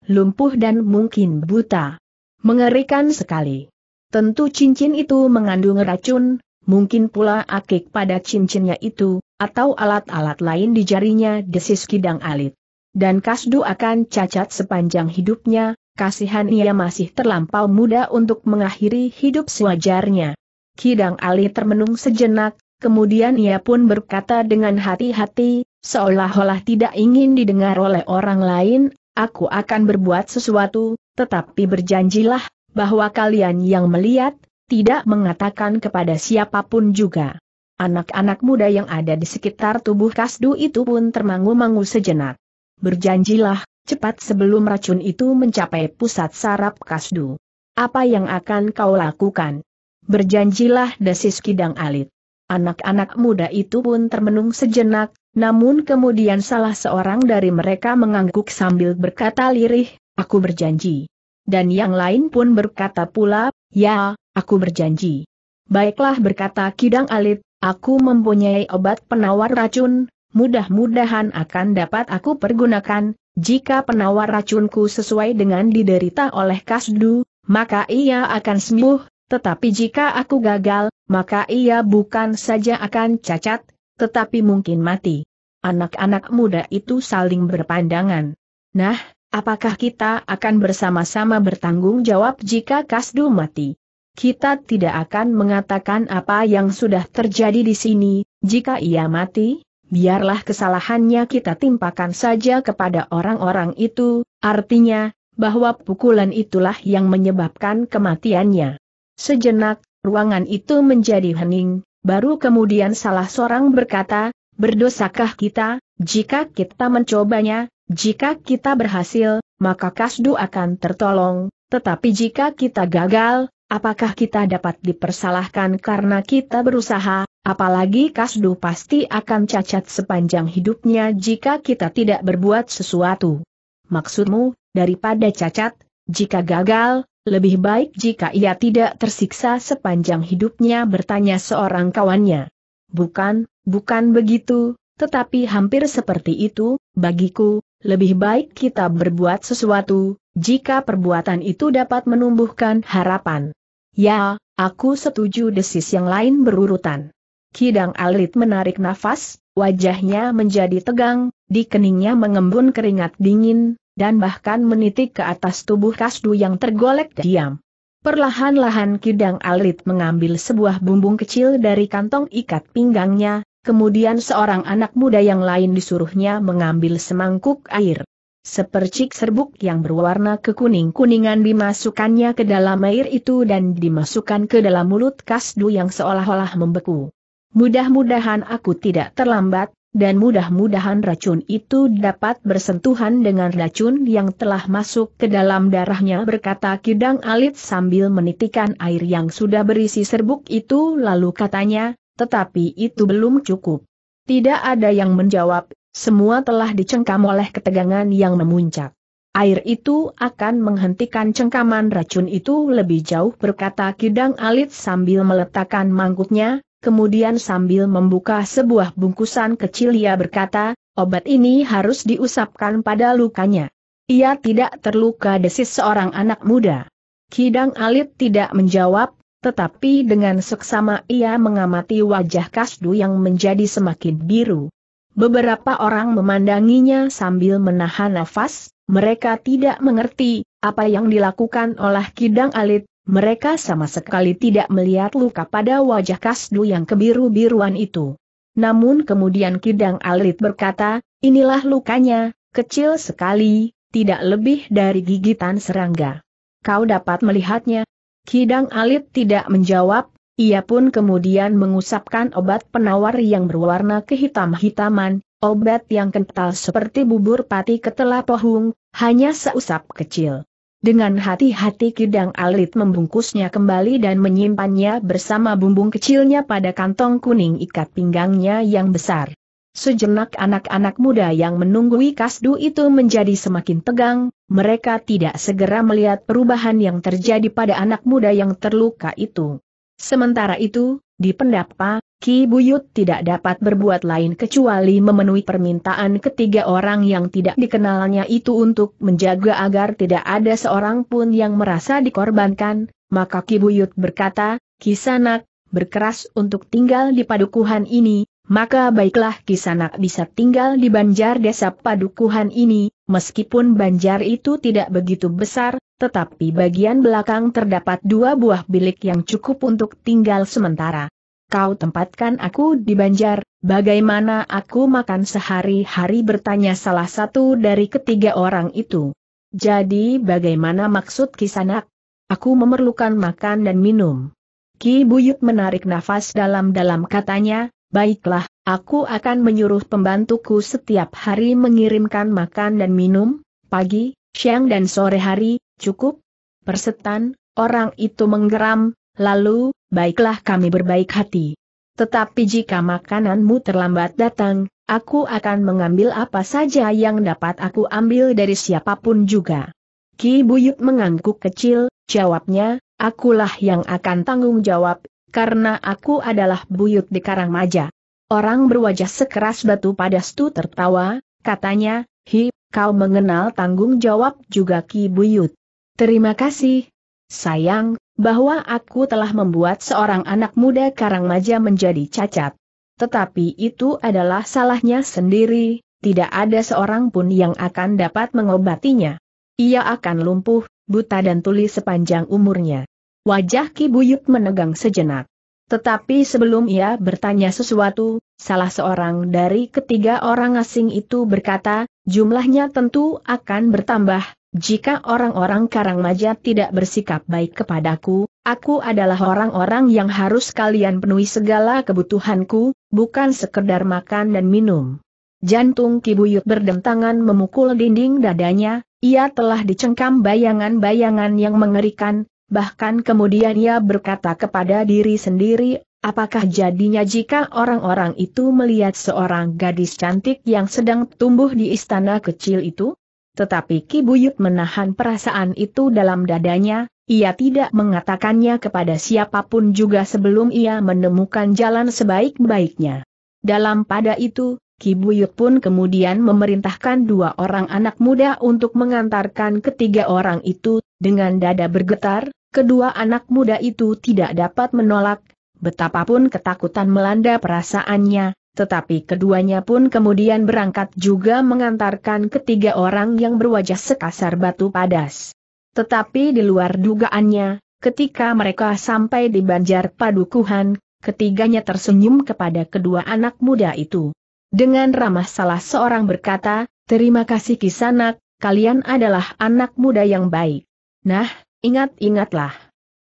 Lumpuh dan mungkin buta. Mengerikan sekali. Tentu cincin itu mengandung racun, mungkin pula akik pada cincinnya itu, atau alat-alat lain di jarinya desis kidang alit. Dan Kasdu akan cacat sepanjang hidupnya, kasihan ia masih terlampau muda untuk mengakhiri hidup sewajarnya. Kidang Ali termenung sejenak, kemudian ia pun berkata dengan hati-hati, seolah-olah tidak ingin didengar oleh orang lain, aku akan berbuat sesuatu, tetapi berjanjilah, bahwa kalian yang melihat, tidak mengatakan kepada siapapun juga. Anak-anak muda yang ada di sekitar tubuh Kasdu itu pun termangu-mangu sejenak. Berjanjilah, cepat sebelum racun itu mencapai pusat sarap kasdu. Apa yang akan kau lakukan? Berjanjilah desis kidang alit. Anak-anak muda itu pun termenung sejenak, namun kemudian salah seorang dari mereka mengangguk sambil berkata lirih, aku berjanji. Dan yang lain pun berkata pula, ya, aku berjanji. Baiklah berkata kidang alit, aku mempunyai obat penawar racun, mudah-mudahan akan dapat aku pergunakan, jika penawar racunku sesuai dengan diderita oleh Kasdu, maka ia akan sembuh, tetapi jika aku gagal, maka ia bukan saja akan cacat, tetapi mungkin mati. Anak-anak muda itu saling berpandangan. Nah, apakah kita akan bersama-sama bertanggung jawab jika Kasdu mati? Kita tidak akan mengatakan apa yang sudah terjadi di sini, jika ia mati, biarlah kesalahannya kita timpakan saja kepada orang-orang itu, artinya, bahwa pukulan itulah yang menyebabkan kematiannya. Sejenak, ruangan itu menjadi hening, baru kemudian salah seorang berkata, berdosakah kita, jika kita mencobanya, jika kita berhasil, maka kasdu akan tertolong, tetapi jika kita gagal, apakah kita dapat dipersalahkan karena kita berusaha, Apalagi Kasdu pasti akan cacat sepanjang hidupnya jika kita tidak berbuat sesuatu. Maksudmu, daripada cacat, jika gagal, lebih baik jika ia tidak tersiksa sepanjang hidupnya bertanya seorang kawannya. Bukan, bukan begitu, tetapi hampir seperti itu, bagiku, lebih baik kita berbuat sesuatu, jika perbuatan itu dapat menumbuhkan harapan. Ya, aku setuju desis yang lain berurutan. Kidang Alit menarik nafas, wajahnya menjadi tegang, di keningnya mengembun keringat dingin, dan bahkan menitik ke atas tubuh Kasdu yang tergolek diam. Perlahan-lahan Kidang Alit mengambil sebuah bumbung kecil dari kantong ikat pinggangnya, kemudian seorang anak muda yang lain disuruhnya mengambil semangkuk air. Sepercik serbuk yang berwarna kekuning-kuningan dimasukkannya ke dalam air itu dan dimasukkan ke dalam mulut Kasdu yang seolah-olah membeku. Mudah-mudahan aku tidak terlambat, dan mudah-mudahan racun itu dapat bersentuhan dengan racun yang telah masuk ke dalam darahnya berkata Kidang Alit sambil menitikan air yang sudah berisi serbuk itu lalu katanya, tetapi itu belum cukup. Tidak ada yang menjawab, semua telah dicengkam oleh ketegangan yang memuncak. Air itu akan menghentikan cengkaman racun itu lebih jauh berkata Kidang Alit sambil meletakkan mangkuknya, kemudian sambil membuka sebuah bungkusan kecil ia berkata, obat ini harus diusapkan pada lukanya. Ia tidak terluka desis seorang anak muda. Kidang Alit tidak menjawab, tetapi dengan seksama ia mengamati wajah Kasdu yang menjadi semakin biru. Beberapa orang memandanginya sambil menahan nafas, mereka tidak mengerti apa yang dilakukan oleh Kidang Alit, mereka sama sekali tidak melihat luka pada wajah Kasdu yang kebiru-biruan itu. Namun kemudian Kidang Alit berkata, inilah lukanya, kecil sekali, tidak lebih dari gigitan serangga. Kau dapat melihatnya. Kidang Alit tidak menjawab, ia pun kemudian mengusapkan obat penawar yang berwarna kehitam-hitaman, obat yang kental seperti bubur pati ketela pohung, hanya seusap kecil. Dengan hati-hati Kidang Alit membungkusnya kembali dan menyimpannya bersama bumbung kecilnya pada kantong kuning ikat pinggangnya yang besar. Sejenak anak-anak muda yang menunggui kasdu itu menjadi semakin tegang, mereka tidak segera melihat perubahan yang terjadi pada anak muda yang terluka itu. Sementara itu, di pendapa, Ki Buyut tidak dapat berbuat lain kecuali memenuhi permintaan ketiga orang yang tidak dikenalnya itu untuk menjaga agar tidak ada seorang pun yang merasa dikorbankan, maka Ki Buyut berkata, Kisanak, berkeras untuk tinggal di padukuhan ini, maka baiklah Kisanak bisa tinggal di banjar desa padukuhan ini, meskipun banjar itu tidak begitu besar, tetapi bagian belakang terdapat dua buah bilik yang cukup untuk tinggal sementara kau tempatkan aku di Banjar, bagaimana aku makan sehari-hari bertanya salah satu dari ketiga orang itu. Jadi bagaimana maksud kisanak? Aku memerlukan makan dan minum. Ki Buyut menarik nafas dalam-dalam katanya, baiklah, aku akan menyuruh pembantuku setiap hari mengirimkan makan dan minum, pagi, siang dan sore hari, cukup. Persetan, orang itu menggeram, Lalu, baiklah kami berbaik hati. Tetapi jika makananmu terlambat datang, aku akan mengambil apa saja yang dapat aku ambil dari siapapun juga. Ki Buyut mengangguk kecil, jawabnya, akulah yang akan tanggung jawab, karena aku adalah Buyut di Karangmaja. Orang berwajah sekeras batu pada Stu tertawa, katanya, Hi, kau mengenal tanggung jawab juga Ki Buyut. Terima kasih. Sayang, bahwa aku telah membuat seorang anak muda karang maja menjadi cacat. Tetapi itu adalah salahnya sendiri, tidak ada seorang pun yang akan dapat mengobatinya. Ia akan lumpuh, buta dan tuli sepanjang umurnya. Wajah Ki Buyut menegang sejenak. Tetapi sebelum ia bertanya sesuatu, salah seorang dari ketiga orang asing itu berkata, jumlahnya tentu akan bertambah, jika orang-orang Karang Majat tidak bersikap baik kepadaku, aku adalah orang-orang yang harus kalian penuhi segala kebutuhanku, bukan sekedar makan dan minum. Jantung Kibuyut berdentangan memukul dinding dadanya, ia telah dicengkam bayangan-bayangan yang mengerikan, bahkan kemudian ia berkata kepada diri sendiri, apakah jadinya jika orang-orang itu melihat seorang gadis cantik yang sedang tumbuh di istana kecil itu? Tetapi Ki Buyut menahan perasaan itu dalam dadanya, ia tidak mengatakannya kepada siapapun juga sebelum ia menemukan jalan sebaik-baiknya. Dalam pada itu, Ki Buyut pun kemudian memerintahkan dua orang anak muda untuk mengantarkan ketiga orang itu, dengan dada bergetar, kedua anak muda itu tidak dapat menolak, betapapun ketakutan melanda perasaannya, tetapi keduanya pun kemudian berangkat juga mengantarkan ketiga orang yang berwajah sekasar batu padas. Tetapi di luar dugaannya, ketika mereka sampai di Banjar Padukuhan, ketiganya tersenyum kepada kedua anak muda itu. Dengan ramah salah seorang berkata, terima kasih kisanak, kalian adalah anak muda yang baik. Nah, ingat-ingatlah.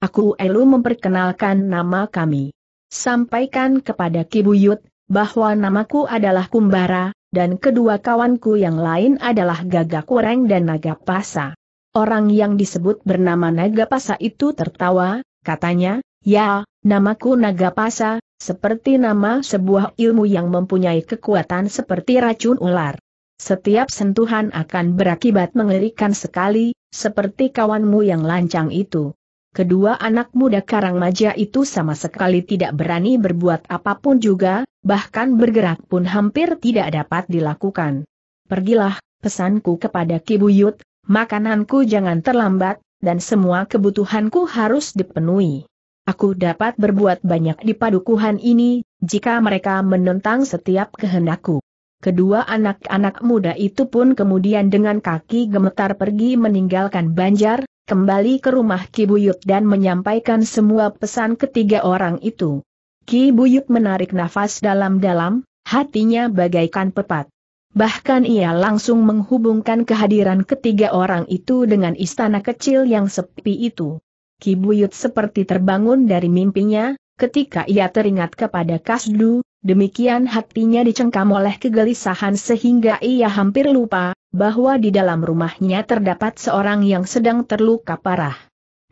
Aku elu memperkenalkan nama kami. Sampaikan kepada Kibuyut, bahwa namaku adalah Kumbara, dan kedua kawanku yang lain adalah Gagak Wereng dan Nagapasa. Orang yang disebut bernama Nagapasa itu tertawa, katanya, ya, namaku Nagapasa, seperti nama sebuah ilmu yang mempunyai kekuatan seperti racun ular. Setiap sentuhan akan berakibat mengerikan sekali, seperti kawanmu yang lancang itu kedua anak muda karang Karangmaja itu sama sekali tidak berani berbuat apapun juga, bahkan bergerak pun hampir tidak dapat dilakukan. Pergilah, pesanku kepada Kibuyut, makananku jangan terlambat, dan semua kebutuhanku harus dipenuhi. Aku dapat berbuat banyak di padukuhan ini, jika mereka menentang setiap kehendakku. Kedua anak-anak muda itu pun kemudian dengan kaki gemetar pergi meninggalkan Banjar, kembali ke rumah Ki Buyut dan menyampaikan semua pesan ketiga orang itu. Ki Buyut menarik nafas dalam-dalam, hatinya bagaikan pepat. Bahkan ia langsung menghubungkan kehadiran ketiga orang itu dengan istana kecil yang sepi itu. Ki Buyut seperti terbangun dari mimpinya, ketika ia teringat kepada Kasdu, Demikian hatinya dicengkam oleh kegelisahan sehingga ia hampir lupa, bahwa di dalam rumahnya terdapat seorang yang sedang terluka parah.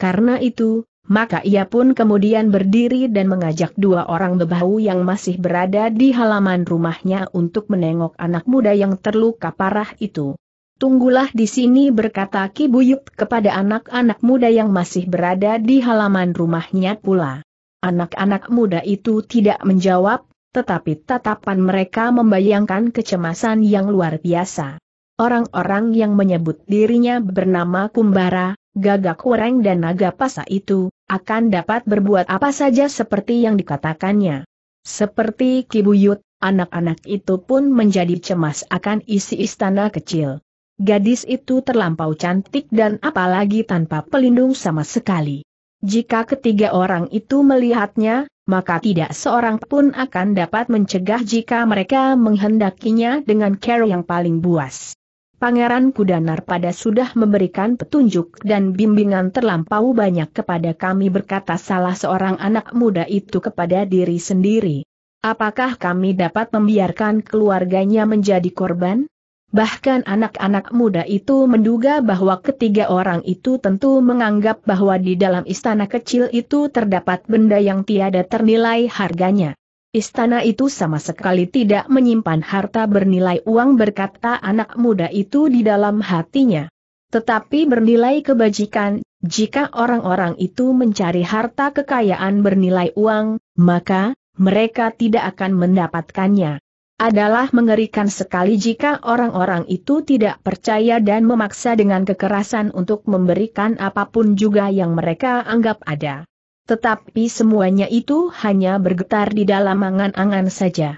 Karena itu, maka ia pun kemudian berdiri dan mengajak dua orang bebahu yang masih berada di halaman rumahnya untuk menengok anak muda yang terluka parah itu. Tunggulah di sini berkata Ki Buyut kepada anak-anak muda yang masih berada di halaman rumahnya pula. Anak-anak muda itu tidak menjawab, tetapi tatapan mereka membayangkan kecemasan yang luar biasa. Orang-orang yang menyebut dirinya bernama Kumbara, Gagak Wereng dan Naga Pasa itu, akan dapat berbuat apa saja seperti yang dikatakannya. Seperti Kibuyut, anak-anak itu pun menjadi cemas akan isi istana kecil. Gadis itu terlampau cantik dan apalagi tanpa pelindung sama sekali. Jika ketiga orang itu melihatnya, maka tidak seorang pun akan dapat mencegah jika mereka menghendakinya dengan cara yang paling buas. Pangeran Kudanar pada sudah memberikan petunjuk dan bimbingan terlampau banyak kepada kami berkata salah seorang anak muda itu kepada diri sendiri. Apakah kami dapat membiarkan keluarganya menjadi korban? Bahkan anak-anak muda itu menduga bahwa ketiga orang itu tentu menganggap bahwa di dalam istana kecil itu terdapat benda yang tiada ternilai harganya. Istana itu sama sekali tidak menyimpan harta bernilai uang berkata anak muda itu di dalam hatinya. Tetapi bernilai kebajikan, jika orang-orang itu mencari harta kekayaan bernilai uang, maka mereka tidak akan mendapatkannya adalah mengerikan sekali jika orang-orang itu tidak percaya dan memaksa dengan kekerasan untuk memberikan apapun juga yang mereka anggap ada. Tetapi semuanya itu hanya bergetar di dalam angan-angan saja.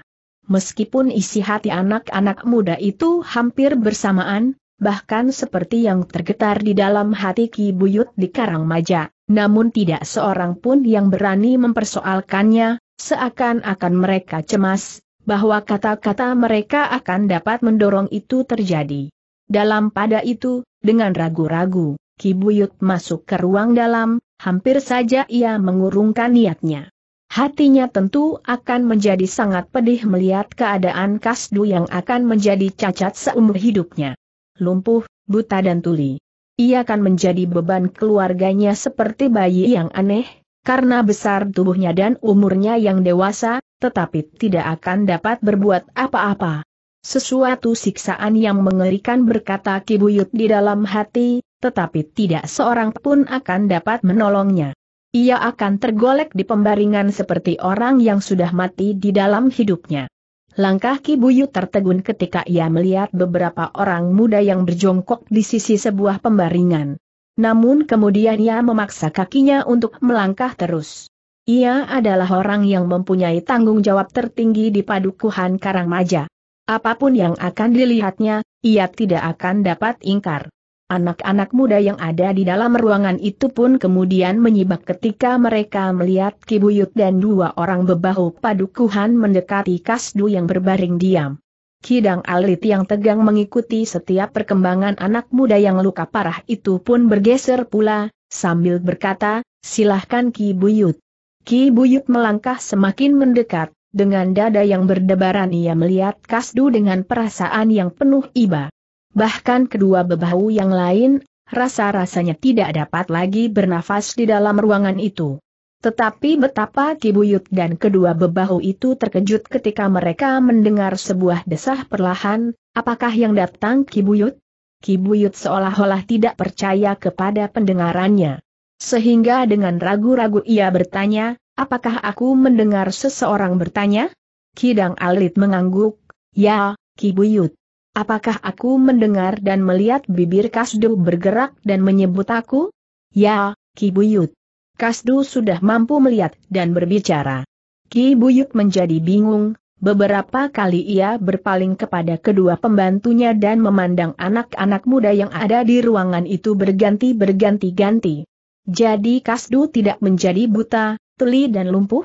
Meskipun isi hati anak-anak muda itu hampir bersamaan, bahkan seperti yang tergetar di dalam hati Ki Buyut di Karangmaja, namun tidak seorang pun yang berani mempersoalkannya, seakan-akan mereka cemas, bahwa kata-kata mereka akan dapat mendorong itu terjadi. Dalam pada itu, dengan ragu-ragu, Kibuyut masuk ke ruang dalam, hampir saja ia mengurungkan niatnya. Hatinya tentu akan menjadi sangat pedih melihat keadaan Kasdu yang akan menjadi cacat seumur hidupnya. Lumpuh, buta dan tuli. Ia akan menjadi beban keluarganya seperti bayi yang aneh, karena besar tubuhnya dan umurnya yang dewasa, tetapi tidak akan dapat berbuat apa-apa. Sesuatu siksaan yang mengerikan berkata Kibuyut di dalam hati, tetapi tidak seorang pun akan dapat menolongnya. Ia akan tergolek di pembaringan seperti orang yang sudah mati di dalam hidupnya. Langkah Kibuyut tertegun ketika ia melihat beberapa orang muda yang berjongkok di sisi sebuah pembaringan. Namun kemudian ia memaksa kakinya untuk melangkah terus. Ia adalah orang yang mempunyai tanggung jawab tertinggi di padukuhan Karangmaja. Apapun yang akan dilihatnya, ia tidak akan dapat ingkar. Anak-anak muda yang ada di dalam ruangan itu pun kemudian menyibak ketika mereka melihat Kibuyut dan dua orang bebahu padukuhan mendekati Kasdu yang berbaring diam. Kidang Alit yang tegang mengikuti setiap perkembangan anak muda yang luka parah itu pun bergeser pula, sambil berkata, silahkan Kibuyut. Ki Buyut melangkah semakin mendekat, dengan dada yang berdebaran ia melihat Kasdu dengan perasaan yang penuh iba. Bahkan kedua bebahu yang lain, rasa-rasanya tidak dapat lagi bernafas di dalam ruangan itu. Tetapi betapa Ki Buyut dan kedua bebahu itu terkejut ketika mereka mendengar sebuah desah perlahan, apakah yang datang Ki Buyut? Ki Buyut seolah-olah tidak percaya kepada pendengarannya. Sehingga dengan ragu-ragu ia bertanya, apakah aku mendengar seseorang bertanya? Kidang Alit mengangguk, ya, Ki Buyut. Apakah aku mendengar dan melihat bibir Kasdu bergerak dan menyebut aku? Ya, Ki Buyut. Kasdu sudah mampu melihat dan berbicara. Ki Buyut menjadi bingung, beberapa kali ia berpaling kepada kedua pembantunya dan memandang anak-anak muda yang ada di ruangan itu berganti-berganti-ganti. Jadi Kasdu tidak menjadi buta, tuli dan lumpuh?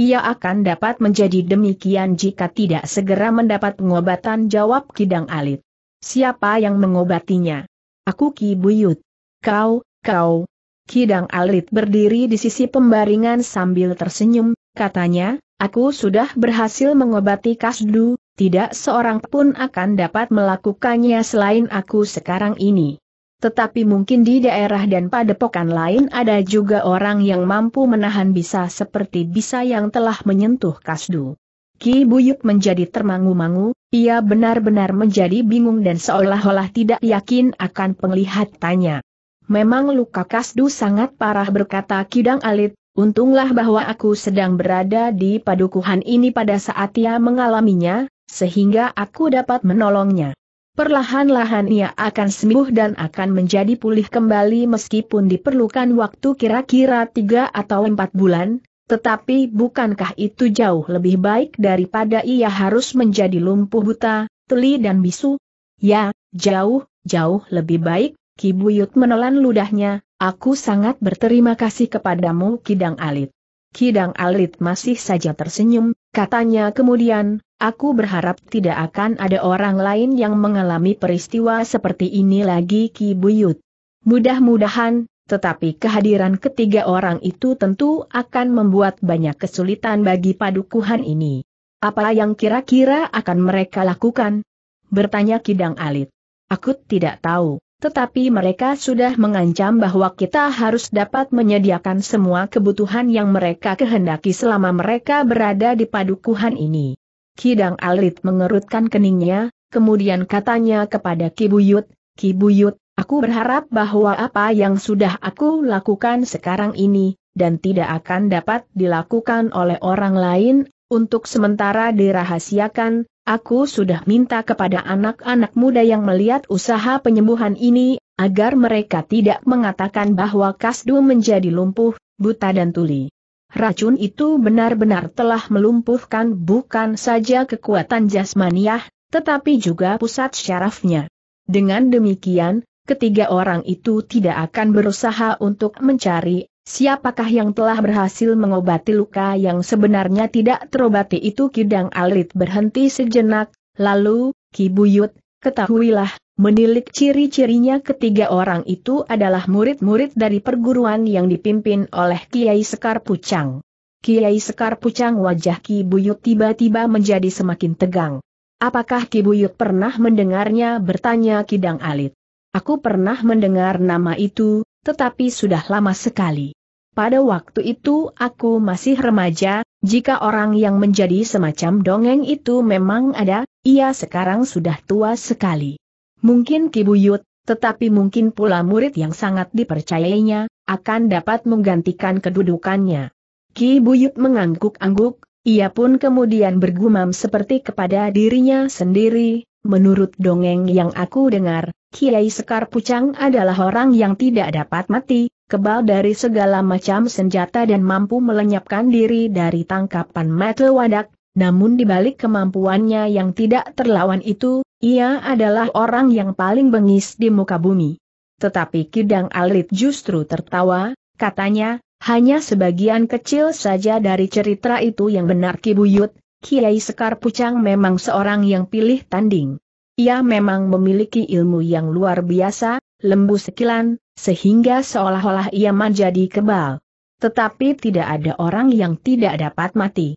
Ia akan dapat menjadi demikian jika tidak segera mendapat pengobatan jawab Kidang Alit. Siapa yang mengobatinya? Aku Ki Buyut. Kau, kau. Kidang Alit berdiri di sisi pembaringan sambil tersenyum, katanya, aku sudah berhasil mengobati Kasdu, tidak seorang pun akan dapat melakukannya selain aku sekarang ini. Tetapi mungkin di daerah dan padepokan lain ada juga orang yang mampu menahan bisa seperti bisa yang telah menyentuh kasdu. Ki Buyuk menjadi termangu-mangu, ia benar-benar menjadi bingung dan seolah-olah tidak yakin akan penglihatannya. Memang luka kasdu sangat parah berkata Kidang Alit, untunglah bahwa aku sedang berada di padukuhan ini pada saat ia mengalaminya, sehingga aku dapat menolongnya. Perlahan-lahan ia akan sembuh dan akan menjadi pulih kembali meskipun diperlukan waktu kira-kira tiga atau empat bulan, tetapi bukankah itu jauh lebih baik daripada ia harus menjadi lumpuh buta, tuli dan bisu? Ya, jauh, jauh lebih baik, Kibuyut menelan ludahnya, aku sangat berterima kasih kepadamu Kidang Alit. Kidang Alit masih saja tersenyum, Katanya kemudian, aku berharap tidak akan ada orang lain yang mengalami peristiwa seperti ini lagi Ki Buyut. Mudah-mudahan, tetapi kehadiran ketiga orang itu tentu akan membuat banyak kesulitan bagi padukuhan ini. Apa yang kira-kira akan mereka lakukan? Bertanya Kidang Alit. Aku tidak tahu tetapi mereka sudah mengancam bahwa kita harus dapat menyediakan semua kebutuhan yang mereka kehendaki selama mereka berada di padukuhan ini. Kidang Alit mengerutkan keningnya, kemudian katanya kepada Kibuyut, Kibuyut, aku berharap bahwa apa yang sudah aku lakukan sekarang ini, dan tidak akan dapat dilakukan oleh orang lain, untuk sementara dirahasiakan, aku sudah minta kepada anak-anak muda yang melihat usaha penyembuhan ini, agar mereka tidak mengatakan bahwa Kasdu menjadi lumpuh, buta dan tuli. Racun itu benar-benar telah melumpuhkan bukan saja kekuatan jasmaniah, tetapi juga pusat syarafnya. Dengan demikian, ketiga orang itu tidak akan berusaha untuk mencari Siapakah yang telah berhasil mengobati luka yang sebenarnya tidak terobati itu Kidang Alit berhenti sejenak, lalu, Ki Buyut, ketahuilah, menilik ciri-cirinya ketiga orang itu adalah murid-murid dari perguruan yang dipimpin oleh Kiai Sekar Pucang. Kiai Sekar Pucang wajah Ki Buyut tiba-tiba menjadi semakin tegang. Apakah Ki Buyut pernah mendengarnya bertanya Kidang Alit? Aku pernah mendengar nama itu, tetapi sudah lama sekali. Pada waktu itu aku masih remaja, jika orang yang menjadi semacam dongeng itu memang ada, ia sekarang sudah tua sekali. Mungkin Kibuyut, tetapi mungkin pula murid yang sangat dipercayainya, akan dapat menggantikan kedudukannya. Ki Buyut mengangguk-angguk, ia pun kemudian bergumam seperti kepada dirinya sendiri, menurut dongeng yang aku dengar, Kiai Sekar Pucang adalah orang yang tidak dapat mati, kebal dari segala macam senjata dan mampu melenyapkan diri dari tangkapan metal wadak, namun dibalik kemampuannya yang tidak terlawan itu, ia adalah orang yang paling bengis di muka bumi. Tetapi Kidang Alit justru tertawa, katanya, hanya sebagian kecil saja dari cerita itu yang benar Kibuyut. Kiai Sekar Pucang memang seorang yang pilih tanding. Ia memang memiliki ilmu yang luar biasa, lembu sekilan, sehingga seolah-olah ia menjadi kebal. Tetapi tidak ada orang yang tidak dapat mati.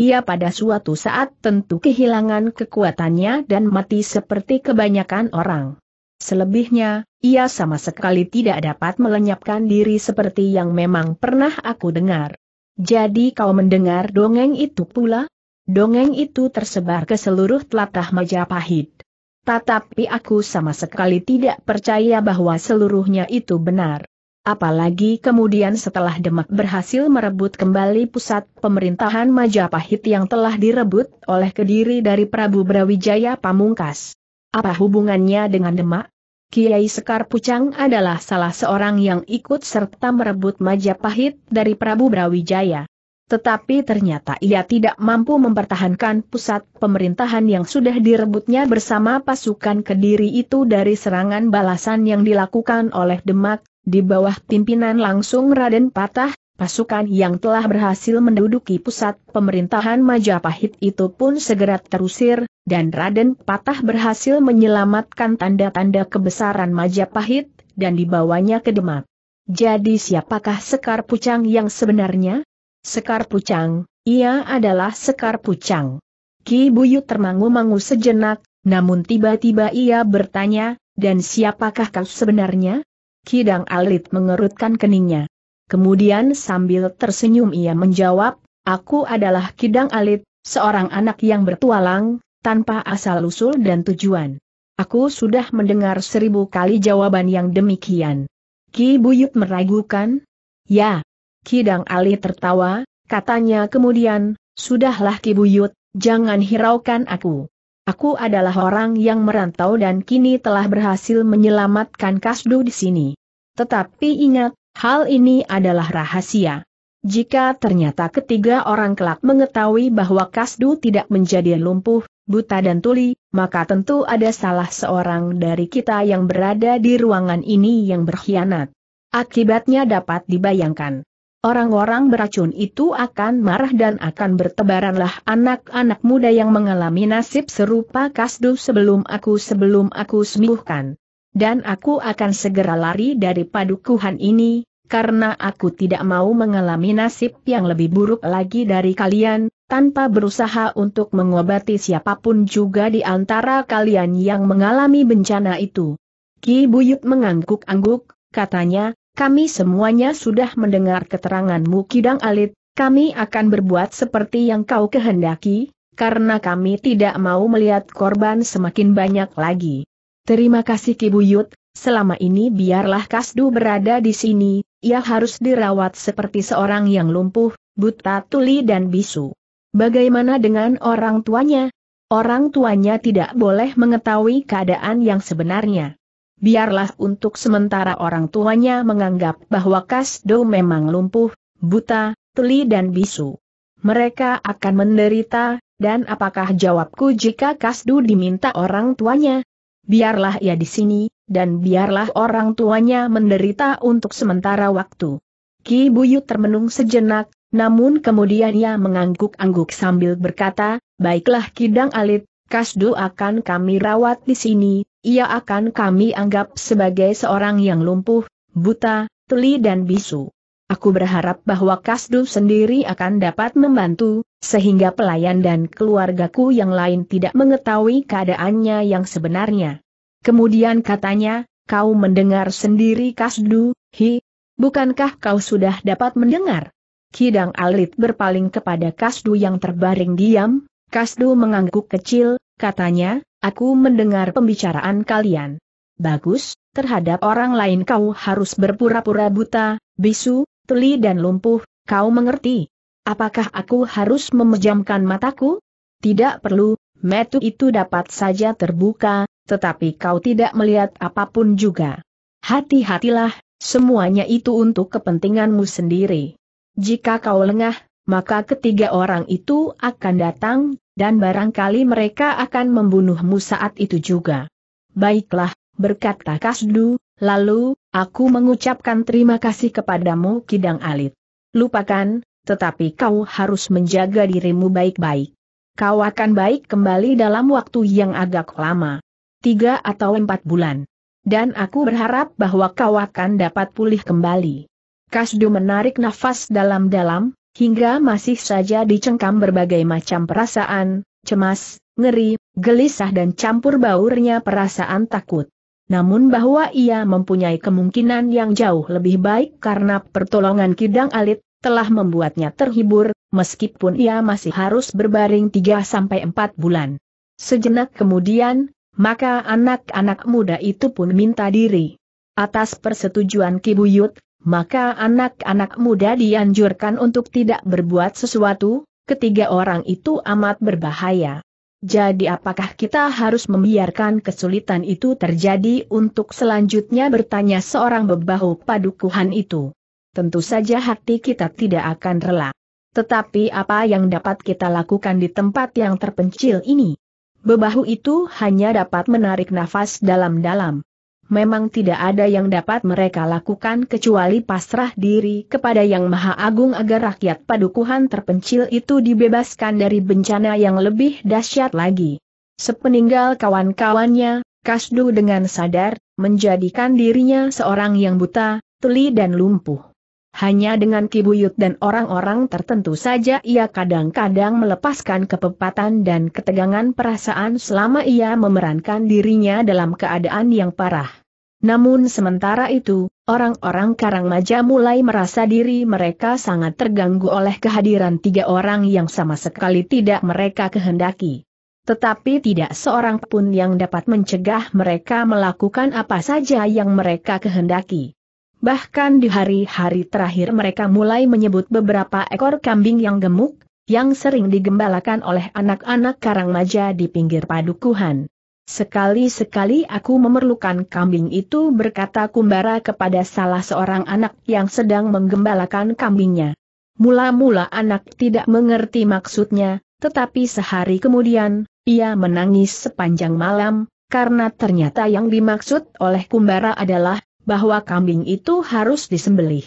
Ia pada suatu saat tentu kehilangan kekuatannya dan mati seperti kebanyakan orang. Selebihnya, ia sama sekali tidak dapat melenyapkan diri seperti yang memang pernah aku dengar. Jadi kau mendengar dongeng itu pula? Dongeng itu tersebar ke seluruh telatah Majapahit. Tetapi aku sama sekali tidak percaya bahwa seluruhnya itu benar. Apalagi kemudian setelah Demak berhasil merebut kembali pusat pemerintahan Majapahit yang telah direbut oleh Kediri dari Prabu Brawijaya Pamungkas. Apa hubungannya dengan Demak? Kiai Sekar Pucang adalah salah seorang yang ikut serta merebut Majapahit dari Prabu Brawijaya. Tetapi ternyata ia tidak mampu mempertahankan pusat pemerintahan yang sudah direbutnya bersama pasukan Kediri itu dari serangan balasan yang dilakukan oleh Demak, di bawah pimpinan langsung Raden Patah, pasukan yang telah berhasil menduduki pusat pemerintahan Majapahit itu pun segera terusir, dan Raden Patah berhasil menyelamatkan tanda-tanda kebesaran Majapahit, dan dibawanya ke Demak. Jadi siapakah Sekar Pucang yang sebenarnya? Sekar Pucang, ia adalah Sekar Pucang. Ki Buyu termangu-mangu sejenak, namun tiba-tiba ia bertanya, dan siapakah kau sebenarnya? Kidang Alit mengerutkan keningnya. Kemudian sambil tersenyum ia menjawab, aku adalah Kidang Alit, seorang anak yang bertualang, tanpa asal-usul dan tujuan. Aku sudah mendengar seribu kali jawaban yang demikian. Ki Buyut meragukan? Ya, Kidang Ali tertawa, katanya kemudian, Sudahlah kibuyut, jangan hiraukan aku. Aku adalah orang yang merantau dan kini telah berhasil menyelamatkan Kasdu di sini. Tetapi ingat, hal ini adalah rahasia. Jika ternyata ketiga orang kelak mengetahui bahwa Kasdu tidak menjadi lumpuh, buta dan tuli, maka tentu ada salah seorang dari kita yang berada di ruangan ini yang berkhianat. Akibatnya dapat dibayangkan. Orang-orang beracun itu akan marah dan akan bertebaranlah anak-anak muda yang mengalami nasib serupa kasdu sebelum aku sebelum aku sembuhkan. Dan aku akan segera lari dari padukuhan ini, karena aku tidak mau mengalami nasib yang lebih buruk lagi dari kalian, tanpa berusaha untuk mengobati siapapun juga di antara kalian yang mengalami bencana itu. Ki Buyut mengangguk-angguk, katanya, kami semuanya sudah mendengar keteranganmu Kidang Alit, kami akan berbuat seperti yang kau kehendaki, karena kami tidak mau melihat korban semakin banyak lagi. Terima kasih Kibuyut. selama ini biarlah Kasdu berada di sini, ia harus dirawat seperti seorang yang lumpuh, buta tuli dan bisu. Bagaimana dengan orang tuanya? Orang tuanya tidak boleh mengetahui keadaan yang sebenarnya biarlah untuk sementara orang tuanya menganggap bahwa Kasdo memang lumpuh, buta, tuli dan bisu. Mereka akan menderita, dan apakah jawabku jika Kasdo diminta orang tuanya? Biarlah ia di sini, dan biarlah orang tuanya menderita untuk sementara waktu. Ki Buyut termenung sejenak, namun kemudian ia mengangguk-angguk sambil berkata, Baiklah Kidang Alit, Kasdu akan kami rawat di sini, ia akan kami anggap sebagai seorang yang lumpuh, buta, tuli dan bisu. Aku berharap bahwa Kasdu sendiri akan dapat membantu, sehingga pelayan dan keluargaku yang lain tidak mengetahui keadaannya yang sebenarnya. Kemudian katanya, kau mendengar sendiri Kasdu, hi, bukankah kau sudah dapat mendengar? Kidang Alit berpaling kepada Kasdu yang terbaring diam, Kasdu mengangguk kecil, katanya, aku mendengar pembicaraan kalian. Bagus, terhadap orang lain kau harus berpura-pura buta, bisu, tuli dan lumpuh, kau mengerti? Apakah aku harus memejamkan mataku? Tidak perlu, metu itu dapat saja terbuka, tetapi kau tidak melihat apapun juga. Hati-hatilah, semuanya itu untuk kepentinganmu sendiri. Jika kau lengah, maka ketiga orang itu akan datang, dan barangkali mereka akan membunuhmu saat itu juga. Baiklah, berkata Kasdu, lalu, aku mengucapkan terima kasih kepadamu Kidang Alit. Lupakan, tetapi kau harus menjaga dirimu baik-baik. Kau akan baik kembali dalam waktu yang agak lama. Tiga atau empat bulan dan aku berharap bahwa kau akan dapat pulih kembali. Kasdu menarik nafas dalam-dalam, hingga masih saja dicengkam berbagai macam perasaan, cemas, ngeri, gelisah dan campur baurnya perasaan takut. Namun bahwa ia mempunyai kemungkinan yang jauh lebih baik karena pertolongan kidang alit, telah membuatnya terhibur, meskipun ia masih harus berbaring 3-4 bulan. Sejenak kemudian, maka anak-anak muda itu pun minta diri. Atas persetujuan Kibuyut, maka anak-anak muda dianjurkan untuk tidak berbuat sesuatu, ketiga orang itu amat berbahaya. Jadi apakah kita harus membiarkan kesulitan itu terjadi untuk selanjutnya bertanya seorang bebahu padukuhan itu? Tentu saja hati kita tidak akan rela. Tetapi apa yang dapat kita lakukan di tempat yang terpencil ini? Bebahu itu hanya dapat menarik nafas dalam-dalam memang tidak ada yang dapat mereka lakukan kecuali pasrah diri kepada Yang Maha Agung agar rakyat padukuhan terpencil itu dibebaskan dari bencana yang lebih dahsyat lagi. Sepeninggal kawan-kawannya, Kasdu dengan sadar, menjadikan dirinya seorang yang buta, tuli dan lumpuh. Hanya dengan Kibuyut dan orang-orang tertentu saja ia kadang-kadang melepaskan kepepatan dan ketegangan perasaan selama ia memerankan dirinya dalam keadaan yang parah. Namun sementara itu, orang-orang Karangmaja mulai merasa diri mereka sangat terganggu oleh kehadiran tiga orang yang sama sekali tidak mereka kehendaki. Tetapi tidak seorang pun yang dapat mencegah mereka melakukan apa saja yang mereka kehendaki. Bahkan di hari-hari terakhir mereka mulai menyebut beberapa ekor kambing yang gemuk, yang sering digembalakan oleh anak-anak Karangmaja di pinggir padukuhan. Sekali-sekali aku memerlukan kambing itu berkata Kumbara kepada salah seorang anak yang sedang menggembalakan kambingnya. Mula-mula anak tidak mengerti maksudnya, tetapi sehari kemudian, ia menangis sepanjang malam, karena ternyata yang dimaksud oleh Kumbara adalah, bahwa kambing itu harus disembelih.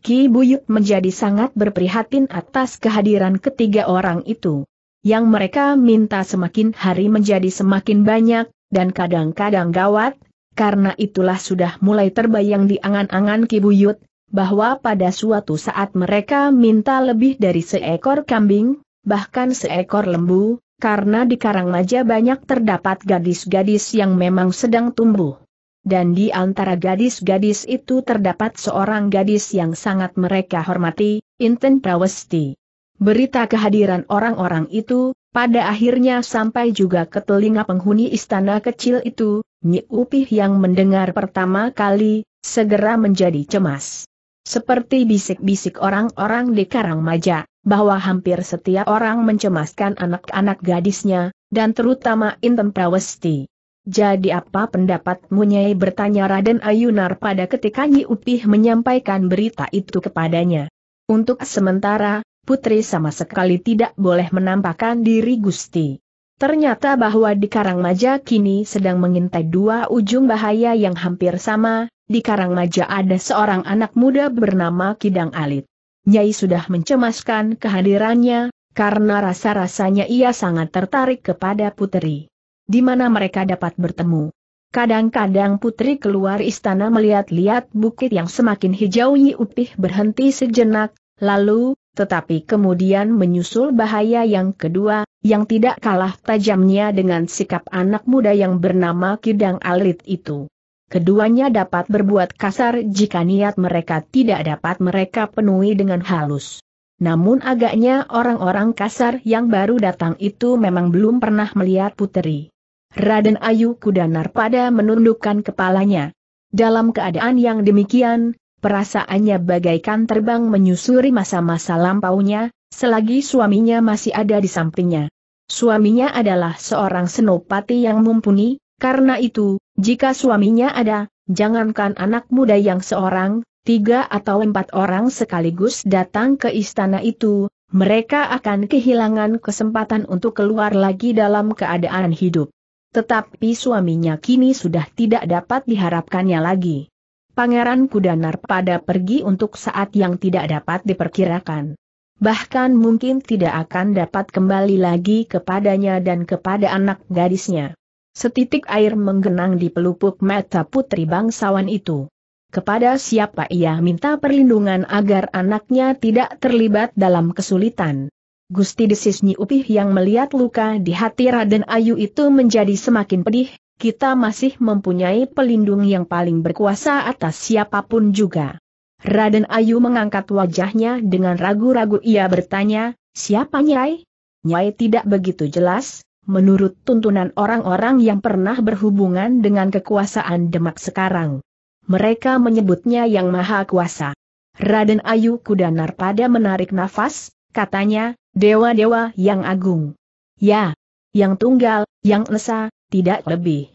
Ki Buyut menjadi sangat berprihatin atas kehadiran ketiga orang itu yang mereka minta semakin hari menjadi semakin banyak, dan kadang-kadang gawat, karena itulah sudah mulai terbayang di angan-angan Kibuyut, bahwa pada suatu saat mereka minta lebih dari seekor kambing, bahkan seekor lembu, karena di Karang Karangmaja banyak terdapat gadis-gadis yang memang sedang tumbuh. Dan di antara gadis-gadis itu terdapat seorang gadis yang sangat mereka hormati, Inten Prawesti. Berita kehadiran orang-orang itu, pada akhirnya sampai juga ke telinga penghuni istana kecil itu, Nyi Upih yang mendengar pertama kali, segera menjadi cemas. Seperti bisik-bisik orang-orang di Karangmaja, bahwa hampir setiap orang mencemaskan anak-anak gadisnya, dan terutama Inten Prawesti. Jadi apa pendapatmu Nyai bertanya Raden Ayunar pada ketika Nyi Upih menyampaikan berita itu kepadanya. Untuk sementara, putri sama sekali tidak boleh menampakkan diri Gusti. Ternyata bahwa di Karangmaja kini sedang mengintai dua ujung bahaya yang hampir sama, di Karangmaja ada seorang anak muda bernama Kidang Alit. Nyai sudah mencemaskan kehadirannya, karena rasa-rasanya ia sangat tertarik kepada putri. Di mana mereka dapat bertemu. Kadang-kadang putri keluar istana melihat-lihat bukit yang semakin hijau Nyi Upih berhenti sejenak, lalu, tetapi kemudian menyusul bahaya yang kedua, yang tidak kalah tajamnya dengan sikap anak muda yang bernama Kidang Alit itu. Keduanya dapat berbuat kasar jika niat mereka tidak dapat mereka penuhi dengan halus. Namun agaknya orang-orang kasar yang baru datang itu memang belum pernah melihat puteri. Raden Ayu Kudanar pada menundukkan kepalanya. Dalam keadaan yang demikian, perasaannya bagaikan terbang menyusuri masa-masa lampaunya, selagi suaminya masih ada di sampingnya. Suaminya adalah seorang senopati yang mumpuni, karena itu, jika suaminya ada, jangankan anak muda yang seorang, tiga atau empat orang sekaligus datang ke istana itu, mereka akan kehilangan kesempatan untuk keluar lagi dalam keadaan hidup. Tetapi suaminya kini sudah tidak dapat diharapkannya lagi. Pangeran Kudanar pada pergi untuk saat yang tidak dapat diperkirakan. Bahkan mungkin tidak akan dapat kembali lagi kepadanya dan kepada anak gadisnya. Setitik air menggenang di pelupuk mata putri bangsawan itu. Kepada siapa ia minta perlindungan agar anaknya tidak terlibat dalam kesulitan. Gusti Desis Nyi Upih yang melihat luka di hati Raden Ayu itu menjadi semakin pedih, kita masih mempunyai pelindung yang paling berkuasa atas siapapun juga. Raden Ayu mengangkat wajahnya dengan ragu-ragu ia bertanya, siapa Nyai? Nyai tidak begitu jelas, menurut tuntunan orang-orang yang pernah berhubungan dengan kekuasaan Demak sekarang. Mereka menyebutnya yang maha kuasa. Raden Ayu Kudanar pada menarik nafas, katanya, Dewa-dewa yang agung. Ya, yang tunggal, yang esa, tidak lebih.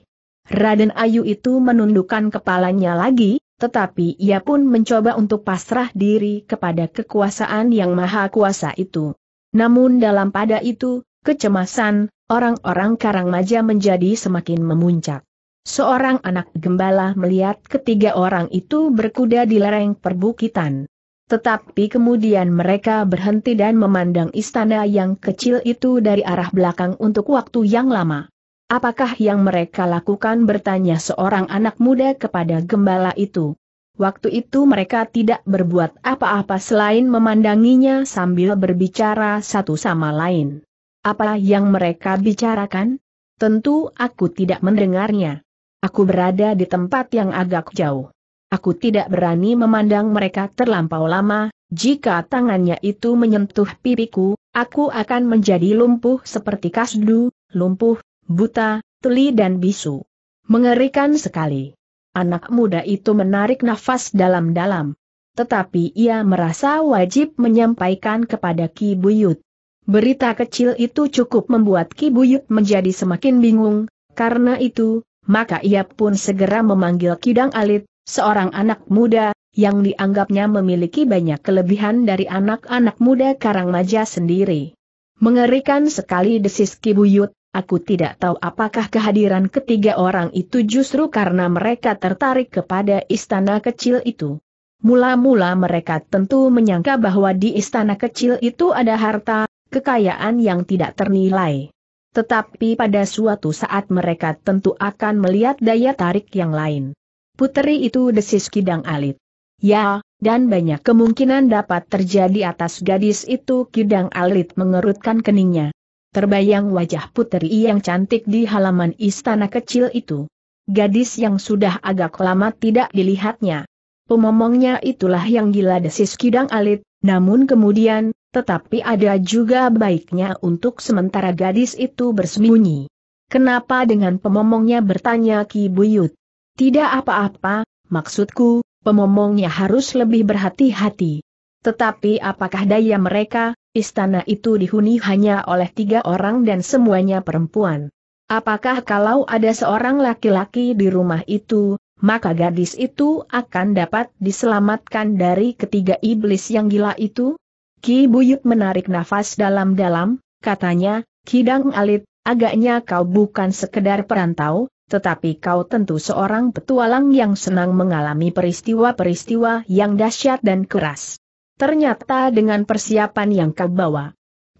Raden Ayu itu menundukkan kepalanya lagi, tetapi ia pun mencoba untuk pasrah diri kepada kekuasaan yang maha kuasa itu. Namun dalam pada itu, kecemasan, orang-orang Karangmaja menjadi semakin memuncak. Seorang anak gembala melihat ketiga orang itu berkuda di lereng perbukitan. Tetapi kemudian mereka berhenti dan memandang istana yang kecil itu dari arah belakang untuk waktu yang lama. Apakah yang mereka lakukan bertanya seorang anak muda kepada gembala itu. Waktu itu mereka tidak berbuat apa-apa selain memandanginya sambil berbicara satu sama lain. Apa yang mereka bicarakan? Tentu aku tidak mendengarnya. Aku berada di tempat yang agak jauh. Aku tidak berani memandang mereka terlampau lama, jika tangannya itu menyentuh pipiku, aku akan menjadi lumpuh seperti kasdu, lumpuh, buta, tuli dan bisu. Mengerikan sekali. Anak muda itu menarik nafas dalam-dalam. Tetapi ia merasa wajib menyampaikan kepada Ki Buyut. Berita kecil itu cukup membuat Ki Buyut menjadi semakin bingung, karena itu, maka ia pun segera memanggil Kidang Alit, seorang anak muda, yang dianggapnya memiliki banyak kelebihan dari anak-anak muda Karangmaja sendiri. Mengerikan sekali desis Ki Buyut. Aku tidak tahu apakah kehadiran ketiga orang itu justru karena mereka tertarik kepada istana kecil itu. Mula-mula mereka tentu menyangka bahwa di istana kecil itu ada harta, kekayaan yang tidak ternilai. Tetapi pada suatu saat mereka tentu akan melihat daya tarik yang lain. Puteri itu desis kidang alit. Ya, dan banyak kemungkinan dapat terjadi atas gadis itu kidang alit mengerutkan keningnya. Terbayang wajah puteri yang cantik di halaman istana kecil itu. Gadis yang sudah agak lama tidak dilihatnya. Pemomongnya itulah yang gila desis Kidang Alit, namun kemudian, tetapi ada juga baiknya untuk sementara gadis itu bersembunyi. Kenapa dengan pemomongnya bertanya Ki Buyut? Tidak apa-apa, maksudku, pemomongnya harus lebih berhati-hati. Tetapi apakah daya mereka, Istana itu dihuni hanya oleh tiga orang dan semuanya perempuan. Apakah kalau ada seorang laki-laki di rumah itu, maka gadis itu akan dapat diselamatkan dari ketiga iblis yang gila itu? Ki Buyut menarik nafas dalam-dalam, katanya, Kidang Alit, agaknya kau bukan sekedar perantau, tetapi kau tentu seorang petualang yang senang mengalami peristiwa-peristiwa yang dahsyat dan keras. Ternyata dengan persiapan yang kau bawa,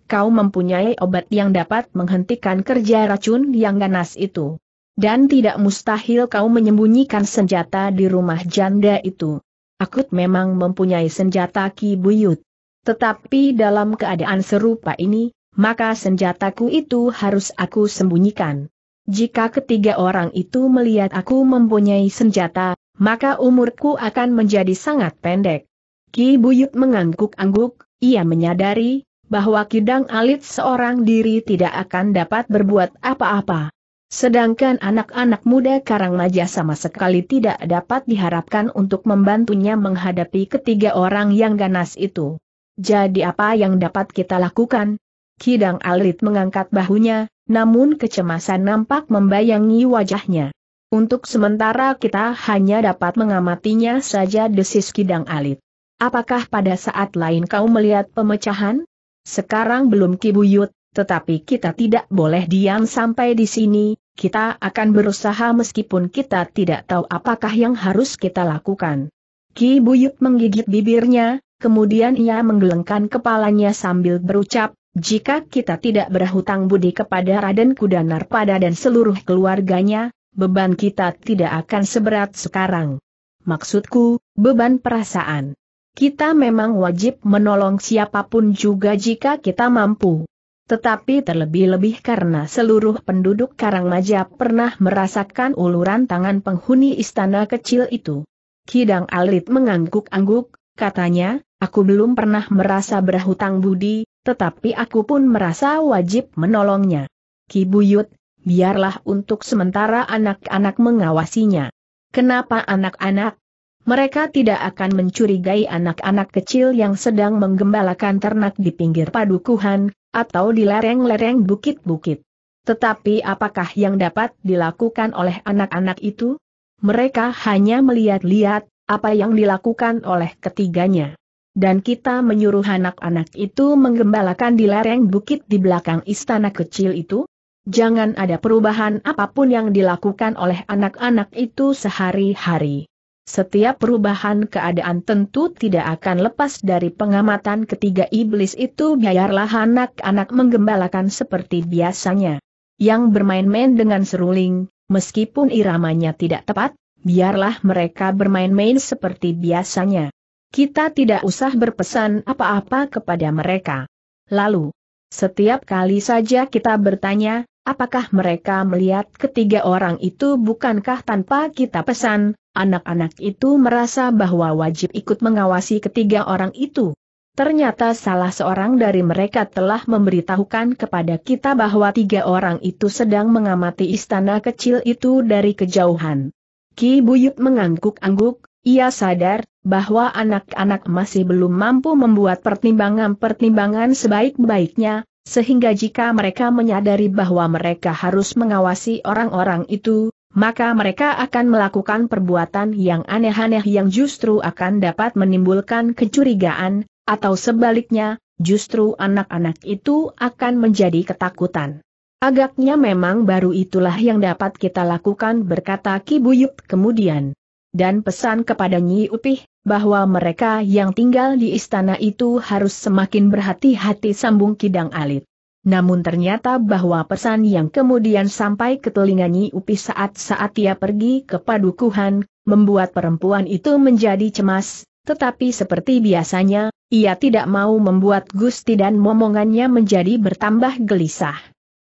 kau mempunyai obat yang dapat menghentikan kerja racun yang ganas itu. Dan tidak mustahil kau menyembunyikan senjata di rumah janda itu. Aku memang mempunyai senjata Ki Buyut. Tetapi dalam keadaan serupa ini, maka senjataku itu harus aku sembunyikan. Jika ketiga orang itu melihat aku mempunyai senjata, maka umurku akan menjadi sangat pendek. Ki Buyut mengangguk-angguk, ia menyadari bahwa Kidang Alit seorang diri tidak akan dapat berbuat apa-apa. Sedangkan anak-anak muda Karang Maja sama sekali tidak dapat diharapkan untuk membantunya menghadapi ketiga orang yang ganas itu. Jadi apa yang dapat kita lakukan? Kidang Alit mengangkat bahunya, namun kecemasan nampak membayangi wajahnya. Untuk sementara kita hanya dapat mengamatinya saja desis Kidang Alit. Apakah pada saat lain kau melihat pemecahan? Sekarang belum kibuyut, tetapi kita tidak boleh diam sampai di sini, kita akan berusaha meskipun kita tidak tahu apakah yang harus kita lakukan. Ki Buyut menggigit bibirnya, kemudian ia menggelengkan kepalanya sambil berucap, jika kita tidak berhutang budi kepada Raden Kudanar pada dan seluruh keluarganya, beban kita tidak akan seberat sekarang. Maksudku, beban perasaan. Kita memang wajib menolong siapapun juga jika kita mampu. Tetapi terlebih-lebih karena seluruh penduduk Karangmaja pernah merasakan uluran tangan penghuni istana kecil itu. Kidang Alit mengangguk-angguk, katanya, aku belum pernah merasa berhutang budi, tetapi aku pun merasa wajib menolongnya. Ki Buyut, biarlah untuk sementara anak-anak mengawasinya. Kenapa anak-anak? mereka tidak akan mencurigai anak-anak kecil yang sedang menggembalakan ternak di pinggir padukuhan, atau di lereng-lereng bukit-bukit. Tetapi apakah yang dapat dilakukan oleh anak-anak itu? Mereka hanya melihat-lihat, apa yang dilakukan oleh ketiganya. Dan kita menyuruh anak-anak itu menggembalakan di lereng bukit di belakang istana kecil itu? Jangan ada perubahan apapun yang dilakukan oleh anak-anak itu sehari-hari. Setiap perubahan keadaan tentu tidak akan lepas dari pengamatan ketiga iblis itu biarlah anak-anak menggembalakan seperti biasanya. Yang bermain-main dengan seruling, meskipun iramanya tidak tepat, biarlah mereka bermain-main seperti biasanya. Kita tidak usah berpesan apa-apa kepada mereka. Lalu, setiap kali saja kita bertanya, apakah mereka melihat ketiga orang itu bukankah tanpa kita pesan, Anak-anak itu merasa bahwa wajib ikut mengawasi ketiga orang itu. Ternyata salah seorang dari mereka telah memberitahukan kepada kita bahwa tiga orang itu sedang mengamati istana kecil itu dari kejauhan. Ki Buyut mengangguk-angguk, ia sadar bahwa anak-anak masih belum mampu membuat pertimbangan-pertimbangan sebaik-baiknya, sehingga jika mereka menyadari bahwa mereka harus mengawasi orang-orang itu, maka mereka akan melakukan perbuatan yang aneh-aneh yang justru akan dapat menimbulkan kecurigaan, atau sebaliknya, justru anak-anak itu akan menjadi ketakutan. Agaknya memang baru itulah yang dapat kita lakukan berkata Ki Buyut kemudian. Dan pesan kepada Nyi Upih, bahwa mereka yang tinggal di istana itu harus semakin berhati-hati sambung Kidang Alit. Namun ternyata bahwa pesan yang kemudian sampai ke telinga Upi saat-saat ia pergi ke padukuhan, membuat perempuan itu menjadi cemas, tetapi seperti biasanya, ia tidak mau membuat Gusti dan momongannya menjadi bertambah gelisah.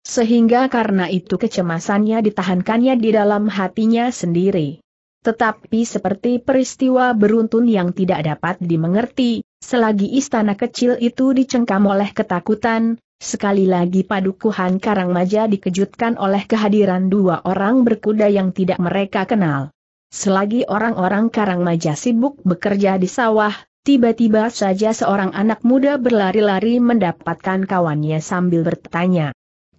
Sehingga karena itu kecemasannya ditahankannya di dalam hatinya sendiri. Tetapi seperti peristiwa beruntun yang tidak dapat dimengerti, selagi istana kecil itu dicengkam oleh ketakutan, Sekali lagi padukuhan Karangmaja dikejutkan oleh kehadiran dua orang berkuda yang tidak mereka kenal. Selagi orang-orang Karangmaja sibuk bekerja di sawah, tiba-tiba saja seorang anak muda berlari-lari mendapatkan kawannya sambil bertanya.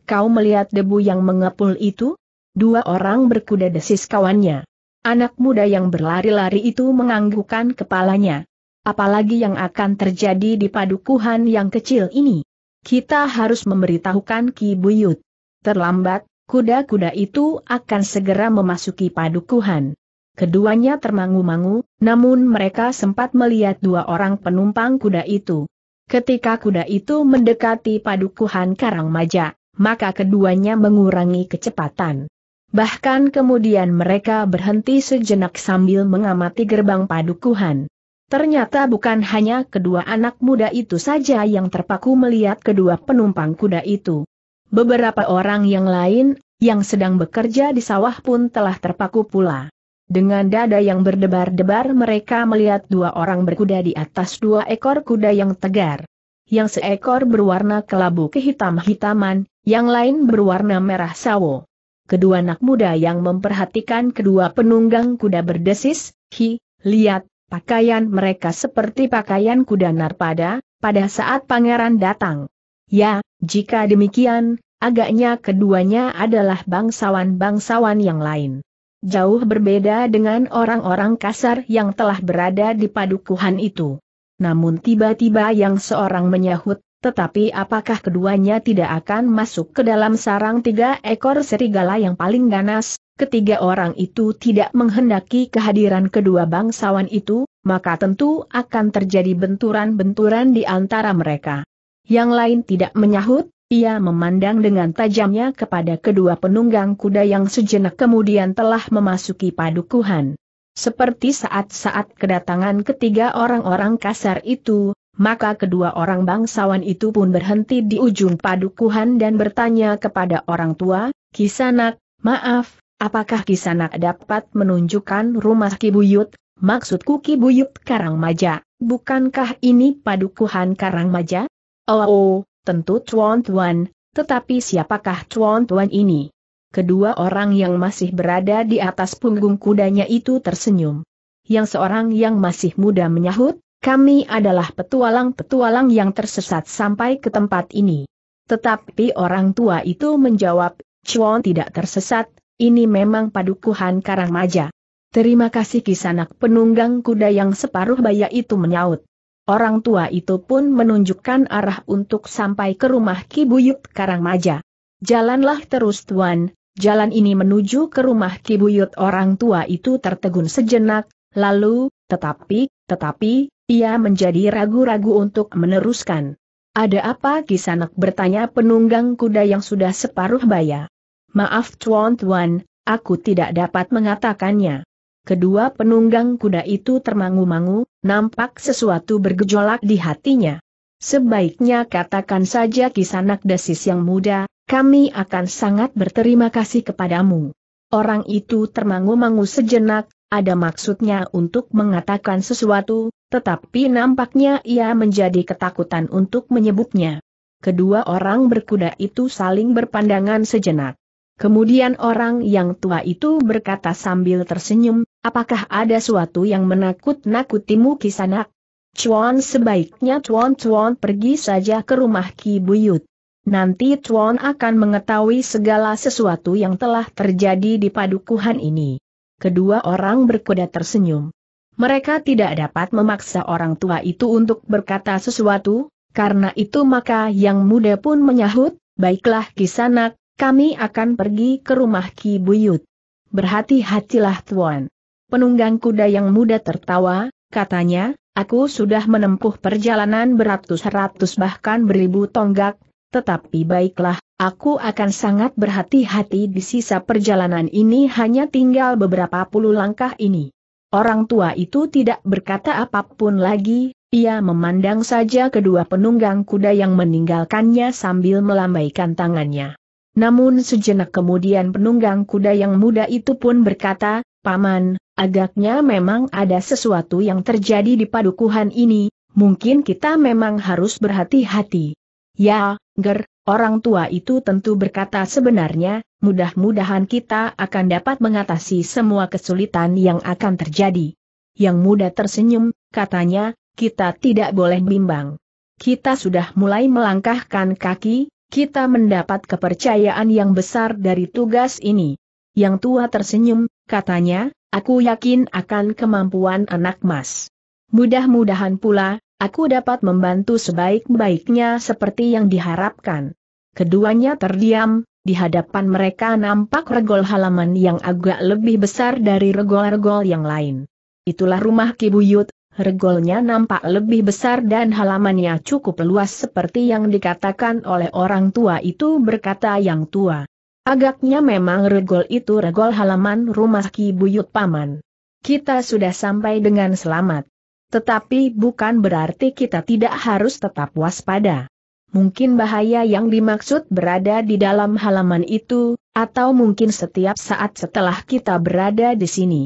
Kau melihat debu yang mengepul itu? Dua orang berkuda desis kawannya. Anak muda yang berlari-lari itu menganggukkan kepalanya. Apalagi yang akan terjadi di padukuhan yang kecil ini? Kita harus memberitahukan Ki Buyut. Terlambat, kuda-kuda itu akan segera memasuki padukuhan. Keduanya termangu-mangu, namun mereka sempat melihat dua orang penumpang kuda itu. Ketika kuda itu mendekati padukuhan Karang Maja, maka keduanya mengurangi kecepatan. Bahkan kemudian mereka berhenti sejenak sambil mengamati gerbang padukuhan. Ternyata bukan hanya kedua anak muda itu saja yang terpaku melihat kedua penumpang kuda itu. Beberapa orang yang lain, yang sedang bekerja di sawah pun telah terpaku pula. Dengan dada yang berdebar-debar mereka melihat dua orang berkuda di atas dua ekor kuda yang tegar. Yang seekor berwarna kelabu kehitam-hitaman, yang lain berwarna merah sawo. Kedua anak muda yang memperhatikan kedua penunggang kuda berdesis, hi, lihat, Pakaian mereka seperti pakaian kuda narpada, pada saat pangeran datang. Ya, jika demikian, agaknya keduanya adalah bangsawan-bangsawan yang lain. Jauh berbeda dengan orang-orang kasar yang telah berada di padukuhan itu. Namun tiba-tiba yang seorang menyahut, tetapi apakah keduanya tidak akan masuk ke dalam sarang tiga ekor serigala yang paling ganas, ketiga orang itu tidak menghendaki kehadiran kedua bangsawan itu, maka tentu akan terjadi benturan-benturan di antara mereka. Yang lain tidak menyahut, ia memandang dengan tajamnya kepada kedua penunggang kuda yang sejenak kemudian telah memasuki padukuhan. Seperti saat-saat kedatangan ketiga orang-orang kasar itu, maka kedua orang bangsawan itu pun berhenti di ujung padukuhan dan bertanya kepada orang tua, Kisanak, maaf, Apakah Kisanak dapat menunjukkan rumah Kibuyut? Maksudku Kibuyut Karangmaja, bukankah ini padukuhan Karangmaja? Oh, oh tentu Tuan Tuan, tetapi siapakah Tuan Tuan ini? Kedua orang yang masih berada di atas punggung kudanya itu tersenyum. Yang seorang yang masih muda menyahut, kami adalah petualang-petualang yang tersesat sampai ke tempat ini. Tetapi orang tua itu menjawab, Chuan tidak tersesat, ini memang padukuhan karang maja. Terima kasih kisanak penunggang kuda yang separuh baya itu menyaut. Orang tua itu pun menunjukkan arah untuk sampai ke rumah kibuyut Buyut Maja. Jalanlah terus tuan, jalan ini menuju ke rumah kibuyut. orang tua itu tertegun sejenak, lalu, tetapi, tetapi, ia menjadi ragu-ragu untuk meneruskan. Ada apa kisanak bertanya penunggang kuda yang sudah separuh baya. Maaf tuan-tuan, aku tidak dapat mengatakannya. Kedua penunggang kuda itu termangu-mangu, nampak sesuatu bergejolak di hatinya. Sebaiknya katakan saja kisanak desis yang muda, kami akan sangat berterima kasih kepadamu. Orang itu termangu-mangu sejenak, ada maksudnya untuk mengatakan sesuatu, tetapi nampaknya ia menjadi ketakutan untuk menyebutnya. Kedua orang berkuda itu saling berpandangan sejenak. Kemudian orang yang tua itu berkata sambil tersenyum, apakah ada suatu yang menakut-nakutimu kisanak? Cuan sebaiknya cuan-cuan pergi saja ke rumah Ki Buyut. Nanti cuan akan mengetahui segala sesuatu yang telah terjadi di padukuhan ini. Kedua orang berkuda tersenyum. Mereka tidak dapat memaksa orang tua itu untuk berkata sesuatu, karena itu maka yang muda pun menyahut, baiklah kisanak, kami akan pergi ke rumah Ki Buyut. Berhati-hatilah tuan. Penunggang kuda yang muda tertawa, katanya, aku sudah menempuh perjalanan beratus-ratus bahkan beribu tonggak, tetapi baiklah, aku akan sangat berhati-hati di sisa perjalanan ini hanya tinggal beberapa puluh langkah ini. Orang tua itu tidak berkata apapun lagi, ia memandang saja kedua penunggang kuda yang meninggalkannya sambil melambaikan tangannya. Namun sejenak kemudian penunggang kuda yang muda itu pun berkata, Paman, agaknya memang ada sesuatu yang terjadi di padukuhan ini, mungkin kita memang harus berhati-hati. Ya, Ger, orang tua itu tentu berkata sebenarnya, mudah-mudahan kita akan dapat mengatasi semua kesulitan yang akan terjadi. Yang muda tersenyum, katanya, kita tidak boleh bimbang. Kita sudah mulai melangkahkan kaki, kita mendapat kepercayaan yang besar dari tugas ini. Yang tua tersenyum, katanya, aku yakin akan kemampuan anak mas. Mudah-mudahan pula, aku dapat membantu sebaik-baiknya seperti yang diharapkan. Keduanya terdiam, di hadapan mereka nampak regol halaman yang agak lebih besar dari regol-regol yang lain. Itulah rumah Kibuyut, Regolnya nampak lebih besar dan halamannya cukup luas seperti yang dikatakan oleh orang tua itu berkata yang tua. Agaknya memang regol itu regol halaman rumah Ki Buyut Paman. Kita sudah sampai dengan selamat. Tetapi bukan berarti kita tidak harus tetap waspada. Mungkin bahaya yang dimaksud berada di dalam halaman itu, atau mungkin setiap saat setelah kita berada di sini.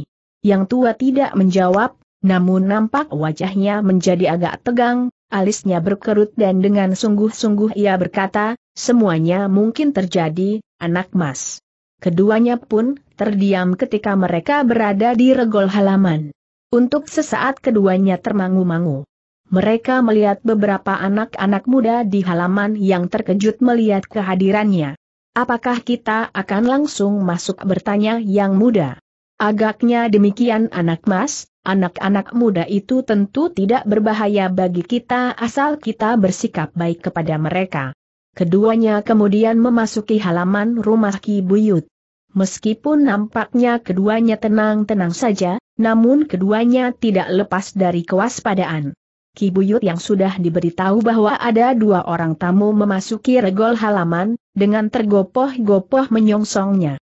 Yang tua tidak menjawab, namun nampak wajahnya menjadi agak tegang, alisnya berkerut dan dengan sungguh-sungguh ia berkata, semuanya mungkin terjadi, anak mas. Keduanya pun terdiam ketika mereka berada di regol halaman. Untuk sesaat keduanya termangu-mangu. Mereka melihat beberapa anak-anak muda di halaman yang terkejut melihat kehadirannya. Apakah kita akan langsung masuk bertanya yang muda? Agaknya demikian anak mas, Anak-anak muda itu tentu tidak berbahaya bagi kita asal kita bersikap baik kepada mereka. Keduanya kemudian memasuki halaman rumah Ki Buyut. Meskipun nampaknya keduanya tenang-tenang saja, namun keduanya tidak lepas dari kewaspadaan. Ki Buyut yang sudah diberitahu bahwa ada dua orang tamu memasuki regol halaman, dengan tergopoh-gopoh menyongsongnya.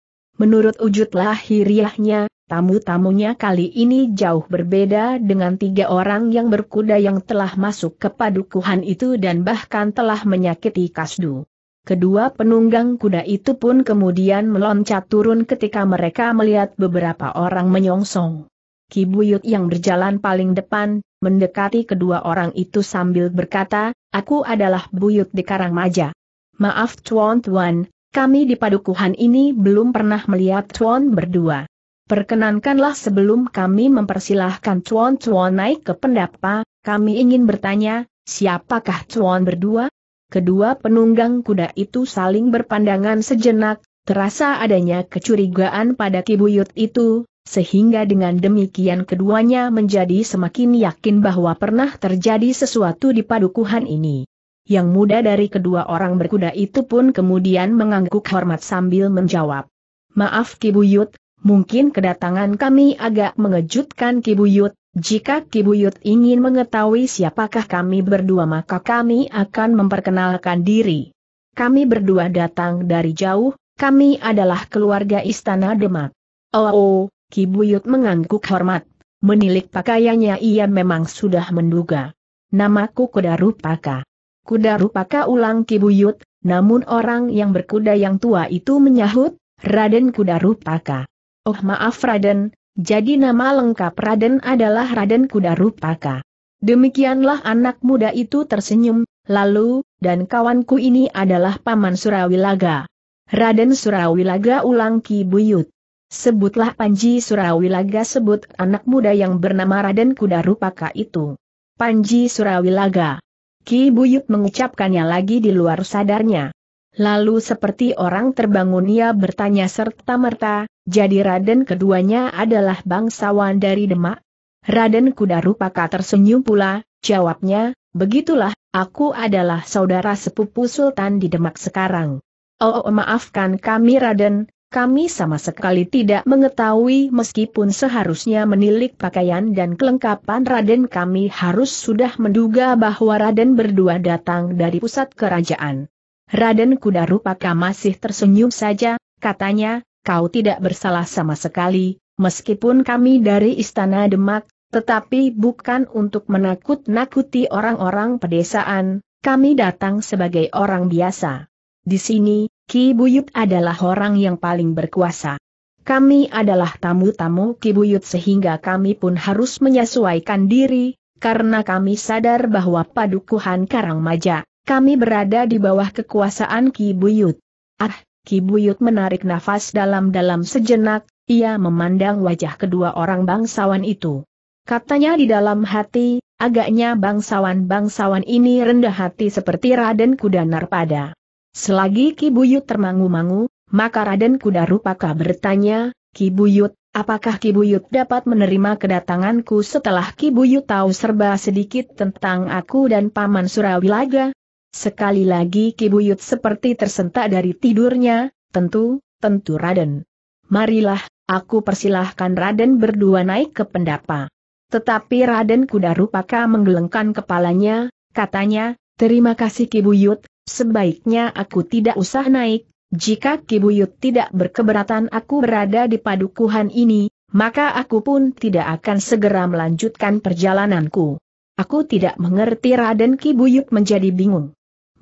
Menurut wujud lahiriahnya, Tamu-tamunya kali ini jauh berbeda dengan tiga orang yang berkuda yang telah masuk ke padukuhan itu dan bahkan telah menyakiti Kasdu. Kedua penunggang kuda itu pun kemudian meloncat turun ketika mereka melihat beberapa orang menyongsong. Kibuyut yang berjalan paling depan, mendekati kedua orang itu sambil berkata, Aku adalah Buyut di Karangmaja. Maaf Tuan Tuan, kami di padukuhan ini belum pernah melihat Tuan berdua. Perkenankanlah sebelum kami mempersilahkan cuan-cuan naik ke pendapa, kami ingin bertanya, siapakah cuan berdua? Kedua penunggang kuda itu saling berpandangan sejenak, terasa adanya kecurigaan pada kibuyut itu, sehingga dengan demikian keduanya menjadi semakin yakin bahwa pernah terjadi sesuatu di padukuhan ini. Yang muda dari kedua orang berkuda itu pun kemudian mengangguk hormat sambil menjawab. Maaf kibuyut, Mungkin kedatangan kami agak mengejutkan Kibuyut, jika Kibuyut ingin mengetahui siapakah kami berdua maka kami akan memperkenalkan diri. Kami berdua datang dari jauh, kami adalah keluarga Istana Demak. Oh, oh Kibuyut mengangguk hormat. Menilik pakaiannya ia memang sudah menduga. Namaku Kuda Rupaka. Kuda Rupaka ulang Kibuyut, namun orang yang berkuda yang tua itu menyahut, Raden Kuda Rupaka. Oh maaf Raden, jadi nama lengkap Raden adalah Raden Kudarupaka. Demikianlah anak muda itu tersenyum, lalu, dan kawanku ini adalah Paman Surawilaga. Raden Surawilaga ulang Ki Buyut. Sebutlah Panji Surawilaga sebut anak muda yang bernama Raden Kudarupaka itu. Panji Surawilaga. Ki Buyut mengucapkannya lagi di luar sadarnya. Lalu seperti orang terbangun ia bertanya serta merta, jadi Raden keduanya adalah bangsawan dari Demak? Raden Kuda Rupaka tersenyum pula, jawabnya, begitulah, aku adalah saudara sepupu Sultan di Demak sekarang. Oh, oh maafkan kami Raden, kami sama sekali tidak mengetahui meskipun seharusnya menilik pakaian dan kelengkapan Raden kami harus sudah menduga bahwa Raden berdua datang dari pusat kerajaan. Raden Kuda Rupaka masih tersenyum saja, katanya, kau tidak bersalah sama sekali, meskipun kami dari Istana Demak, tetapi bukan untuk menakut-nakuti orang-orang pedesaan, kami datang sebagai orang biasa. Di sini, Ki Buyut adalah orang yang paling berkuasa. Kami adalah tamu-tamu Ki Buyut sehingga kami pun harus menyesuaikan diri, karena kami sadar bahwa padukuhan Karangmaja, kami berada di bawah kekuasaan Ki Buyut. Ah, Kibuyut menarik nafas dalam-dalam sejenak, ia memandang wajah kedua orang bangsawan itu. Katanya di dalam hati, agaknya bangsawan-bangsawan ini rendah hati seperti Raden Kuda Narpada. Selagi Kibuyut termangu-mangu, maka Raden Kuda Rupaka bertanya, Kibuyut, apakah Kibuyut dapat menerima kedatanganku setelah Kibuyut tahu serba sedikit tentang aku dan Paman Surawilaga? Sekali lagi Kibuyut seperti tersentak dari tidurnya, tentu, tentu Raden. Marilah, aku persilahkan Raden berdua naik ke pendapa. Tetapi Raden Kuda Rupaka menggelengkan kepalanya, katanya, terima kasih Kibuyut, sebaiknya aku tidak usah naik, jika Kibuyut tidak berkeberatan aku berada di padukuhan ini, maka aku pun tidak akan segera melanjutkan perjalananku. Aku tidak mengerti Raden Kibuyut menjadi bingung.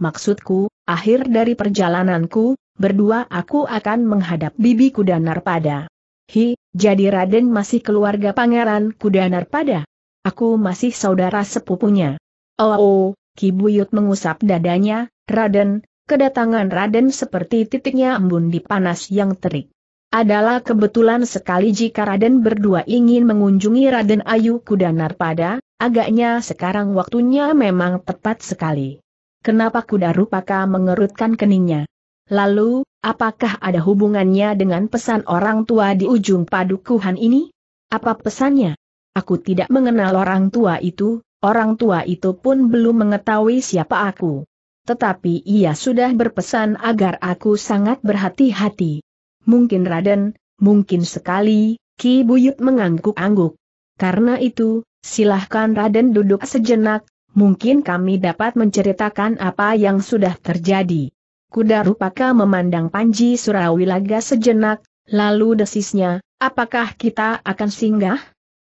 Maksudku, akhir dari perjalananku, berdua aku akan menghadap bibi kuda Narpada. Hi, jadi Raden masih keluarga pangeran kuda Narpada? Aku masih saudara sepupunya. Oh, oh Ki mengusap dadanya, Raden, kedatangan Raden seperti titiknya embun di panas yang terik. Adalah kebetulan sekali jika Raden berdua ingin mengunjungi Raden Ayu Kudanar pada, agaknya sekarang waktunya memang tepat sekali. Kenapa kuda rupaka mengerutkan keningnya? Lalu, apakah ada hubungannya dengan pesan orang tua di ujung padukuhan ini? Apa pesannya? Aku tidak mengenal orang tua itu, orang tua itu pun belum mengetahui siapa aku. Tetapi ia sudah berpesan agar aku sangat berhati-hati. Mungkin Raden, mungkin sekali, Ki Buyut mengangguk-angguk. Karena itu, silahkan Raden duduk sejenak, mungkin kami dapat menceritakan apa yang sudah terjadi. Kuda Rupaka memandang Panji Surawilaga sejenak, lalu desisnya, apakah kita akan singgah?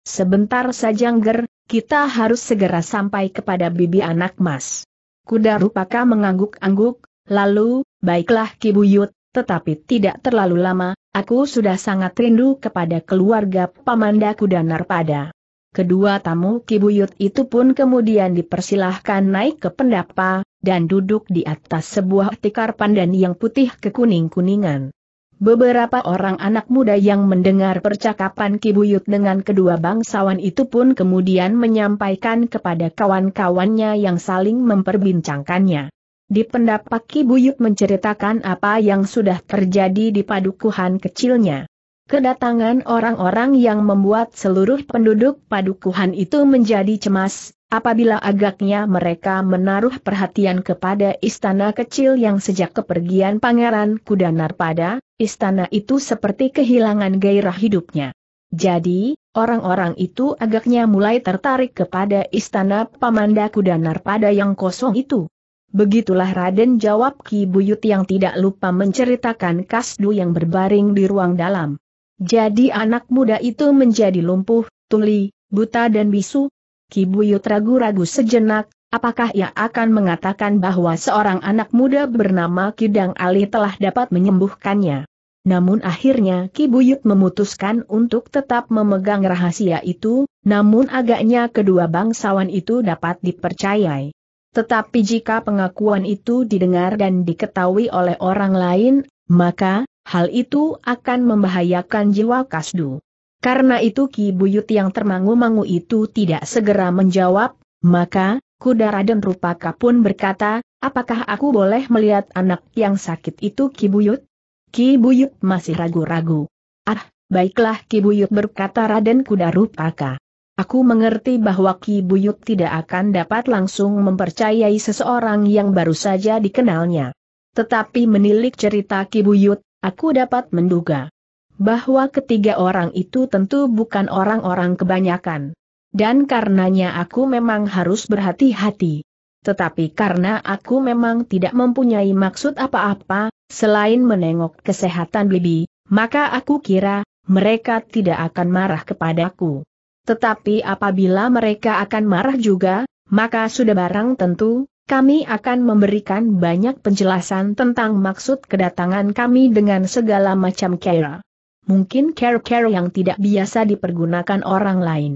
Sebentar saja Ngger, kita harus segera sampai kepada bibi anak mas. Kuda Rupaka mengangguk-angguk, lalu, baiklah kibuyut. tetapi tidak terlalu lama, aku sudah sangat rindu kepada keluarga Pamanda Kuda Narpada. Kedua tamu kibuyut itu pun kemudian dipersilahkan naik ke pendapa, dan duduk di atas sebuah tikar pandan yang putih kekuning-kuningan. Beberapa orang anak muda yang mendengar percakapan kibuyut dengan kedua bangsawan itu pun kemudian menyampaikan kepada kawan-kawannya yang saling memperbincangkannya. Di pendapa kibuyut menceritakan apa yang sudah terjadi di padukuhan kecilnya. Kedatangan orang-orang yang membuat seluruh penduduk padukuhan itu menjadi cemas, apabila agaknya mereka menaruh perhatian kepada istana kecil yang sejak kepergian Pangeran Kudanar pada, istana itu seperti kehilangan gairah hidupnya. Jadi, orang-orang itu agaknya mulai tertarik kepada istana Pamanda Kudanar pada yang kosong itu. Begitulah Raden jawab Ki Buyut yang tidak lupa menceritakan kasdu yang berbaring di ruang dalam. Jadi anak muda itu menjadi lumpuh, tuli, buta dan bisu? Kibuyut ragu-ragu sejenak, apakah ia akan mengatakan bahwa seorang anak muda bernama Kidang Ali telah dapat menyembuhkannya? Namun akhirnya Kibuyut memutuskan untuk tetap memegang rahasia itu, namun agaknya kedua bangsawan itu dapat dipercayai. Tetapi jika pengakuan itu didengar dan diketahui oleh orang lain, maka, Hal itu akan membahayakan jiwa Kasdu. Karena itu Ki Buyut yang termangu-mangu itu tidak segera menjawab, maka, kuda Raden Rupaka pun berkata, apakah aku boleh melihat anak yang sakit itu Ki Buyut? Ki Buyut masih ragu-ragu. Ah, baiklah Ki Buyut berkata Raden Kuda Rupaka. Aku mengerti bahwa Ki Buyut tidak akan dapat langsung mempercayai seseorang yang baru saja dikenalnya. Tetapi menilik cerita Ki Buyut, Aku dapat menduga bahwa ketiga orang itu tentu bukan orang-orang kebanyakan. Dan karenanya aku memang harus berhati-hati. Tetapi karena aku memang tidak mempunyai maksud apa-apa, selain menengok kesehatan Bibi, maka aku kira, mereka tidak akan marah kepadaku. Tetapi apabila mereka akan marah juga, maka sudah barang tentu, kami akan memberikan banyak penjelasan tentang maksud kedatangan kami dengan segala macam care. Mungkin care-care yang tidak biasa dipergunakan orang lain.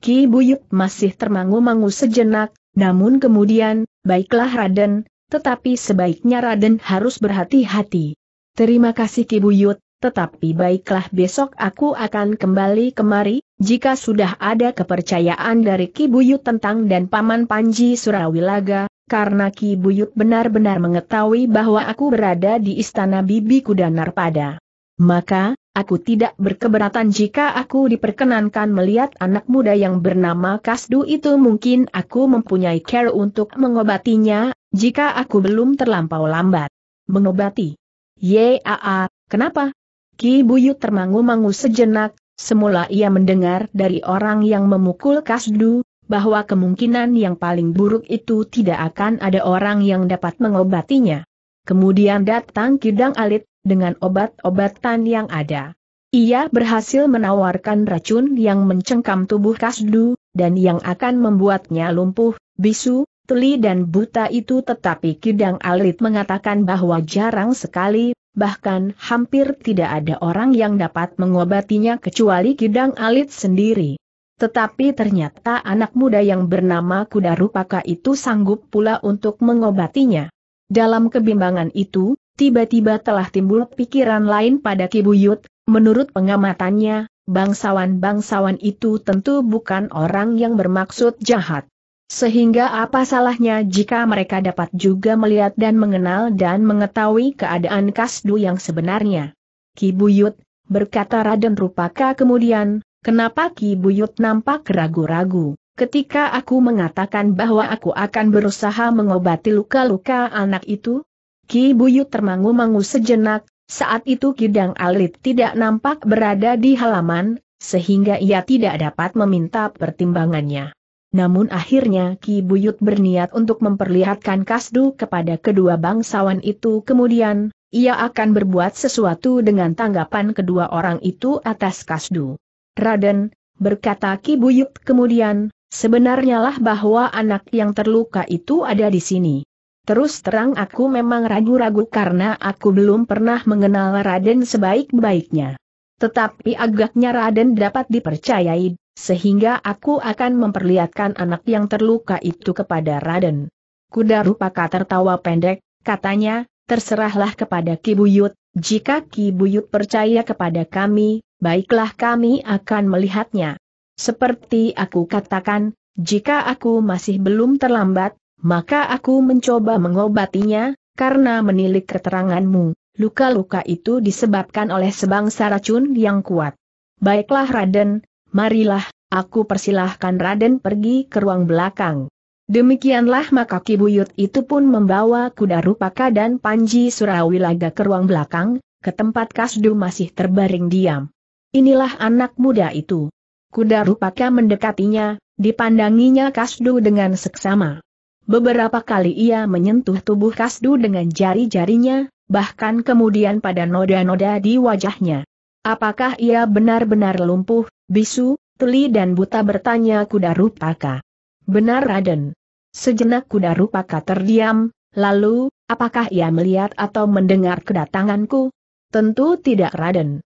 Ki Buyut masih termangu-mangu sejenak, namun kemudian, baiklah Raden, tetapi sebaiknya Raden harus berhati-hati. Terima kasih Ki Buyut, tetapi baiklah besok aku akan kembali kemari, jika sudah ada kepercayaan dari Ki Buyut tentang dan Paman Panji Surawilaga, karena Ki Buyut benar-benar mengetahui bahwa aku berada di istana Bibi Kuda Narpada. Maka, aku tidak berkeberatan jika aku diperkenankan melihat anak muda yang bernama Kasdu itu mungkin aku mempunyai care untuk mengobatinya, jika aku belum terlampau lambat. Mengobati. Yaa, kenapa? Ki Buyut termangu-mangu sejenak, semula ia mendengar dari orang yang memukul Kasdu, bahwa kemungkinan yang paling buruk itu tidak akan ada orang yang dapat mengobatinya. Kemudian datang Kidang Alit, dengan obat-obatan yang ada. Ia berhasil menawarkan racun yang mencengkam tubuh Kasdu, dan yang akan membuatnya lumpuh, bisu, teli dan buta itu tetapi Kidang Alit mengatakan bahwa jarang sekali, bahkan hampir tidak ada orang yang dapat mengobatinya kecuali Kidang Alit sendiri. Tetapi ternyata anak muda yang bernama Kuda Rupaka itu sanggup pula untuk mengobatinya. Dalam kebimbangan itu, tiba-tiba telah timbul pikiran lain pada Kibuyut, menurut pengamatannya, bangsawan-bangsawan itu tentu bukan orang yang bermaksud jahat. Sehingga apa salahnya jika mereka dapat juga melihat dan mengenal dan mengetahui keadaan Kasdu yang sebenarnya. Kibuyut, berkata Raden Rupaka kemudian, Kenapa Ki Buyut nampak ragu-ragu? Ketika aku mengatakan bahwa aku akan berusaha mengobati luka-luka anak itu? Ki Buyut termangu-mangu sejenak, saat itu Kidang Alit tidak nampak berada di halaman, sehingga ia tidak dapat meminta pertimbangannya. Namun akhirnya Ki Buyut berniat untuk memperlihatkan kasdu kepada kedua bangsawan itu kemudian, ia akan berbuat sesuatu dengan tanggapan kedua orang itu atas kasdu. Raden, berkata Ki Buyut kemudian, sebenarnya lah bahwa anak yang terluka itu ada di sini. Terus terang aku memang ragu-ragu karena aku belum pernah mengenal Raden sebaik-baiknya. Tetapi agaknya Raden dapat dipercayai, sehingga aku akan memperlihatkan anak yang terluka itu kepada Raden. Kuda Rupaka tertawa pendek, katanya, terserahlah kepada Ki Buyut. jika Ki Buyut percaya kepada kami, baiklah kami akan melihatnya. Seperti aku katakan, jika aku masih belum terlambat, maka aku mencoba mengobatinya, karena menilik keteranganmu, luka-luka itu disebabkan oleh sebangsa racun yang kuat. Baiklah Raden, marilah, aku persilahkan Raden pergi ke ruang belakang. Demikianlah maka Kibuyut itu pun membawa kuda Rupaka dan Panji Surawilaga ke ruang belakang, ke tempat Kasdu masih terbaring diam. Inilah anak muda itu. Kuda rupaka mendekatinya, dipandanginya Kasdu dengan seksama. Beberapa kali ia menyentuh tubuh Kasdu dengan jari-jarinya, bahkan kemudian pada noda-noda di wajahnya. Apakah ia benar-benar lumpuh, bisu, tuli dan buta bertanya kuda rupaka. Benar Raden. Sejenak kuda rupaka terdiam, lalu, apakah ia melihat atau mendengar kedatanganku? Tentu tidak Raden.